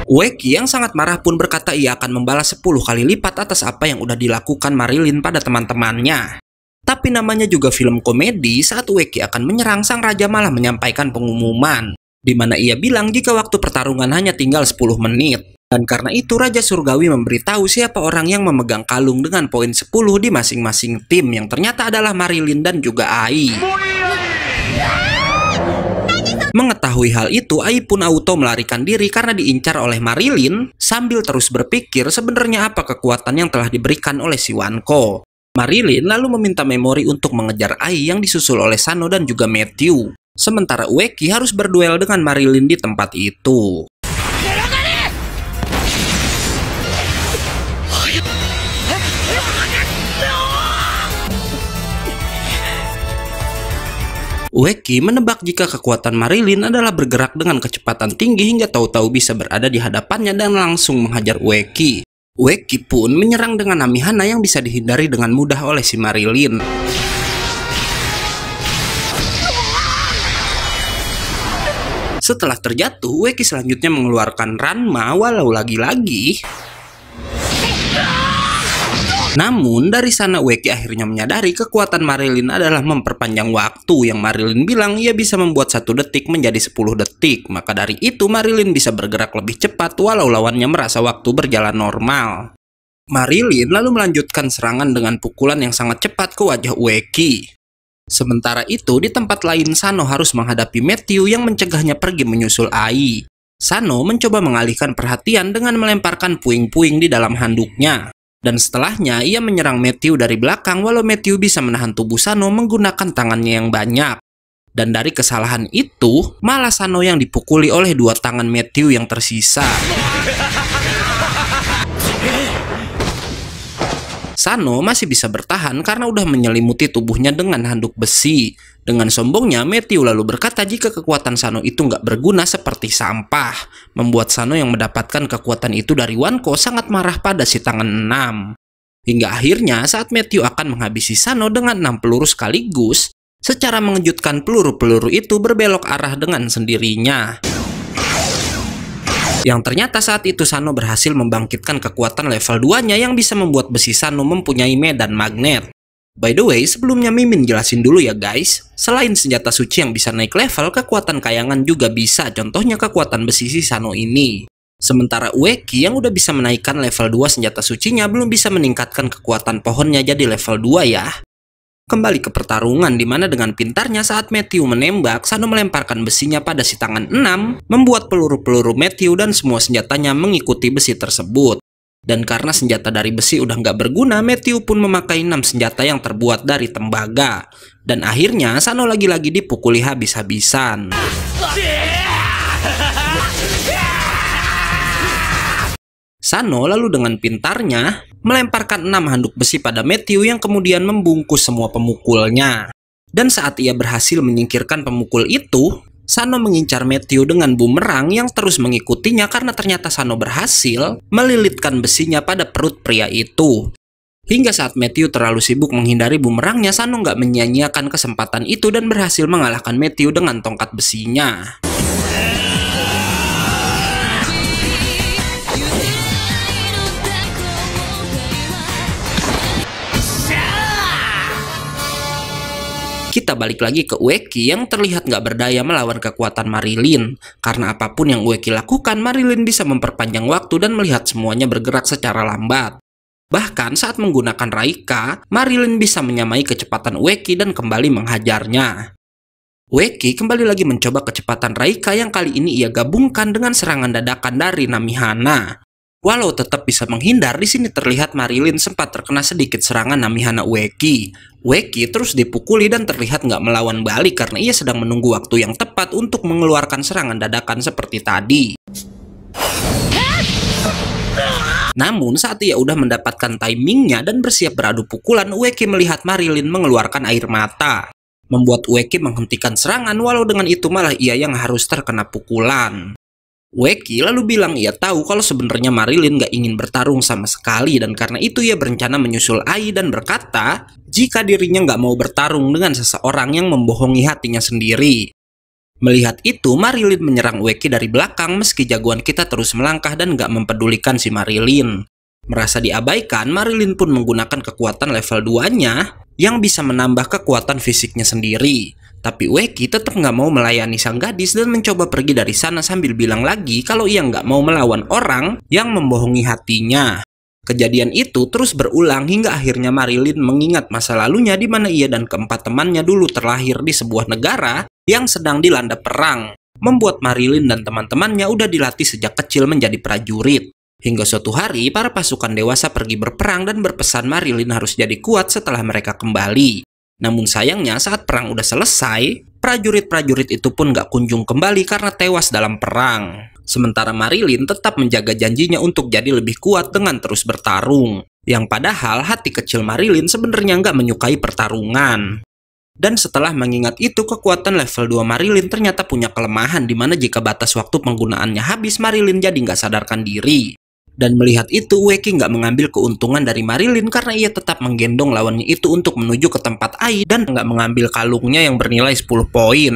Weki yang sangat marah pun berkata ia akan membalas 10 kali lipat atas apa yang udah dilakukan Marilyn pada teman-temannya. Tapi namanya juga film komedi, saat Weki akan menyerang sang raja malah menyampaikan pengumuman, di mana ia bilang jika waktu pertarungan hanya tinggal 10 menit. Dan karena itu Raja Surgawi memberitahu siapa orang yang memegang kalung dengan poin 10 di masing-masing tim yang ternyata adalah Marilyn dan juga Ai. Mengetahui hal itu, Ai pun auto melarikan diri karena diincar oleh Marilyn sambil terus berpikir sebenarnya apa kekuatan yang telah diberikan oleh si Wanko. Marilyn lalu meminta memori untuk mengejar Ai yang disusul oleh Sano dan juga Matthew. Sementara Ueki harus berduel dengan Marilyn di tempat itu. Ueki menebak jika kekuatan Marilyn adalah bergerak dengan kecepatan tinggi hingga tahu-tahu bisa berada di hadapannya dan langsung menghajar Ueki. Ueki pun menyerang dengan Namihana yang bisa dihindari dengan mudah oleh si Marilyn. Setelah terjatuh, Weki selanjutnya mengeluarkan Ranma walau lagi-lagi namun dari sana Weki akhirnya menyadari kekuatan Marilyn adalah memperpanjang waktu yang Marilyn bilang ia bisa membuat satu detik menjadi 10 detik. Maka dari itu Marilyn bisa bergerak lebih cepat walau lawannya merasa waktu berjalan normal. Marilyn lalu melanjutkan serangan dengan pukulan yang sangat cepat ke wajah Weki. Sementara itu, di tempat lain Sano harus menghadapi Matthew yang mencegahnya pergi menyusul Ai. Sano mencoba mengalihkan perhatian dengan melemparkan puing-puing di dalam handuknya. Dan setelahnya, ia menyerang Matthew dari belakang walau Matthew bisa menahan tubuh Sano menggunakan tangannya yang banyak. Dan dari kesalahan itu, malah Sano yang dipukuli oleh dua tangan Matthew yang tersisa. Sano masih bisa bertahan karena udah menyelimuti tubuhnya dengan handuk besi. Dengan sombongnya, Matthew lalu berkata jika kekuatan Sano itu nggak berguna seperti sampah. Membuat Sano yang mendapatkan kekuatan itu dari Wanko sangat marah pada si tangan enam. Hingga akhirnya saat Matthew akan menghabisi Sano dengan enam peluru sekaligus, secara mengejutkan peluru-peluru itu berbelok arah dengan sendirinya. Yang ternyata saat itu Sano berhasil membangkitkan kekuatan level 2-nya yang bisa membuat besi Sano mempunyai medan magnet. By the way, sebelumnya Mimin jelasin dulu ya guys. Selain senjata suci yang bisa naik level, kekuatan kayangan juga bisa, contohnya kekuatan besi si Sano ini. Sementara Ueki yang udah bisa menaikkan level 2 senjata sucinya belum bisa meningkatkan kekuatan pohonnya jadi level 2 ya. Kembali ke pertarungan di mana dengan pintarnya saat Matthew menembak, Sano melemparkan besinya pada si tangan 6, membuat peluru-peluru Matthew dan semua senjatanya mengikuti besi tersebut. Dan karena senjata dari besi udah nggak berguna, Matthew pun memakai 6 senjata yang terbuat dari tembaga. Dan akhirnya Sano lagi-lagi dipukuli habis-habisan. Ah, Sano lalu dengan pintarnya melemparkan enam handuk besi pada Matthew yang kemudian membungkus semua pemukulnya. Dan saat ia berhasil menyingkirkan pemukul itu, Sano mengincar Matthew dengan bumerang yang terus mengikutinya karena ternyata Sano berhasil melilitkan besinya pada perut pria itu. Hingga saat Matthew terlalu sibuk menghindari bumerangnya, Sano nggak menyia kesempatan itu dan berhasil mengalahkan Matthew dengan tongkat besinya. Kita balik lagi ke Ueki yang terlihat nggak berdaya melawan kekuatan Marilyn. Karena apapun yang Ueki lakukan, Marilyn bisa memperpanjang waktu dan melihat semuanya bergerak secara lambat. Bahkan saat menggunakan Raika, Marilyn bisa menyamai kecepatan Ueki dan kembali menghajarnya. Ueki kembali lagi mencoba kecepatan Raika yang kali ini ia gabungkan dengan serangan dadakan dari Namihana. Walau tetap bisa menghindar, di sini terlihat Marilyn sempat terkena sedikit serangan Namihana Ueki. Ueki terus dipukuli dan terlihat nggak melawan balik karena ia sedang menunggu waktu yang tepat untuk mengeluarkan serangan dadakan seperti tadi. Namun saat ia udah mendapatkan timingnya dan bersiap beradu pukulan, Ueki melihat Marilyn mengeluarkan air mata. Membuat Ueki menghentikan serangan walau dengan itu malah ia yang harus terkena pukulan. Weki lalu bilang ia tahu kalau sebenarnya Marilyn gak ingin bertarung sama sekali dan karena itu ia berencana menyusul Ai dan berkata jika dirinya gak mau bertarung dengan seseorang yang membohongi hatinya sendiri. Melihat itu, Marilyn menyerang Weki dari belakang meski jagoan kita terus melangkah dan gak mempedulikan si Marilyn. Merasa diabaikan, Marilyn pun menggunakan kekuatan level 2-nya yang bisa menambah kekuatan fisiknya sendiri. Tapi Weki tetap nggak mau melayani sang gadis dan mencoba pergi dari sana sambil bilang lagi kalau ia nggak mau melawan orang yang membohongi hatinya. Kejadian itu terus berulang hingga akhirnya Marilyn mengingat masa lalunya di mana ia dan keempat temannya dulu terlahir di sebuah negara yang sedang dilanda perang. Membuat Marilyn dan teman-temannya udah dilatih sejak kecil menjadi prajurit. Hingga suatu hari, para pasukan dewasa pergi berperang dan berpesan Marilyn harus jadi kuat setelah mereka kembali. Namun sayangnya saat perang udah selesai, prajurit-prajurit itu pun gak kunjung kembali karena tewas dalam perang. Sementara Marilyn tetap menjaga janjinya untuk jadi lebih kuat dengan terus bertarung. Yang padahal hati kecil Marilyn sebenarnya gak menyukai pertarungan. Dan setelah mengingat itu, kekuatan level 2 Marilyn ternyata punya kelemahan di mana jika batas waktu penggunaannya habis, Marilyn jadi nggak sadarkan diri. Dan melihat itu, Weki nggak mengambil keuntungan dari Marilyn karena ia tetap menggendong lawannya itu untuk menuju ke tempat Ai dan nggak mengambil kalungnya yang bernilai 10 poin.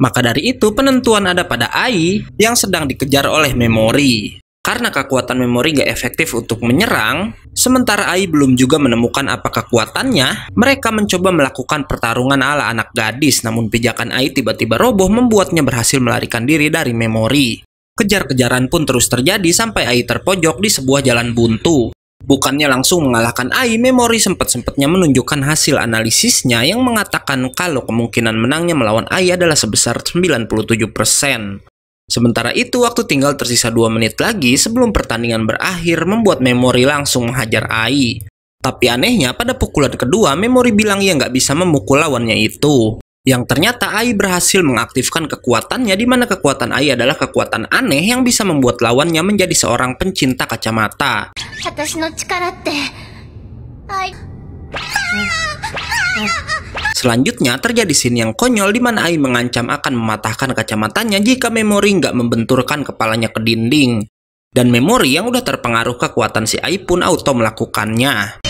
Maka dari itu, penentuan ada pada Ai yang sedang dikejar oleh memori. Karena kekuatan memori nggak efektif untuk menyerang, sementara Ai belum juga menemukan apa kekuatannya, mereka mencoba melakukan pertarungan ala anak gadis, namun pijakan Ai tiba-tiba roboh membuatnya berhasil melarikan diri dari memori. Kejar-kejaran pun terus terjadi sampai Ai terpojok di sebuah jalan buntu. Bukannya langsung mengalahkan AI, memori sempat-sempatnya menunjukkan hasil analisisnya yang mengatakan kalau kemungkinan menangnya melawan AI adalah sebesar 97%. Sementara itu, waktu tinggal tersisa 2 menit lagi sebelum pertandingan berakhir membuat memori langsung menghajar AI. Tapi anehnya, pada pukulan kedua, memori bilang ia nggak bisa memukul lawannya itu yang ternyata Ai berhasil mengaktifkan kekuatannya di mana kekuatan Ai adalah kekuatan aneh yang bisa membuat lawannya menjadi seorang pencinta kacamata. Selanjutnya terjadi scene yang konyol di mana Ai mengancam akan mematahkan kacamatanya jika memori nggak membenturkan kepalanya ke dinding. Dan memori yang udah terpengaruh kekuatan si Ai pun auto melakukannya.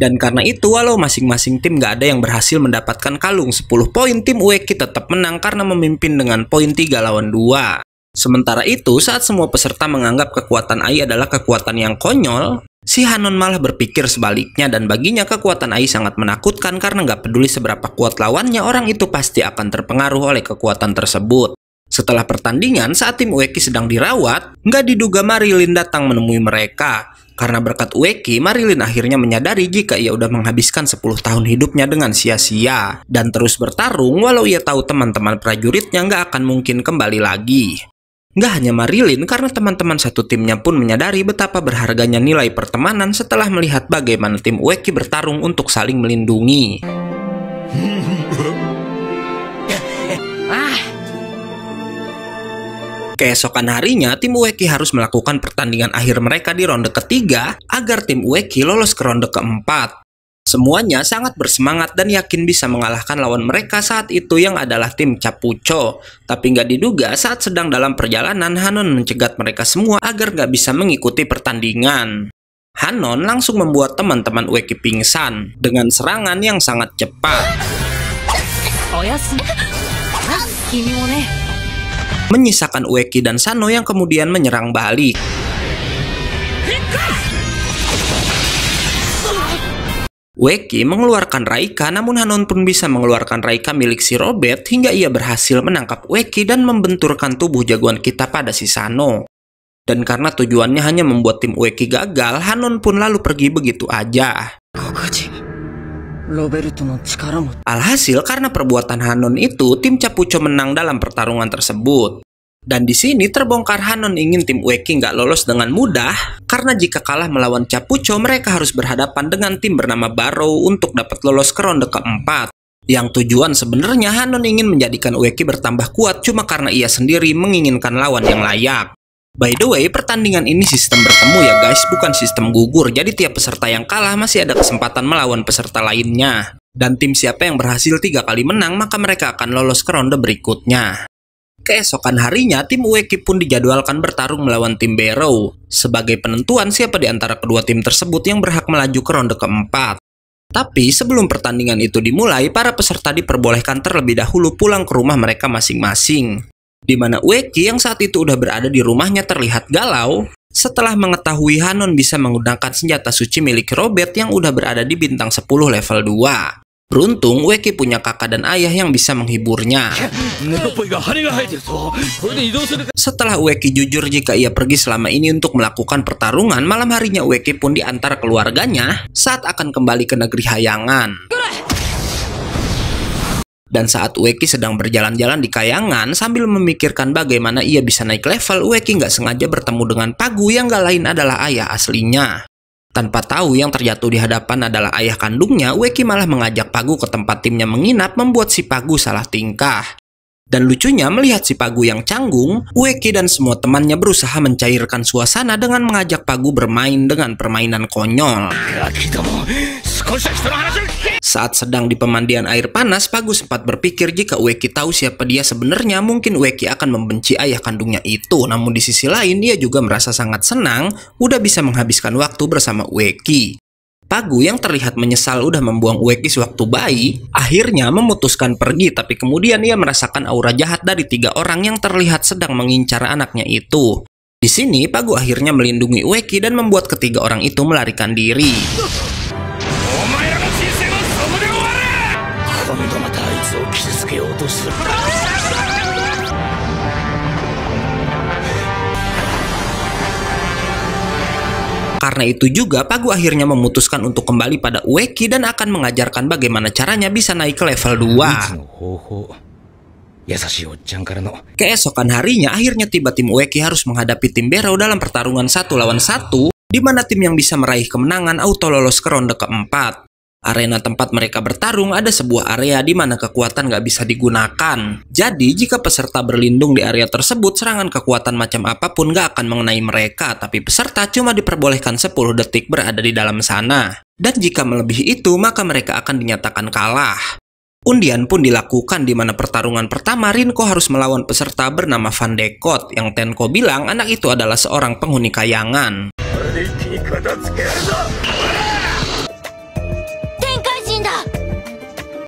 Dan karena itu, walau masing-masing tim gak ada yang berhasil mendapatkan kalung 10 poin, tim Ueki tetap menang karena memimpin dengan poin 3 lawan 2. Sementara itu, saat semua peserta menganggap kekuatan Ai adalah kekuatan yang konyol, si Hanon malah berpikir sebaliknya dan baginya kekuatan Ai sangat menakutkan karena gak peduli seberapa kuat lawannya, orang itu pasti akan terpengaruh oleh kekuatan tersebut. Setelah pertandingan, saat tim Ueki sedang dirawat, nggak diduga Marilyn datang menemui mereka. Karena berkat Ueki, Marilyn akhirnya menyadari jika ia sudah menghabiskan 10 tahun hidupnya dengan sia-sia dan terus bertarung walau ia tahu teman-teman prajuritnya nggak akan mungkin kembali lagi. Nggak hanya Marilyn, karena teman-teman satu timnya pun menyadari betapa berharganya nilai pertemanan setelah melihat bagaimana tim Ueki bertarung untuk saling melindungi. Keesokan harinya, tim Ueki harus melakukan pertandingan akhir mereka di ronde ketiga agar tim Ueki lolos ke ronde keempat. Semuanya sangat bersemangat dan yakin bisa mengalahkan lawan mereka saat itu yang adalah tim Capucho. Tapi nggak diduga saat sedang dalam perjalanan, Hanon mencegat mereka semua agar nggak bisa mengikuti pertandingan. Hanon langsung membuat teman-teman Ueki pingsan dengan serangan yang sangat cepat. Oh ya, menyisakan Ueki dan Sano yang kemudian menyerang balik. Weki mengeluarkan Raika namun Hanon pun bisa mengeluarkan Raika milik si Robert hingga ia berhasil menangkap Weki dan membenturkan tubuh jagoan kita pada si Sano. Dan karena tujuannya hanya membuat tim Weki gagal, Hanon pun lalu pergi begitu aja. Alhasil karena perbuatan Hanon itu, tim Capucho menang dalam pertarungan tersebut. Dan di sini terbongkar Hanon ingin tim Weki nggak lolos dengan mudah, karena jika kalah melawan Capucho, mereka harus berhadapan dengan tim bernama Barrow untuk dapat lolos ke ronde keempat. Yang tujuan sebenarnya Hanon ingin menjadikan Weki bertambah kuat cuma karena ia sendiri menginginkan lawan yang layak. By the way, pertandingan ini sistem bertemu ya guys, bukan sistem gugur. Jadi tiap peserta yang kalah masih ada kesempatan melawan peserta lainnya. Dan tim siapa yang berhasil tiga kali menang, maka mereka akan lolos ke ronde berikutnya. Keesokan harinya, tim Ueki pun dijadwalkan bertarung melawan tim Barrow sebagai penentuan siapa di antara kedua tim tersebut yang berhak melaju ke ronde keempat. Tapi sebelum pertandingan itu dimulai, para peserta diperbolehkan terlebih dahulu pulang ke rumah mereka masing-masing di mana Ueki yang saat itu udah berada di rumahnya terlihat galau setelah mengetahui Hanon bisa menggunakan senjata suci milik Robert yang udah berada di bintang 10 level 2. Beruntung Weki punya kakak dan ayah yang bisa menghiburnya. Setelah Weki jujur jika ia pergi selama ini untuk melakukan pertarungan, malam harinya Weki pun diantar keluarganya saat akan kembali ke negeri hayangan. Dan saat Ueki sedang berjalan-jalan di kayangan sambil memikirkan bagaimana ia bisa naik level, Ueki nggak sengaja bertemu dengan Pagu yang nggak lain adalah ayah aslinya. Tanpa tahu yang terjatuh di hadapan adalah ayah kandungnya, Ueki malah mengajak Pagu ke tempat timnya menginap membuat si Pagu salah tingkah. Dan lucunya melihat si Pagu yang canggung, Ueki dan semua temannya berusaha mencairkan suasana dengan mengajak Pagu bermain dengan permainan konyol. Saat sedang di pemandian air panas, Pagu sempat berpikir jika Ueki tahu siapa dia sebenarnya, mungkin Ueki akan membenci ayah kandungnya itu. Namun di sisi lain, dia juga merasa sangat senang udah bisa menghabiskan waktu bersama Ueki. Pagu yang terlihat menyesal udah membuang Ueki sewaktu bayi, akhirnya memutuskan pergi tapi kemudian ia merasakan aura jahat dari tiga orang yang terlihat sedang mengincar anaknya itu. Di sini, Pagu akhirnya melindungi Ueki dan membuat ketiga orang itu melarikan diri. Karena itu juga Pagu akhirnya memutuskan untuk kembali pada Ueki dan akan mengajarkan bagaimana caranya bisa naik ke level 2. Keesokan harinya akhirnya tiba tim Ueki harus menghadapi tim Bero dalam pertarungan satu lawan satu di mana tim yang bisa meraih kemenangan auto lolos ke ronde keempat. Arena tempat mereka bertarung ada sebuah area di mana kekuatan nggak bisa digunakan. Jadi, jika peserta berlindung di area tersebut, serangan kekuatan macam apapun nggak akan mengenai mereka, tapi peserta cuma diperbolehkan 10 detik berada di dalam sana. Dan jika melebihi itu, maka mereka akan dinyatakan kalah. Undian pun dilakukan di mana pertarungan pertama Rinko harus melawan peserta bernama Van Dekot yang Tenko bilang anak itu adalah seorang penghuni kayangan.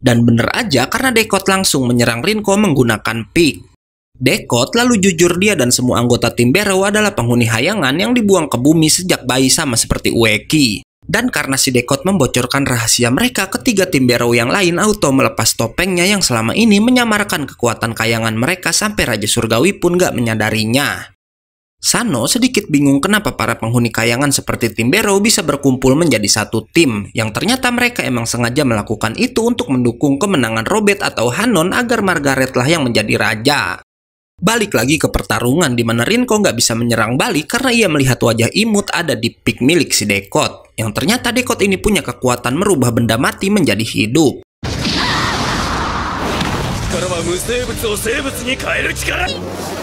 Dan bener aja karena Dekot langsung menyerang Rinko menggunakan pik. Dekot lalu jujur dia dan semua anggota tim Barrow adalah penghuni hayangan yang dibuang ke bumi sejak bayi sama seperti Ueki. Dan karena si Dekot membocorkan rahasia mereka, ketiga tim Barrow yang lain auto melepas topengnya yang selama ini menyamarkan kekuatan kayangan mereka sampai Raja Surgawi pun gak menyadarinya. Sano sedikit bingung kenapa para penghuni kayangan seperti tim Barrow bisa berkumpul menjadi satu tim yang ternyata mereka emang sengaja melakukan itu untuk mendukung kemenangan Robert atau Hanon agar Margaret lah yang menjadi raja. Balik lagi ke pertarungan di mana Rinko nggak bisa menyerang balik karena ia melihat wajah imut ada di pik milik si Dekot. Yang ternyata Dekot ini punya kekuatan merubah benda mati menjadi hidup. Ah!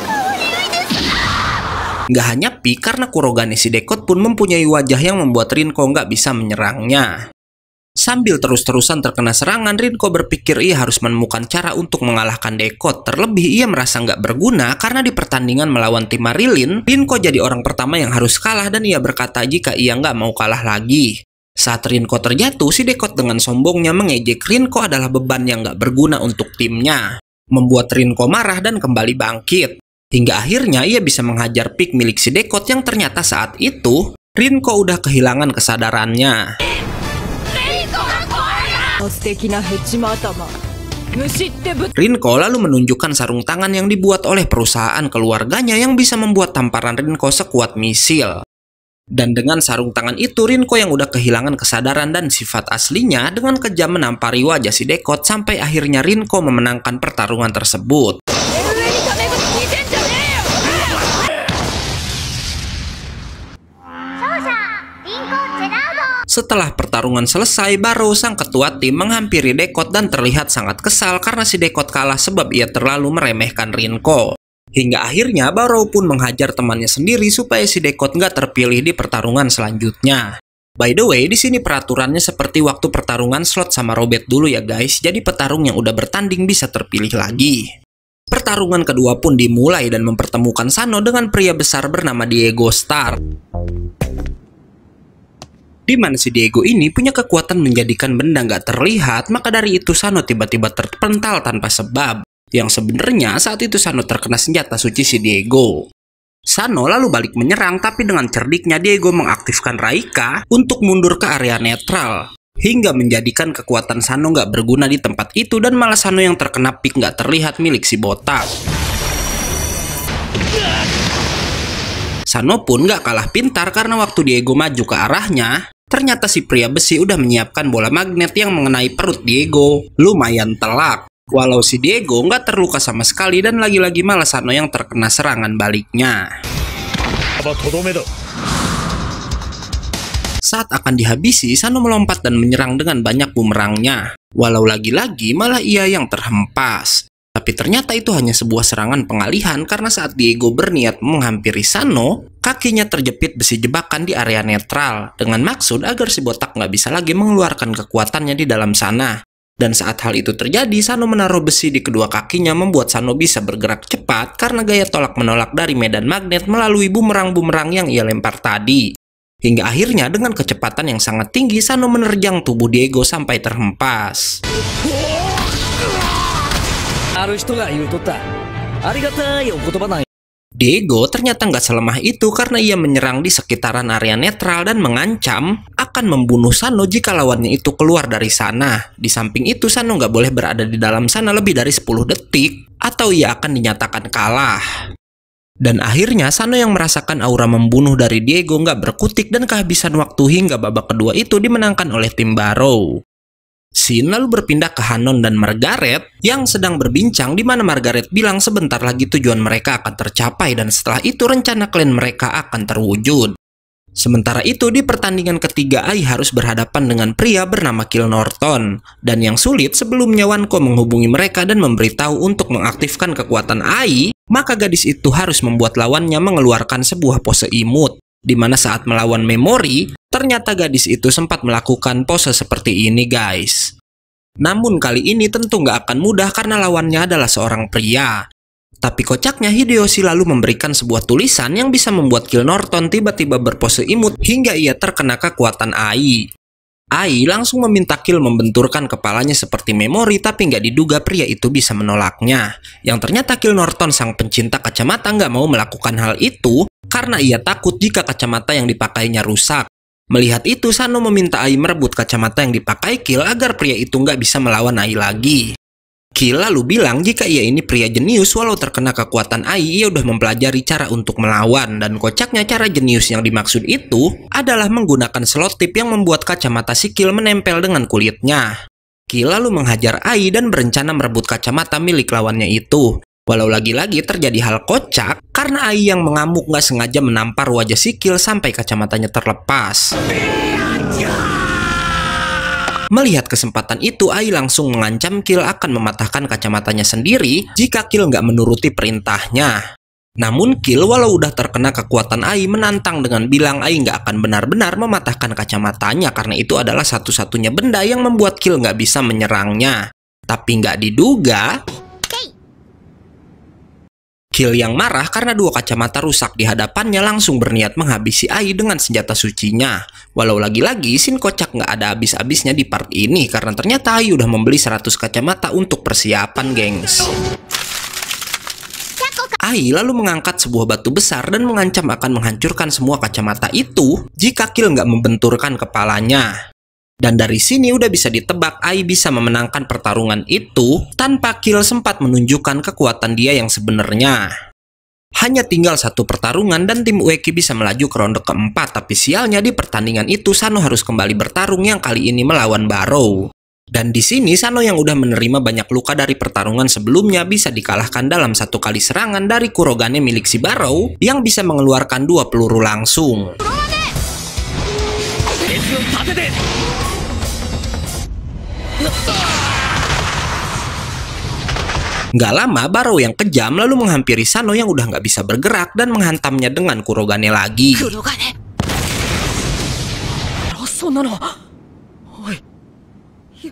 Gak hanya Pi, karena Kurogane si Dekot pun mempunyai wajah yang membuat Rinko nggak bisa menyerangnya. Sambil terus-terusan terkena serangan, Rinko berpikir ia harus menemukan cara untuk mengalahkan Dekot. Terlebih ia merasa nggak berguna karena di pertandingan melawan tim Marilyn, Rinko jadi orang pertama yang harus kalah dan ia berkata jika ia nggak mau kalah lagi. Saat Rinko terjatuh, si Dekot dengan sombongnya mengejek Rinko adalah beban yang nggak berguna untuk timnya. Membuat Rinko marah dan kembali bangkit. Hingga akhirnya ia bisa menghajar pik milik si Dekot yang ternyata saat itu Rinko udah kehilangan kesadarannya. Oh, Rinko lalu menunjukkan sarung tangan yang dibuat oleh perusahaan keluarganya yang bisa membuat tamparan Rinko sekuat misil. Dan dengan sarung tangan itu Rinko yang udah kehilangan kesadaran dan sifat aslinya dengan kejam menampari wajah si Dekot sampai akhirnya Rinko memenangkan pertarungan tersebut. Setelah pertarungan selesai, baru sang ketua tim menghampiri Dekot dan terlihat sangat kesal karena si Dekot kalah sebab ia terlalu meremehkan Rinko. Hingga akhirnya Barrow pun menghajar temannya sendiri supaya si Dekot nggak terpilih di pertarungan selanjutnya. By the way, di sini peraturannya seperti waktu pertarungan slot sama Robert dulu ya guys, jadi petarung yang udah bertanding bisa terpilih lagi. Pertarungan kedua pun dimulai dan mempertemukan Sano dengan pria besar bernama Diego Star di mana si Diego ini punya kekuatan menjadikan benda nggak terlihat, maka dari itu Sano tiba-tiba terpental tanpa sebab. Yang sebenarnya saat itu Sano terkena senjata suci si Diego. Sano lalu balik menyerang tapi dengan cerdiknya Diego mengaktifkan Raika untuk mundur ke area netral. Hingga menjadikan kekuatan Sano nggak berguna di tempat itu dan malah Sano yang terkena pik nggak terlihat milik si botak. Sano pun nggak kalah pintar karena waktu Diego maju ke arahnya, Ternyata si pria besi udah menyiapkan bola magnet yang mengenai perut Diego. Lumayan telak. Walau si Diego nggak terluka sama sekali dan lagi-lagi malah Sano yang terkena serangan baliknya. Saat akan dihabisi, Sano melompat dan menyerang dengan banyak bumerangnya. Walau lagi-lagi malah ia yang terhempas. Tapi ternyata itu hanya sebuah serangan pengalihan karena saat Diego berniat menghampiri Sano, kakinya terjepit besi jebakan di area netral dengan maksud agar si botak nggak bisa lagi mengeluarkan kekuatannya di dalam sana. Dan saat hal itu terjadi, Sano menaruh besi di kedua kakinya membuat Sano bisa bergerak cepat karena gaya tolak-menolak dari medan magnet melalui bumerang-bumerang yang ia lempar tadi. Hingga akhirnya dengan kecepatan yang sangat tinggi, Sano menerjang tubuh Diego sampai terhempas. ある人が言うとったありがたいお言葉ない Diego ternyata nggak selemah itu karena ia menyerang di sekitaran area netral dan mengancam akan membunuh Sano jika lawannya itu keluar dari sana. Di samping itu Sano nggak boleh berada di dalam sana lebih dari 10 detik atau ia akan dinyatakan kalah. Dan akhirnya Sano yang merasakan aura membunuh dari Diego nggak berkutik dan kehabisan waktu hingga babak kedua itu dimenangkan oleh tim Barrow. Sin lalu berpindah ke Hanon dan Margaret yang sedang berbincang di mana Margaret bilang sebentar lagi tujuan mereka akan tercapai dan setelah itu rencana klan mereka akan terwujud. Sementara itu di pertandingan ketiga Ai harus berhadapan dengan pria bernama Kill Norton dan yang sulit sebelumnya Wanko menghubungi mereka dan memberitahu untuk mengaktifkan kekuatan Ai maka gadis itu harus membuat lawannya mengeluarkan sebuah pose imut di mana saat melawan memori, ternyata gadis itu sempat melakukan pose seperti ini guys. Namun kali ini tentu nggak akan mudah karena lawannya adalah seorang pria. Tapi kocaknya Hideyoshi lalu memberikan sebuah tulisan yang bisa membuat Kill Norton tiba-tiba berpose imut hingga ia terkena kekuatan AI. Ai langsung meminta Kil membenturkan kepalanya seperti memori tapi nggak diduga pria itu bisa menolaknya. Yang ternyata Kil Norton sang pencinta kacamata nggak mau melakukan hal itu karena ia takut jika kacamata yang dipakainya rusak. Melihat itu, Sano meminta Ai merebut kacamata yang dipakai Kil agar pria itu nggak bisa melawan Ai lagi. Ki lalu bilang jika ia ini pria jenius walau terkena kekuatan AI ia sudah mempelajari cara untuk melawan dan kocaknya cara jenius yang dimaksud itu adalah menggunakan slot tip yang membuat kacamata si Kill menempel dengan kulitnya. Ki lalu menghajar AI dan berencana merebut kacamata milik lawannya itu. Walau lagi-lagi terjadi hal kocak karena AI yang mengamuk nggak sengaja menampar wajah si Kill sampai kacamatanya terlepas. Biar Melihat kesempatan itu, Ai langsung mengancam Kil akan mematahkan kacamatanya sendiri jika Kil nggak menuruti perintahnya. Namun Kil walau udah terkena kekuatan Ai menantang dengan bilang Ai nggak akan benar-benar mematahkan kacamatanya karena itu adalah satu-satunya benda yang membuat Kil nggak bisa menyerangnya. Tapi nggak diduga, kecil yang marah karena dua kacamata rusak di hadapannya langsung berniat menghabisi Ai dengan senjata sucinya. Walau lagi-lagi, sin kocak nggak ada habis-habisnya di part ini karena ternyata Ai udah membeli 100 kacamata untuk persiapan, gengs. Ai lalu mengangkat sebuah batu besar dan mengancam akan menghancurkan semua kacamata itu jika Kill nggak membenturkan kepalanya. Dan dari sini udah bisa ditebak Ai bisa memenangkan pertarungan itu tanpa Kill sempat menunjukkan kekuatan dia yang sebenarnya. Hanya tinggal satu pertarungan dan tim Ueki bisa melaju ke ronde keempat tapi sialnya di pertandingan itu Sano harus kembali bertarung yang kali ini melawan Barrow. Dan di sini Sano yang udah menerima banyak luka dari pertarungan sebelumnya bisa dikalahkan dalam satu kali serangan dari Kurogane milik si Barrow yang bisa mengeluarkan dua peluru langsung. Gak lama, Barrow yang kejam lalu menghampiri Sano yang udah gak bisa bergerak dan menghantamnya dengan Kurogane lagi. Kurogane? Iya,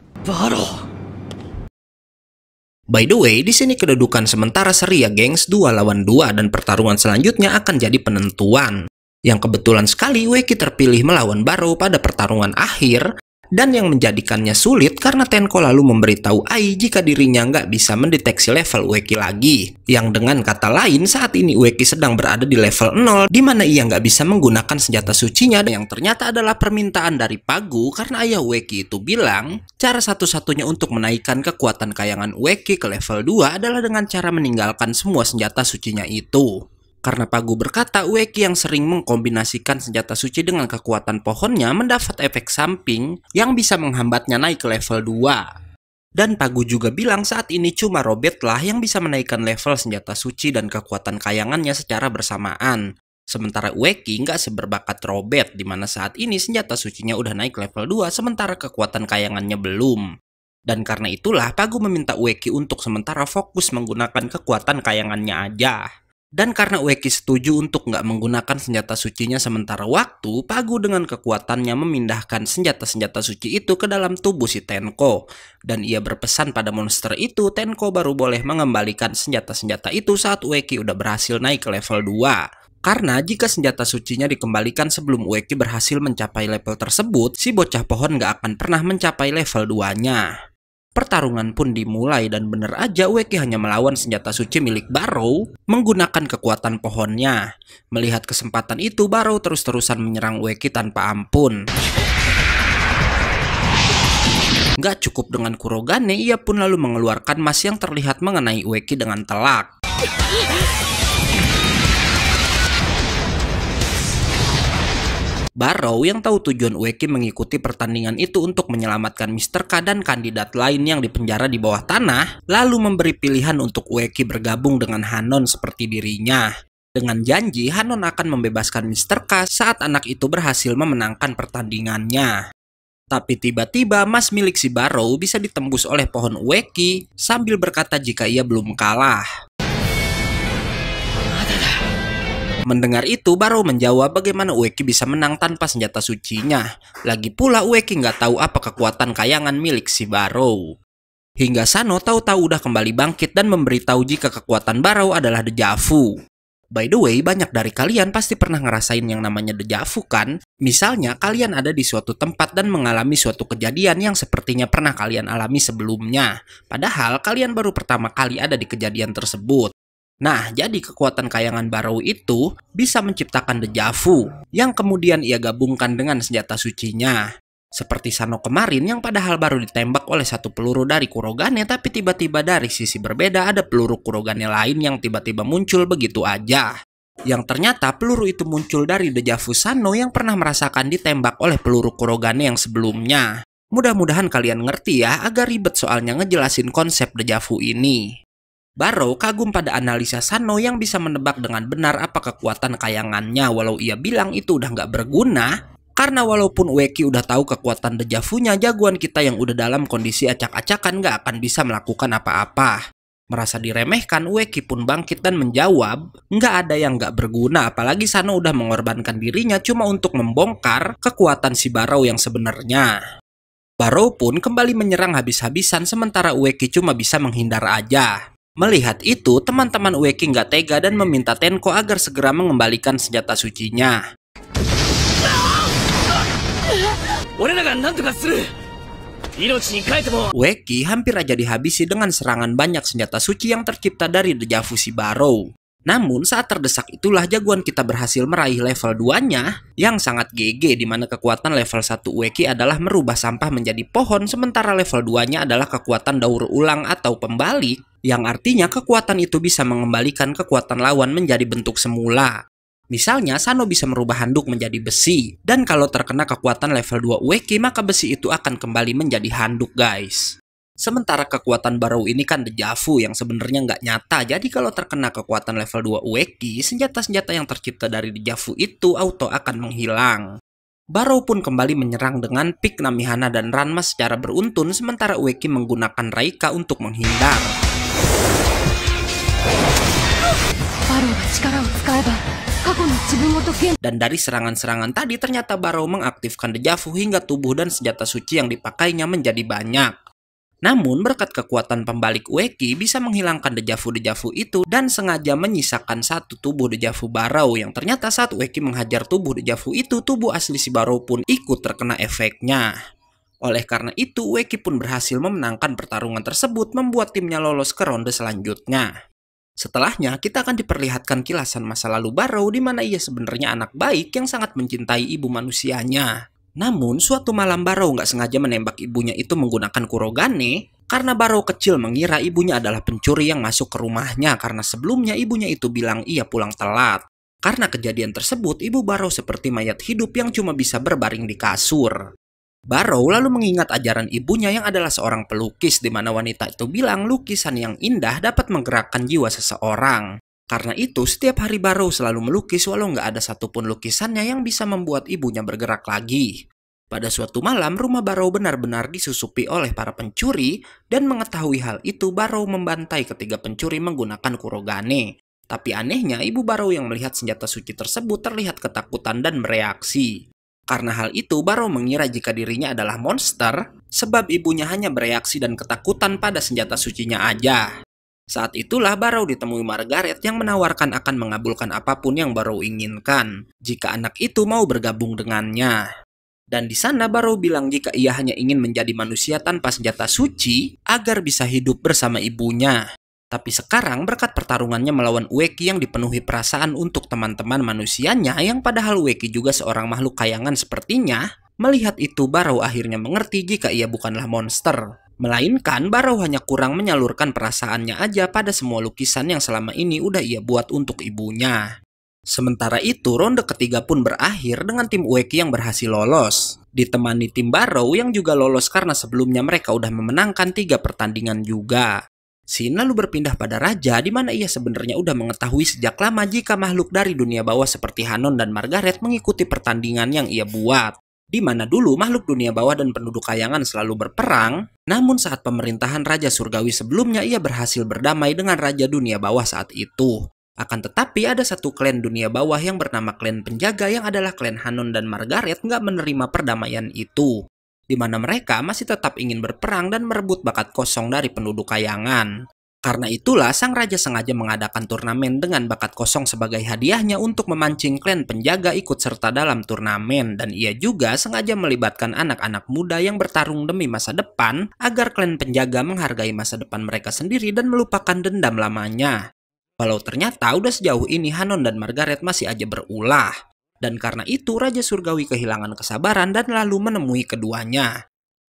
By the way, di sini kedudukan sementara seri ya gengs 2 lawan dua dan pertarungan selanjutnya akan jadi penentuan. Yang kebetulan sekali Weki terpilih melawan Barrow pada pertarungan akhir dan yang menjadikannya sulit karena Tenko lalu memberitahu Ai jika dirinya nggak bisa mendeteksi level Ueki lagi. Yang dengan kata lain saat ini Ueki sedang berada di level 0 di mana ia nggak bisa menggunakan senjata sucinya yang ternyata adalah permintaan dari Pagu karena ayah Ueki itu bilang cara satu-satunya untuk menaikkan kekuatan kayangan Ueki ke level 2 adalah dengan cara meninggalkan semua senjata sucinya itu. Karena Pagu berkata Ueki yang sering mengkombinasikan senjata suci dengan kekuatan pohonnya mendapat efek samping yang bisa menghambatnya naik ke level 2. Dan Pagu juga bilang saat ini cuma Robert lah yang bisa menaikkan level senjata suci dan kekuatan kayangannya secara bersamaan. Sementara Ueki nggak seberbakat Robert di mana saat ini senjata sucinya udah naik level 2 sementara kekuatan kayangannya belum. Dan karena itulah Pagu meminta Ueki untuk sementara fokus menggunakan kekuatan kayangannya aja. Dan karena Ueki setuju untuk nggak menggunakan senjata sucinya sementara waktu, Pagu dengan kekuatannya memindahkan senjata-senjata suci itu ke dalam tubuh si Tenko. Dan ia berpesan pada monster itu, Tenko baru boleh mengembalikan senjata-senjata itu saat Ueki udah berhasil naik ke level 2. Karena jika senjata sucinya dikembalikan sebelum Ueki berhasil mencapai level tersebut, si bocah pohon nggak akan pernah mencapai level 2-nya. Pertarungan pun dimulai dan benar aja Weki hanya melawan senjata suci milik Barrow menggunakan kekuatan pohonnya. Melihat kesempatan itu, Barrow terus-terusan menyerang Weki tanpa ampun. Gak cukup dengan Kurogane, ia pun lalu mengeluarkan mas yang terlihat mengenai Weki dengan telak. Barrow yang tahu tujuan Ueki mengikuti pertandingan itu untuk menyelamatkan Mr. K dan kandidat lain yang dipenjara di bawah tanah, lalu memberi pilihan untuk Ueki bergabung dengan Hanon seperti dirinya. Dengan janji, Hanon akan membebaskan Mr. K saat anak itu berhasil memenangkan pertandingannya. Tapi tiba-tiba mas milik si Barrow bisa ditembus oleh pohon Ueki sambil berkata jika ia belum kalah. Mendengar itu, Barrow menjawab bagaimana Ueki bisa menang tanpa senjata sucinya. Lagi pula Ueki nggak tahu apa kekuatan kayangan milik si Baro. Hingga Sano tahu-tahu udah kembali bangkit dan memberitahu jika kekuatan Baro adalah Dejavu. By the way, banyak dari kalian pasti pernah ngerasain yang namanya dejavu kan? Misalnya, kalian ada di suatu tempat dan mengalami suatu kejadian yang sepertinya pernah kalian alami sebelumnya. Padahal, kalian baru pertama kali ada di kejadian tersebut. Nah, jadi kekuatan kayangan Barrow itu bisa menciptakan dejavu yang kemudian ia gabungkan dengan senjata sucinya. Seperti Sano kemarin yang padahal baru ditembak oleh satu peluru dari Kurogane tapi tiba-tiba dari sisi berbeda ada peluru Kurogane lain yang tiba-tiba muncul begitu aja. Yang ternyata peluru itu muncul dari dejavu Sano yang pernah merasakan ditembak oleh peluru Kurogane yang sebelumnya. Mudah-mudahan kalian ngerti ya agar ribet soalnya ngejelasin konsep dejavu ini. Barrow kagum pada analisa Sano yang bisa menebak dengan benar apa kekuatan kayangannya walau ia bilang itu udah nggak berguna karena walaupun Weki udah tahu kekuatan dejavunya, jagoan kita yang udah dalam kondisi acak-acakan nggak akan bisa melakukan apa-apa. Merasa diremehkan, Weki pun bangkit dan menjawab, nggak ada yang nggak berguna, apalagi Sano udah mengorbankan dirinya cuma untuk membongkar kekuatan si Barrow yang sebenarnya. Barrow pun kembali menyerang habis-habisan sementara Ueki cuma bisa menghindar aja. Melihat itu, teman-teman Ueki nggak tega dan meminta Tenko agar segera mengembalikan senjata sucinya. Weki hampir aja dihabisi dengan serangan banyak senjata suci yang tercipta dari Dejavu Shibaro. Namun saat terdesak itulah jagoan kita berhasil meraih level 2-nya yang sangat GG di mana kekuatan level 1 Ueki adalah merubah sampah menjadi pohon sementara level 2-nya adalah kekuatan daur ulang atau pembalik yang artinya kekuatan itu bisa mengembalikan kekuatan lawan menjadi bentuk semula. Misalnya, Sano bisa merubah handuk menjadi besi, dan kalau terkena kekuatan level 2 Ueki, maka besi itu akan kembali menjadi handuk guys. Sementara kekuatan Barrow ini kan dejavu yang sebenarnya nggak nyata. Jadi kalau terkena kekuatan level 2 Ueki, senjata-senjata yang tercipta dari dejavu itu auto akan menghilang. Barrow pun kembali menyerang dengan pik Namihana dan Ranma secara beruntun sementara Ueki menggunakan Raika untuk menghindar. Dan dari serangan-serangan tadi ternyata Barrow mengaktifkan dejavu hingga tubuh dan senjata suci yang dipakainya menjadi banyak. Namun berkat kekuatan pembalik Ueki bisa menghilangkan dejavu-dejavu itu dan sengaja menyisakan satu tubuh dejavu Barau yang ternyata saat Ueki menghajar tubuh dejavu itu tubuh asli si Barau pun ikut terkena efeknya. Oleh karena itu Ueki pun berhasil memenangkan pertarungan tersebut membuat timnya lolos ke ronde selanjutnya. Setelahnya, kita akan diperlihatkan kilasan masa lalu Barau di mana ia sebenarnya anak baik yang sangat mencintai ibu manusianya. Namun, suatu malam Barrow nggak sengaja menembak ibunya itu menggunakan kurogane karena Barrow kecil mengira ibunya adalah pencuri yang masuk ke rumahnya karena sebelumnya ibunya itu bilang ia pulang telat. Karena kejadian tersebut, ibu Barrow seperti mayat hidup yang cuma bisa berbaring di kasur. Barrow lalu mengingat ajaran ibunya yang adalah seorang pelukis di mana wanita itu bilang lukisan yang indah dapat menggerakkan jiwa seseorang. Karena itu, setiap hari baru selalu melukis walau nggak ada satupun lukisannya yang bisa membuat ibunya bergerak lagi. Pada suatu malam, rumah Barrow benar-benar disusupi oleh para pencuri dan mengetahui hal itu, Barrow membantai ketiga pencuri menggunakan kurogane. Tapi anehnya, ibu Barrow yang melihat senjata suci tersebut terlihat ketakutan dan bereaksi. Karena hal itu, Barrow mengira jika dirinya adalah monster, sebab ibunya hanya bereaksi dan ketakutan pada senjata sucinya aja. Saat itulah Barrow ditemui Margaret yang menawarkan akan mengabulkan apapun yang Barrow inginkan jika anak itu mau bergabung dengannya. Dan di sana Barrow bilang jika ia hanya ingin menjadi manusia tanpa senjata suci agar bisa hidup bersama ibunya. Tapi sekarang berkat pertarungannya melawan Ueki yang dipenuhi perasaan untuk teman-teman manusianya yang padahal Ueki juga seorang makhluk kayangan sepertinya, melihat itu Barrow akhirnya mengerti jika ia bukanlah monster Melainkan Barrow hanya kurang menyalurkan perasaannya aja pada semua lukisan yang selama ini udah ia buat untuk ibunya. Sementara itu, ronde ketiga pun berakhir dengan tim Ueki yang berhasil lolos. Ditemani tim Barrow yang juga lolos karena sebelumnya mereka udah memenangkan tiga pertandingan juga. Sin lalu berpindah pada Raja di mana ia sebenarnya udah mengetahui sejak lama jika makhluk dari dunia bawah seperti Hanon dan Margaret mengikuti pertandingan yang ia buat di mana dulu makhluk dunia bawah dan penduduk kayangan selalu berperang, namun saat pemerintahan Raja Surgawi sebelumnya ia berhasil berdamai dengan Raja Dunia Bawah saat itu. Akan tetapi ada satu klan dunia bawah yang bernama klan penjaga yang adalah klan Hanon dan Margaret nggak menerima perdamaian itu. Di mana mereka masih tetap ingin berperang dan merebut bakat kosong dari penduduk kayangan. Karena itulah sang raja sengaja mengadakan turnamen dengan bakat kosong sebagai hadiahnya untuk memancing klan penjaga ikut serta dalam turnamen dan ia juga sengaja melibatkan anak-anak muda yang bertarung demi masa depan agar klan penjaga menghargai masa depan mereka sendiri dan melupakan dendam lamanya. Walau ternyata udah sejauh ini Hanon dan Margaret masih aja berulah. Dan karena itu Raja Surgawi kehilangan kesabaran dan lalu menemui keduanya.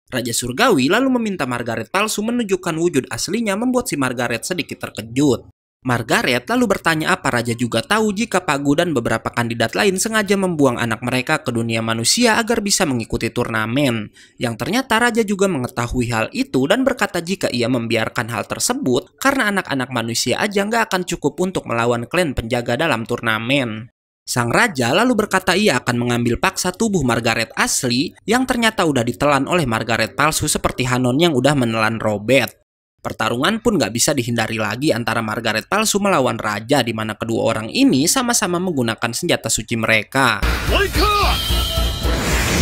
Raja Surgawi lalu meminta Margaret palsu menunjukkan wujud aslinya membuat si Margaret sedikit terkejut. Margaret lalu bertanya apa Raja juga tahu jika Pagu dan beberapa kandidat lain sengaja membuang anak mereka ke dunia manusia agar bisa mengikuti turnamen. Yang ternyata Raja juga mengetahui hal itu dan berkata jika ia membiarkan hal tersebut karena anak-anak manusia aja nggak akan cukup untuk melawan klan penjaga dalam turnamen. Sang raja lalu berkata ia akan mengambil paksa tubuh Margaret asli yang ternyata udah ditelan oleh Margaret palsu seperti Hanon yang udah menelan Robert. Pertarungan pun gak bisa dihindari lagi antara Margaret palsu melawan raja di mana kedua orang ini sama-sama menggunakan senjata suci mereka.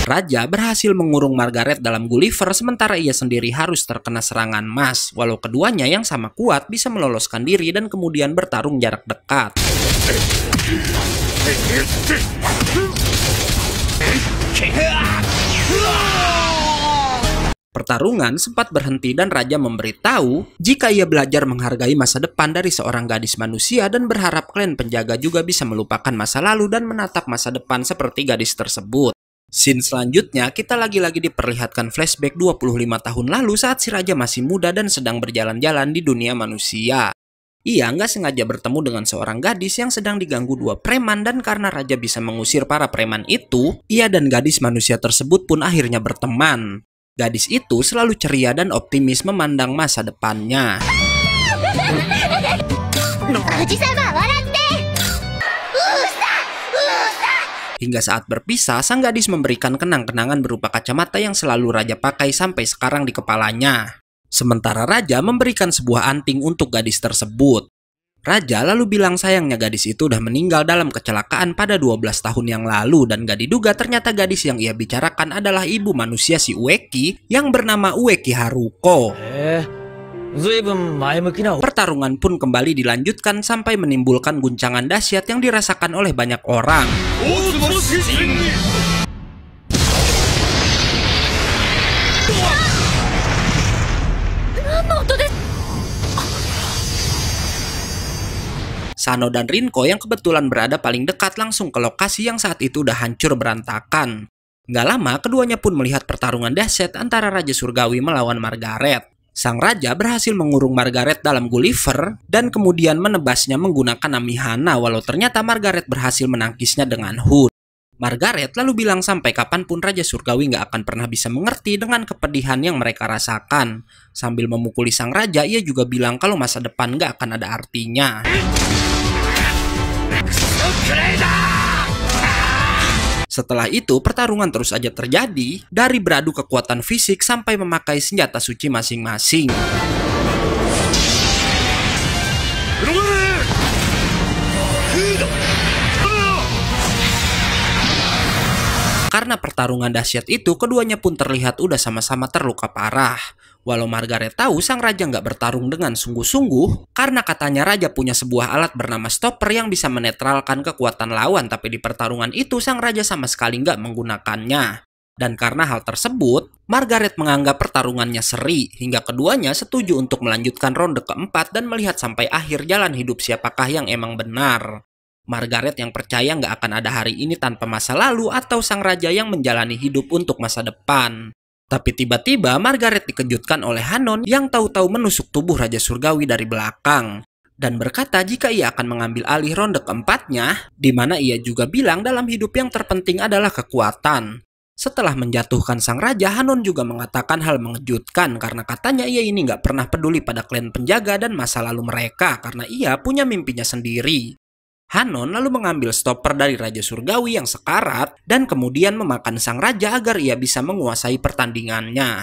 Raja berhasil mengurung Margaret dalam Gulliver sementara ia sendiri harus terkena serangan emas, walau keduanya yang sama kuat bisa meloloskan diri dan kemudian bertarung jarak dekat. Pertarungan sempat berhenti dan Raja memberitahu jika ia belajar menghargai masa depan dari seorang gadis manusia dan berharap klan penjaga juga bisa melupakan masa lalu dan menatap masa depan seperti gadis tersebut. Scene selanjutnya, kita lagi-lagi diperlihatkan flashback 25 tahun lalu saat si raja masih muda dan sedang berjalan-jalan di dunia manusia. Ia nggak sengaja bertemu dengan seorang gadis yang sedang diganggu dua preman dan karena raja bisa mengusir para preman itu, ia dan gadis manusia tersebut pun akhirnya berteman. Gadis itu selalu ceria dan optimis memandang masa depannya. Hingga saat berpisah, sang gadis memberikan kenang-kenangan berupa kacamata yang selalu raja pakai sampai sekarang di kepalanya. Sementara raja memberikan sebuah anting untuk gadis tersebut. Raja lalu bilang sayangnya gadis itu sudah meninggal dalam kecelakaan pada 12 tahun yang lalu dan gak diduga ternyata gadis yang ia bicarakan adalah ibu manusia si Ueki yang bernama Ueki Haruko. Eh, Pertarungan pun kembali dilanjutkan sampai menimbulkan guncangan dahsyat yang dirasakan oleh banyak orang. Sano dan Rinko yang kebetulan berada paling dekat langsung ke lokasi yang saat itu udah hancur berantakan. Gak lama, keduanya pun melihat pertarungan dahsyat antara Raja Surgawi melawan Margaret. Sang Raja berhasil mengurung Margaret dalam Gulliver dan kemudian menebasnya menggunakan Amihana walau ternyata Margaret berhasil menangkisnya dengan Hood. Margaret lalu bilang sampai kapanpun Raja Surgawi nggak akan pernah bisa mengerti dengan kepedihan yang mereka rasakan. Sambil memukuli Sang Raja, ia juga bilang kalau masa depan nggak akan ada artinya. Setelah itu, pertarungan terus saja terjadi dari beradu kekuatan fisik sampai memakai senjata suci masing-masing. Karena pertarungan dahsyat itu, keduanya pun terlihat udah sama-sama terluka parah. Walau Margaret tahu sang raja nggak bertarung dengan sungguh-sungguh, karena katanya raja punya sebuah alat bernama stopper yang bisa menetralkan kekuatan lawan, tapi di pertarungan itu sang raja sama sekali nggak menggunakannya. Dan karena hal tersebut, Margaret menganggap pertarungannya seri, hingga keduanya setuju untuk melanjutkan ronde keempat dan melihat sampai akhir jalan hidup siapakah yang emang benar. Margaret yang percaya nggak akan ada hari ini tanpa masa lalu atau sang raja yang menjalani hidup untuk masa depan. Tapi tiba-tiba Margaret dikejutkan oleh Hanon yang tahu-tahu menusuk tubuh Raja Surgawi dari belakang dan berkata jika ia akan mengambil alih ronde keempatnya, di mana ia juga bilang dalam hidup yang terpenting adalah kekuatan. Setelah menjatuhkan sang raja, Hanon juga mengatakan hal mengejutkan karena katanya ia ini nggak pernah peduli pada klan penjaga dan masa lalu mereka karena ia punya mimpinya sendiri. Hanon lalu mengambil stopper dari Raja Surgawi yang sekarat dan kemudian memakan sang raja agar ia bisa menguasai pertandingannya.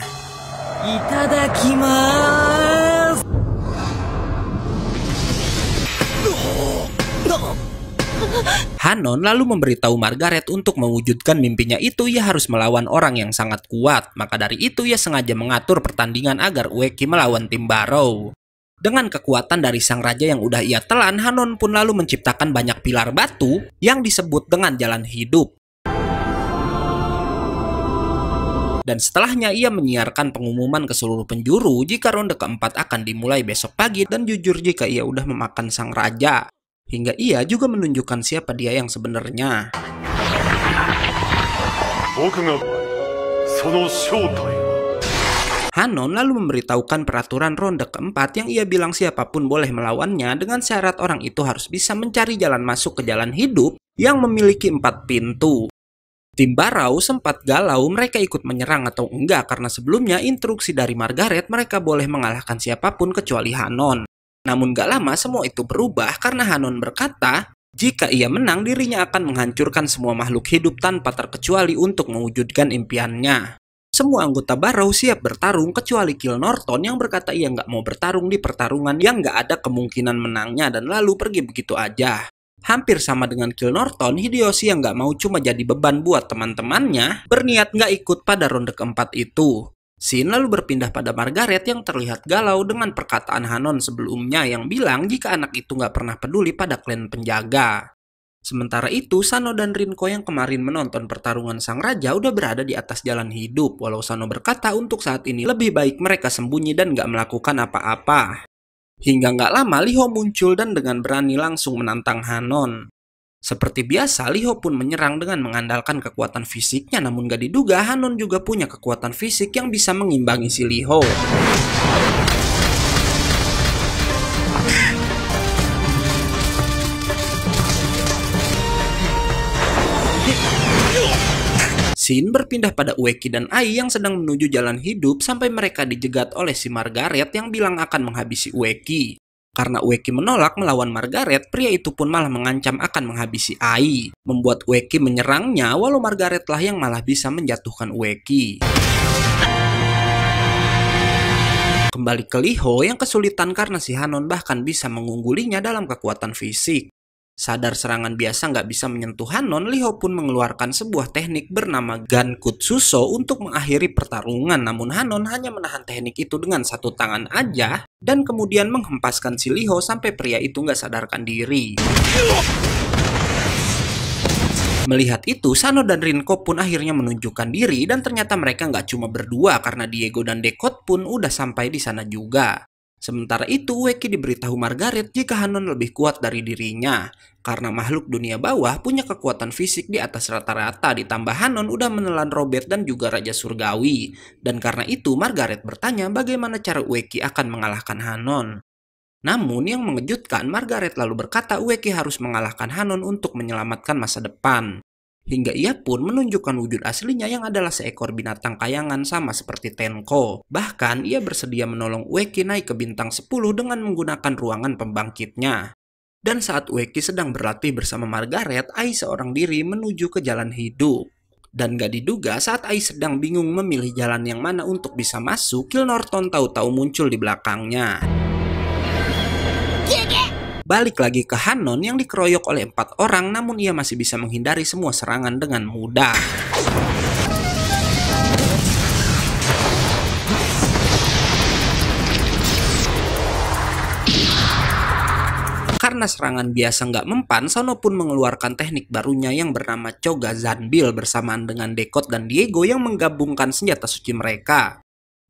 Hanon lalu memberitahu Margaret untuk mewujudkan mimpinya itu ia harus melawan orang yang sangat kuat. Maka dari itu ia sengaja mengatur pertandingan agar Ueki melawan tim Barrow. Dengan kekuatan dari sang raja yang udah ia telan, Hanon pun lalu menciptakan banyak pilar batu yang disebut dengan jalan hidup. Dan setelahnya ia menyiarkan pengumuman ke seluruh penjuru jika ronde keempat akan dimulai besok pagi dan jujur jika ia udah memakan sang raja. Hingga ia juga menunjukkan siapa dia yang sebenarnya. Hanon lalu memberitahukan peraturan ronde keempat yang ia bilang siapapun boleh melawannya dengan syarat orang itu harus bisa mencari jalan masuk ke jalan hidup yang memiliki empat pintu. Tim Barau sempat galau mereka ikut menyerang atau enggak karena sebelumnya instruksi dari Margaret mereka boleh mengalahkan siapapun kecuali Hanon. Namun gak lama semua itu berubah karena Hanon berkata, jika ia menang dirinya akan menghancurkan semua makhluk hidup tanpa terkecuali untuk mewujudkan impiannya. Semua anggota Barrow siap bertarung kecuali Kill Norton yang berkata ia nggak mau bertarung di pertarungan yang nggak ada kemungkinan menangnya dan lalu pergi begitu aja. Hampir sama dengan Kill Norton, Hideyoshi yang nggak mau cuma jadi beban buat teman-temannya, berniat nggak ikut pada ronde keempat itu. Sin lalu berpindah pada Margaret yang terlihat galau dengan perkataan Hanon sebelumnya yang bilang jika anak itu nggak pernah peduli pada klan penjaga. Sementara itu, Sano dan Rinko yang kemarin menonton pertarungan Sang Raja udah berada di atas jalan hidup, walau Sano berkata untuk saat ini lebih baik mereka sembunyi dan gak melakukan apa-apa. Hingga gak lama, Liho muncul dan dengan berani langsung menantang Hanon. Seperti biasa, Liho pun menyerang dengan mengandalkan kekuatan fisiknya, namun gak diduga Hanon juga punya kekuatan fisik yang bisa mengimbangi si Liho. Sin berpindah pada Ueki dan Ai yang sedang menuju jalan hidup sampai mereka dijegat oleh si Margaret yang bilang akan menghabisi Ueki. Karena Ueki menolak melawan Margaret, pria itu pun malah mengancam akan menghabisi Ai. Membuat Ueki menyerangnya walau Margaretlah yang malah bisa menjatuhkan Ueki. Kembali ke Liho yang kesulitan karena si Hanon bahkan bisa mengunggulinya dalam kekuatan fisik. Sadar serangan biasa nggak bisa menyentuh Hanon, Liho pun mengeluarkan sebuah teknik bernama Gankutsuso untuk mengakhiri pertarungan. Namun Hanon hanya menahan teknik itu dengan satu tangan aja dan kemudian menghempaskan si Liho sampai pria itu nggak sadarkan diri. Melihat itu, Sano dan Rinko pun akhirnya menunjukkan diri dan ternyata mereka nggak cuma berdua karena Diego dan Dekot pun udah sampai di sana juga. Sementara itu, Weki diberitahu Margaret jika Hanon lebih kuat dari dirinya, karena makhluk dunia bawah punya kekuatan fisik di atas rata-rata ditambah Hanon udah menelan Robert dan juga Raja Surgawi. Dan karena itu, Margaret bertanya bagaimana cara Weki akan mengalahkan Hanon. Namun yang mengejutkan, Margaret lalu berkata Weki harus mengalahkan Hanon untuk menyelamatkan masa depan hingga ia pun menunjukkan wujud aslinya yang adalah seekor binatang kayangan sama seperti Tenko. Bahkan, ia bersedia menolong Ueki naik ke bintang 10 dengan menggunakan ruangan pembangkitnya. Dan saat Ueki sedang berlatih bersama Margaret, Ai seorang diri menuju ke jalan hidup. Dan gak diduga saat Ai sedang bingung memilih jalan yang mana untuk bisa masuk, Kill Norton tahu-tahu muncul di belakangnya balik lagi ke Hanon yang dikeroyok oleh empat orang namun ia masih bisa menghindari semua serangan dengan mudah. Karena serangan biasa nggak mempan, Sono pun mengeluarkan teknik barunya yang bernama Choga Zanbil bersamaan dengan Dekot dan Diego yang menggabungkan senjata suci mereka.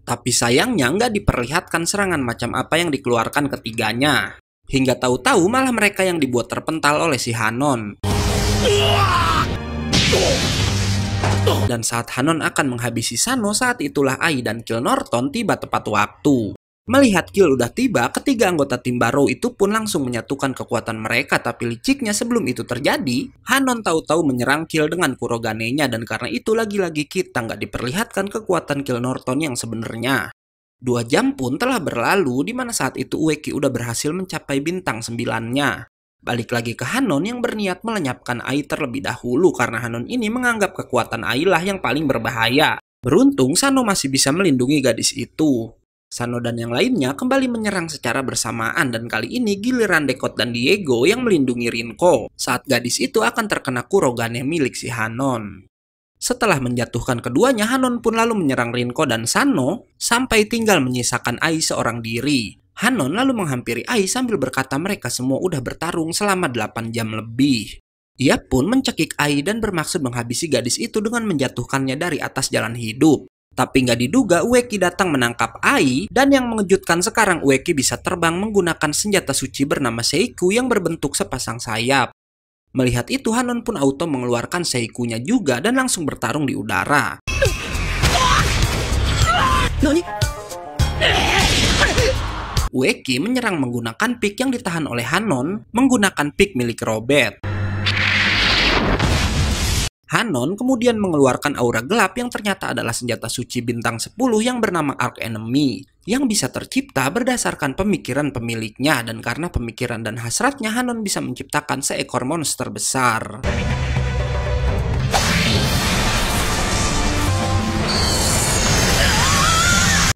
Tapi sayangnya nggak diperlihatkan serangan macam apa yang dikeluarkan ketiganya. Hingga tahu-tahu malah mereka yang dibuat terpental oleh si Hanon. Dan saat Hanon akan menghabisi Sano, saat itulah Ai dan Kill Norton tiba tepat waktu. Melihat Kill udah tiba, ketiga anggota tim Barrow itu pun langsung menyatukan kekuatan mereka tapi liciknya sebelum itu terjadi, Hanon tahu-tahu menyerang Kill dengan kuroganenya dan karena itu lagi-lagi kita nggak diperlihatkan kekuatan Kill Norton yang sebenarnya. Dua jam pun telah berlalu di mana saat itu Ueki udah berhasil mencapai bintang sembilannya. Balik lagi ke Hanon yang berniat melenyapkan Ai terlebih dahulu karena Hanon ini menganggap kekuatan Ai lah yang paling berbahaya. Beruntung Sano masih bisa melindungi gadis itu. Sano dan yang lainnya kembali menyerang secara bersamaan dan kali ini giliran Dekot dan Diego yang melindungi Rinko saat gadis itu akan terkena kurogane milik si Hanon. Setelah menjatuhkan keduanya, Hanon pun lalu menyerang Rinko dan Sano sampai tinggal menyisakan Ai seorang diri. Hanon lalu menghampiri Ai sambil berkata mereka semua udah bertarung selama 8 jam lebih. Ia pun mencekik Ai dan bermaksud menghabisi gadis itu dengan menjatuhkannya dari atas jalan hidup. Tapi nggak diduga Ueki datang menangkap Ai dan yang mengejutkan sekarang Ueki bisa terbang menggunakan senjata suci bernama Seiku yang berbentuk sepasang sayap. Melihat itu, Hanon pun auto mengeluarkan Seikunya juga dan langsung bertarung di udara. Nani? menyerang menggunakan pick yang ditahan oleh Hanon menggunakan pick milik Robert. Hanon kemudian mengeluarkan aura gelap yang ternyata adalah senjata suci bintang 10 yang bernama Arc Enemy yang bisa tercipta berdasarkan pemikiran pemiliknya dan karena pemikiran dan hasratnya Hanon bisa menciptakan seekor monster besar.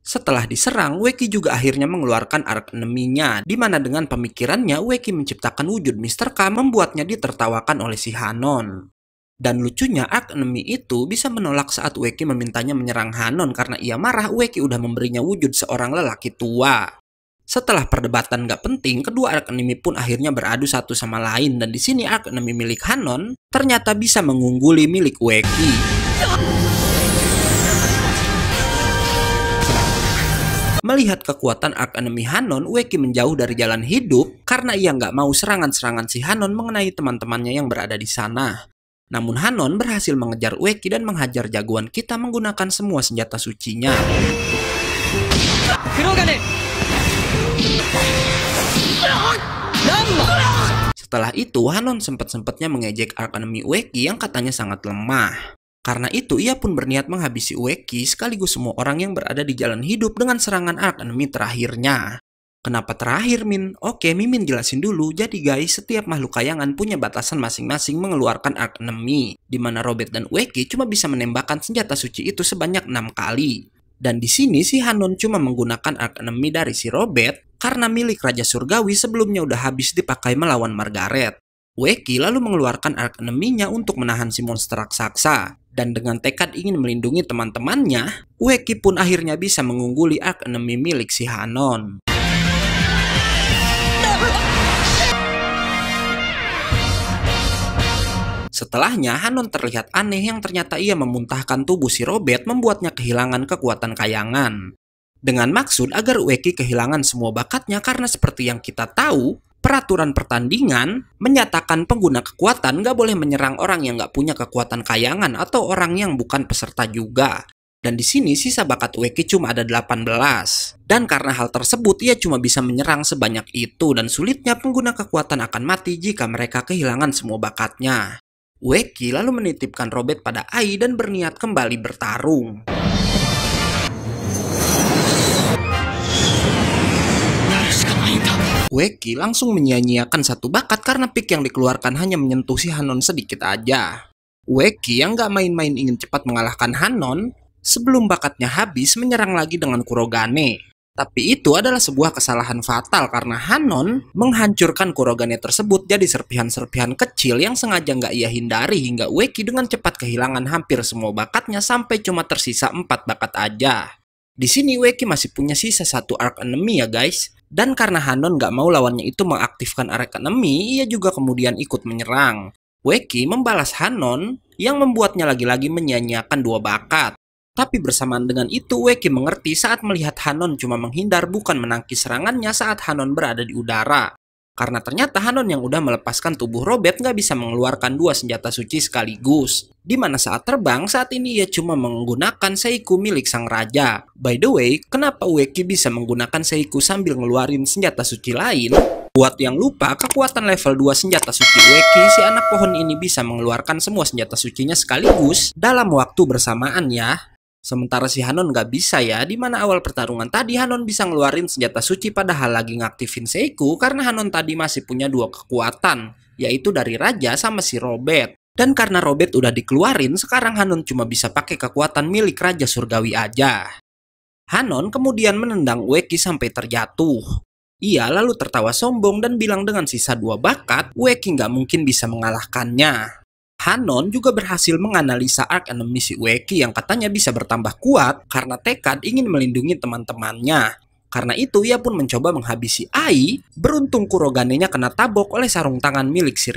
Setelah diserang, Weki juga akhirnya mengeluarkan arc Enemy-nya di mana dengan pemikirannya Weki menciptakan wujud Mr. K membuatnya ditertawakan oleh si Hanon. Dan lucunya Enemy itu bisa menolak saat Weki memintanya menyerang Hanon karena ia marah Weki udah memberinya wujud seorang lelaki tua. Setelah perdebatan gak penting, kedua Enemy pun akhirnya beradu satu sama lain dan di sini Enemy milik Hanon ternyata bisa mengungguli milik Weki. Melihat kekuatan Enemy Hanon, Weki menjauh dari jalan hidup karena ia nggak mau serangan-serangan si Hanon mengenai teman-temannya yang berada di sana. Namun Hanon berhasil mengejar Ueki dan menghajar jagoan kita menggunakan semua senjata sucinya. Setelah itu, Hanon sempat-sempatnya mengejek Arkanemi Ueki yang katanya sangat lemah. Karena itu, ia pun berniat menghabisi Ueki sekaligus semua orang yang berada di jalan hidup dengan serangan Arkanemi terakhirnya. Kenapa terakhir, Min? Oke, Mimin jelasin dulu. Jadi guys, setiap makhluk kayangan punya batasan masing-masing mengeluarkan arc di mana Robert dan Ueki cuma bisa menembakkan senjata suci itu sebanyak 6 kali. Dan di sini si Hanon cuma menggunakan arc dari si Robert karena milik Raja Surgawi sebelumnya udah habis dipakai melawan Margaret. Ueki lalu mengeluarkan arc untuk menahan si monster raksasa. Dan dengan tekad ingin melindungi teman-temannya, Ueki pun akhirnya bisa mengungguli arc milik si Hanon. Setelahnya, Hanon terlihat aneh yang ternyata ia memuntahkan tubuh si Robert membuatnya kehilangan kekuatan kayangan. Dengan maksud agar Ueki kehilangan semua bakatnya karena seperti yang kita tahu, peraturan pertandingan menyatakan pengguna kekuatan gak boleh menyerang orang yang gak punya kekuatan kayangan atau orang yang bukan peserta juga. Dan di sini sisa bakat Ueki cuma ada 18. Dan karena hal tersebut ia cuma bisa menyerang sebanyak itu dan sulitnya pengguna kekuatan akan mati jika mereka kehilangan semua bakatnya. Weki lalu menitipkan Robert pada Ai dan berniat kembali bertarung. Weki langsung menyanyiakan satu bakat karena pick yang dikeluarkan hanya menyentuh si Hanon sedikit aja. Weki yang gak main-main ingin cepat mengalahkan Hanon, sebelum bakatnya habis menyerang lagi dengan Kurogane. Tapi itu adalah sebuah kesalahan fatal karena Hanon menghancurkan kurogane tersebut jadi serpihan-serpihan kecil yang sengaja nggak ia hindari hingga Ueki dengan cepat kehilangan hampir semua bakatnya sampai cuma tersisa 4 bakat aja. Di sini Ueki masih punya sisa satu arc enemy ya guys. Dan karena Hanon nggak mau lawannya itu mengaktifkan arc enemy, ia juga kemudian ikut menyerang. Weki membalas Hanon yang membuatnya lagi-lagi menyanyiakan dua bakat. Tapi bersamaan dengan itu, Weki mengerti saat melihat Hanon cuma menghindar bukan menangkis serangannya saat Hanon berada di udara. Karena ternyata Hanon yang udah melepaskan tubuh Robert nggak bisa mengeluarkan dua senjata suci sekaligus. Di mana saat terbang, saat ini ia cuma menggunakan Seiku milik sang raja. By the way, kenapa Weki bisa menggunakan Seiku sambil ngeluarin senjata suci lain? Buat yang lupa, kekuatan level 2 senjata suci Weki, si anak pohon ini bisa mengeluarkan semua senjata sucinya sekaligus dalam waktu bersamaan ya. Sementara si Hanon gak bisa ya, di mana awal pertarungan tadi Hanon bisa ngeluarin senjata suci padahal lagi ngaktifin Seiku karena Hanon tadi masih punya dua kekuatan, yaitu dari Raja sama si Robert. Dan karena Robert udah dikeluarin, sekarang Hanon cuma bisa pakai kekuatan milik Raja Surgawi aja. Hanon kemudian menendang Ueki sampai terjatuh. Ia lalu tertawa sombong dan bilang dengan sisa dua bakat, Weki nggak mungkin bisa mengalahkannya. Hanon juga berhasil menganalisa Ark enemy si Ueki yang katanya bisa bertambah kuat karena tekad ingin melindungi teman-temannya. Karena itu ia pun mencoba menghabisi Ai, beruntung Kuroganenya kena tabok oleh sarung tangan milik si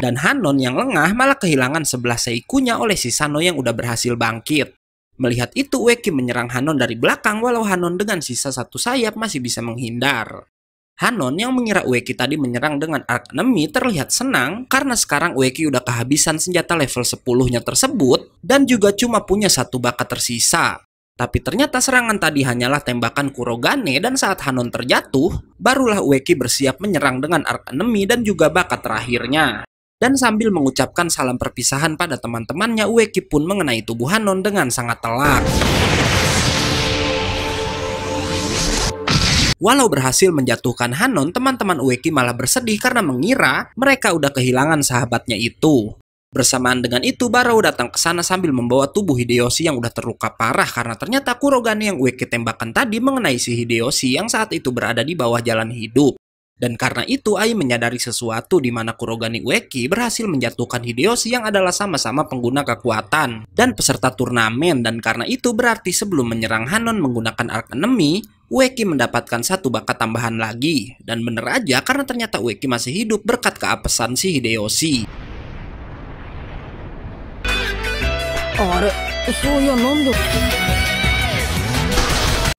Dan Hanon yang lengah malah kehilangan sebelah seikunya oleh si Sano yang udah berhasil bangkit. Melihat itu, Weki menyerang Hanon dari belakang walau Hanon dengan sisa satu sayap masih bisa menghindar. Hanon yang mengira Weki tadi menyerang dengan Arc Nemi terlihat senang karena sekarang Weki udah kehabisan senjata level 10-nya tersebut dan juga cuma punya satu bakat tersisa. Tapi ternyata serangan tadi hanyalah tembakan Kurogane dan saat Hanon terjatuh, barulah Weki bersiap menyerang dengan Arc Nemi dan juga bakat terakhirnya. Dan sambil mengucapkan salam perpisahan pada teman-temannya, Ueki pun mengenai tubuh Hanon dengan sangat telak. Walau berhasil menjatuhkan Hanon, teman-teman Ueki malah bersedih karena mengira mereka udah kehilangan sahabatnya itu. Bersamaan dengan itu, Barau datang ke sana sambil membawa tubuh Hideyoshi yang udah terluka parah karena ternyata Kurogane yang Ueki tembakan tadi mengenai si Hideyoshi yang saat itu berada di bawah jalan hidup. Dan karena itu Ai menyadari sesuatu di mana Kurogani Ueki berhasil menjatuhkan Hideyoshi yang adalah sama-sama pengguna kekuatan dan peserta turnamen dan karena itu berarti sebelum menyerang Hanon menggunakan Arc Enemy, Ueki mendapatkan satu bakat tambahan lagi. Dan bener aja karena ternyata Ueki masih hidup berkat keapesan si Hideyoshi. Are, ya,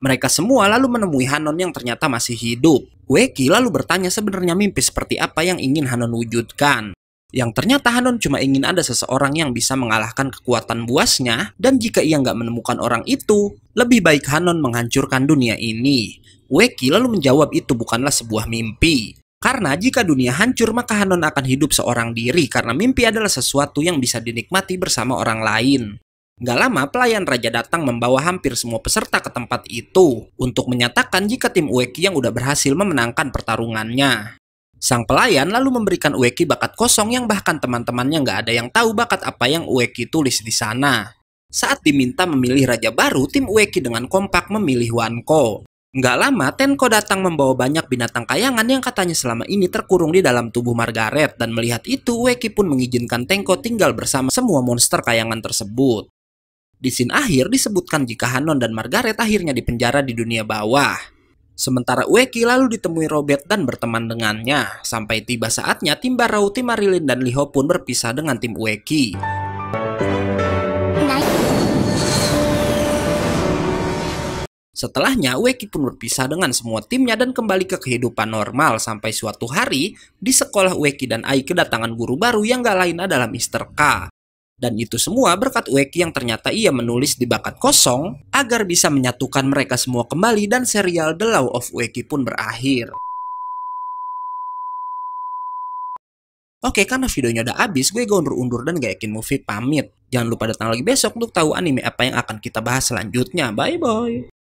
mereka semua lalu menemui Hanon yang ternyata masih hidup. Weki lalu bertanya sebenarnya mimpi seperti apa yang ingin Hanon wujudkan. Yang ternyata Hanon cuma ingin ada seseorang yang bisa mengalahkan kekuatan buasnya dan jika ia nggak menemukan orang itu, lebih baik Hanon menghancurkan dunia ini. Weki lalu menjawab itu bukanlah sebuah mimpi. Karena jika dunia hancur maka Hanon akan hidup seorang diri karena mimpi adalah sesuatu yang bisa dinikmati bersama orang lain. Gak lama, pelayan raja datang membawa hampir semua peserta ke tempat itu untuk menyatakan jika tim Ueki yang udah berhasil memenangkan pertarungannya. Sang pelayan lalu memberikan Ueki bakat kosong yang bahkan teman-temannya nggak ada yang tahu bakat apa yang Ueki tulis di sana. Saat diminta memilih raja baru, tim Ueki dengan kompak memilih Wanko. Gak lama, Tenko datang membawa banyak binatang kayangan yang katanya selama ini terkurung di dalam tubuh Margaret dan melihat itu, Ueki pun mengizinkan Tenko tinggal bersama semua monster kayangan tersebut. Di scene akhir disebutkan jika Hanon dan Margaret akhirnya dipenjara di dunia bawah. Sementara Ueki lalu ditemui Robert dan berteman dengannya, sampai tiba saatnya tim tim Marilyn, dan Liho pun berpisah dengan tim Ueki. Setelahnya, Ueki pun berpisah dengan semua timnya dan kembali ke kehidupan normal sampai suatu hari di sekolah Ueki dan Ai kedatangan guru baru yang gak lain adalah Mr. K. Dan itu semua berkat Ueki yang ternyata ia menulis di bakat kosong agar bisa menyatukan mereka semua kembali dan serial The Law of Ueki pun berakhir. Oke, karena videonya udah habis, gue undur-undur dan gak yakin movie pamit. Jangan lupa datang lagi besok untuk tahu anime apa yang akan kita bahas selanjutnya. Bye-bye.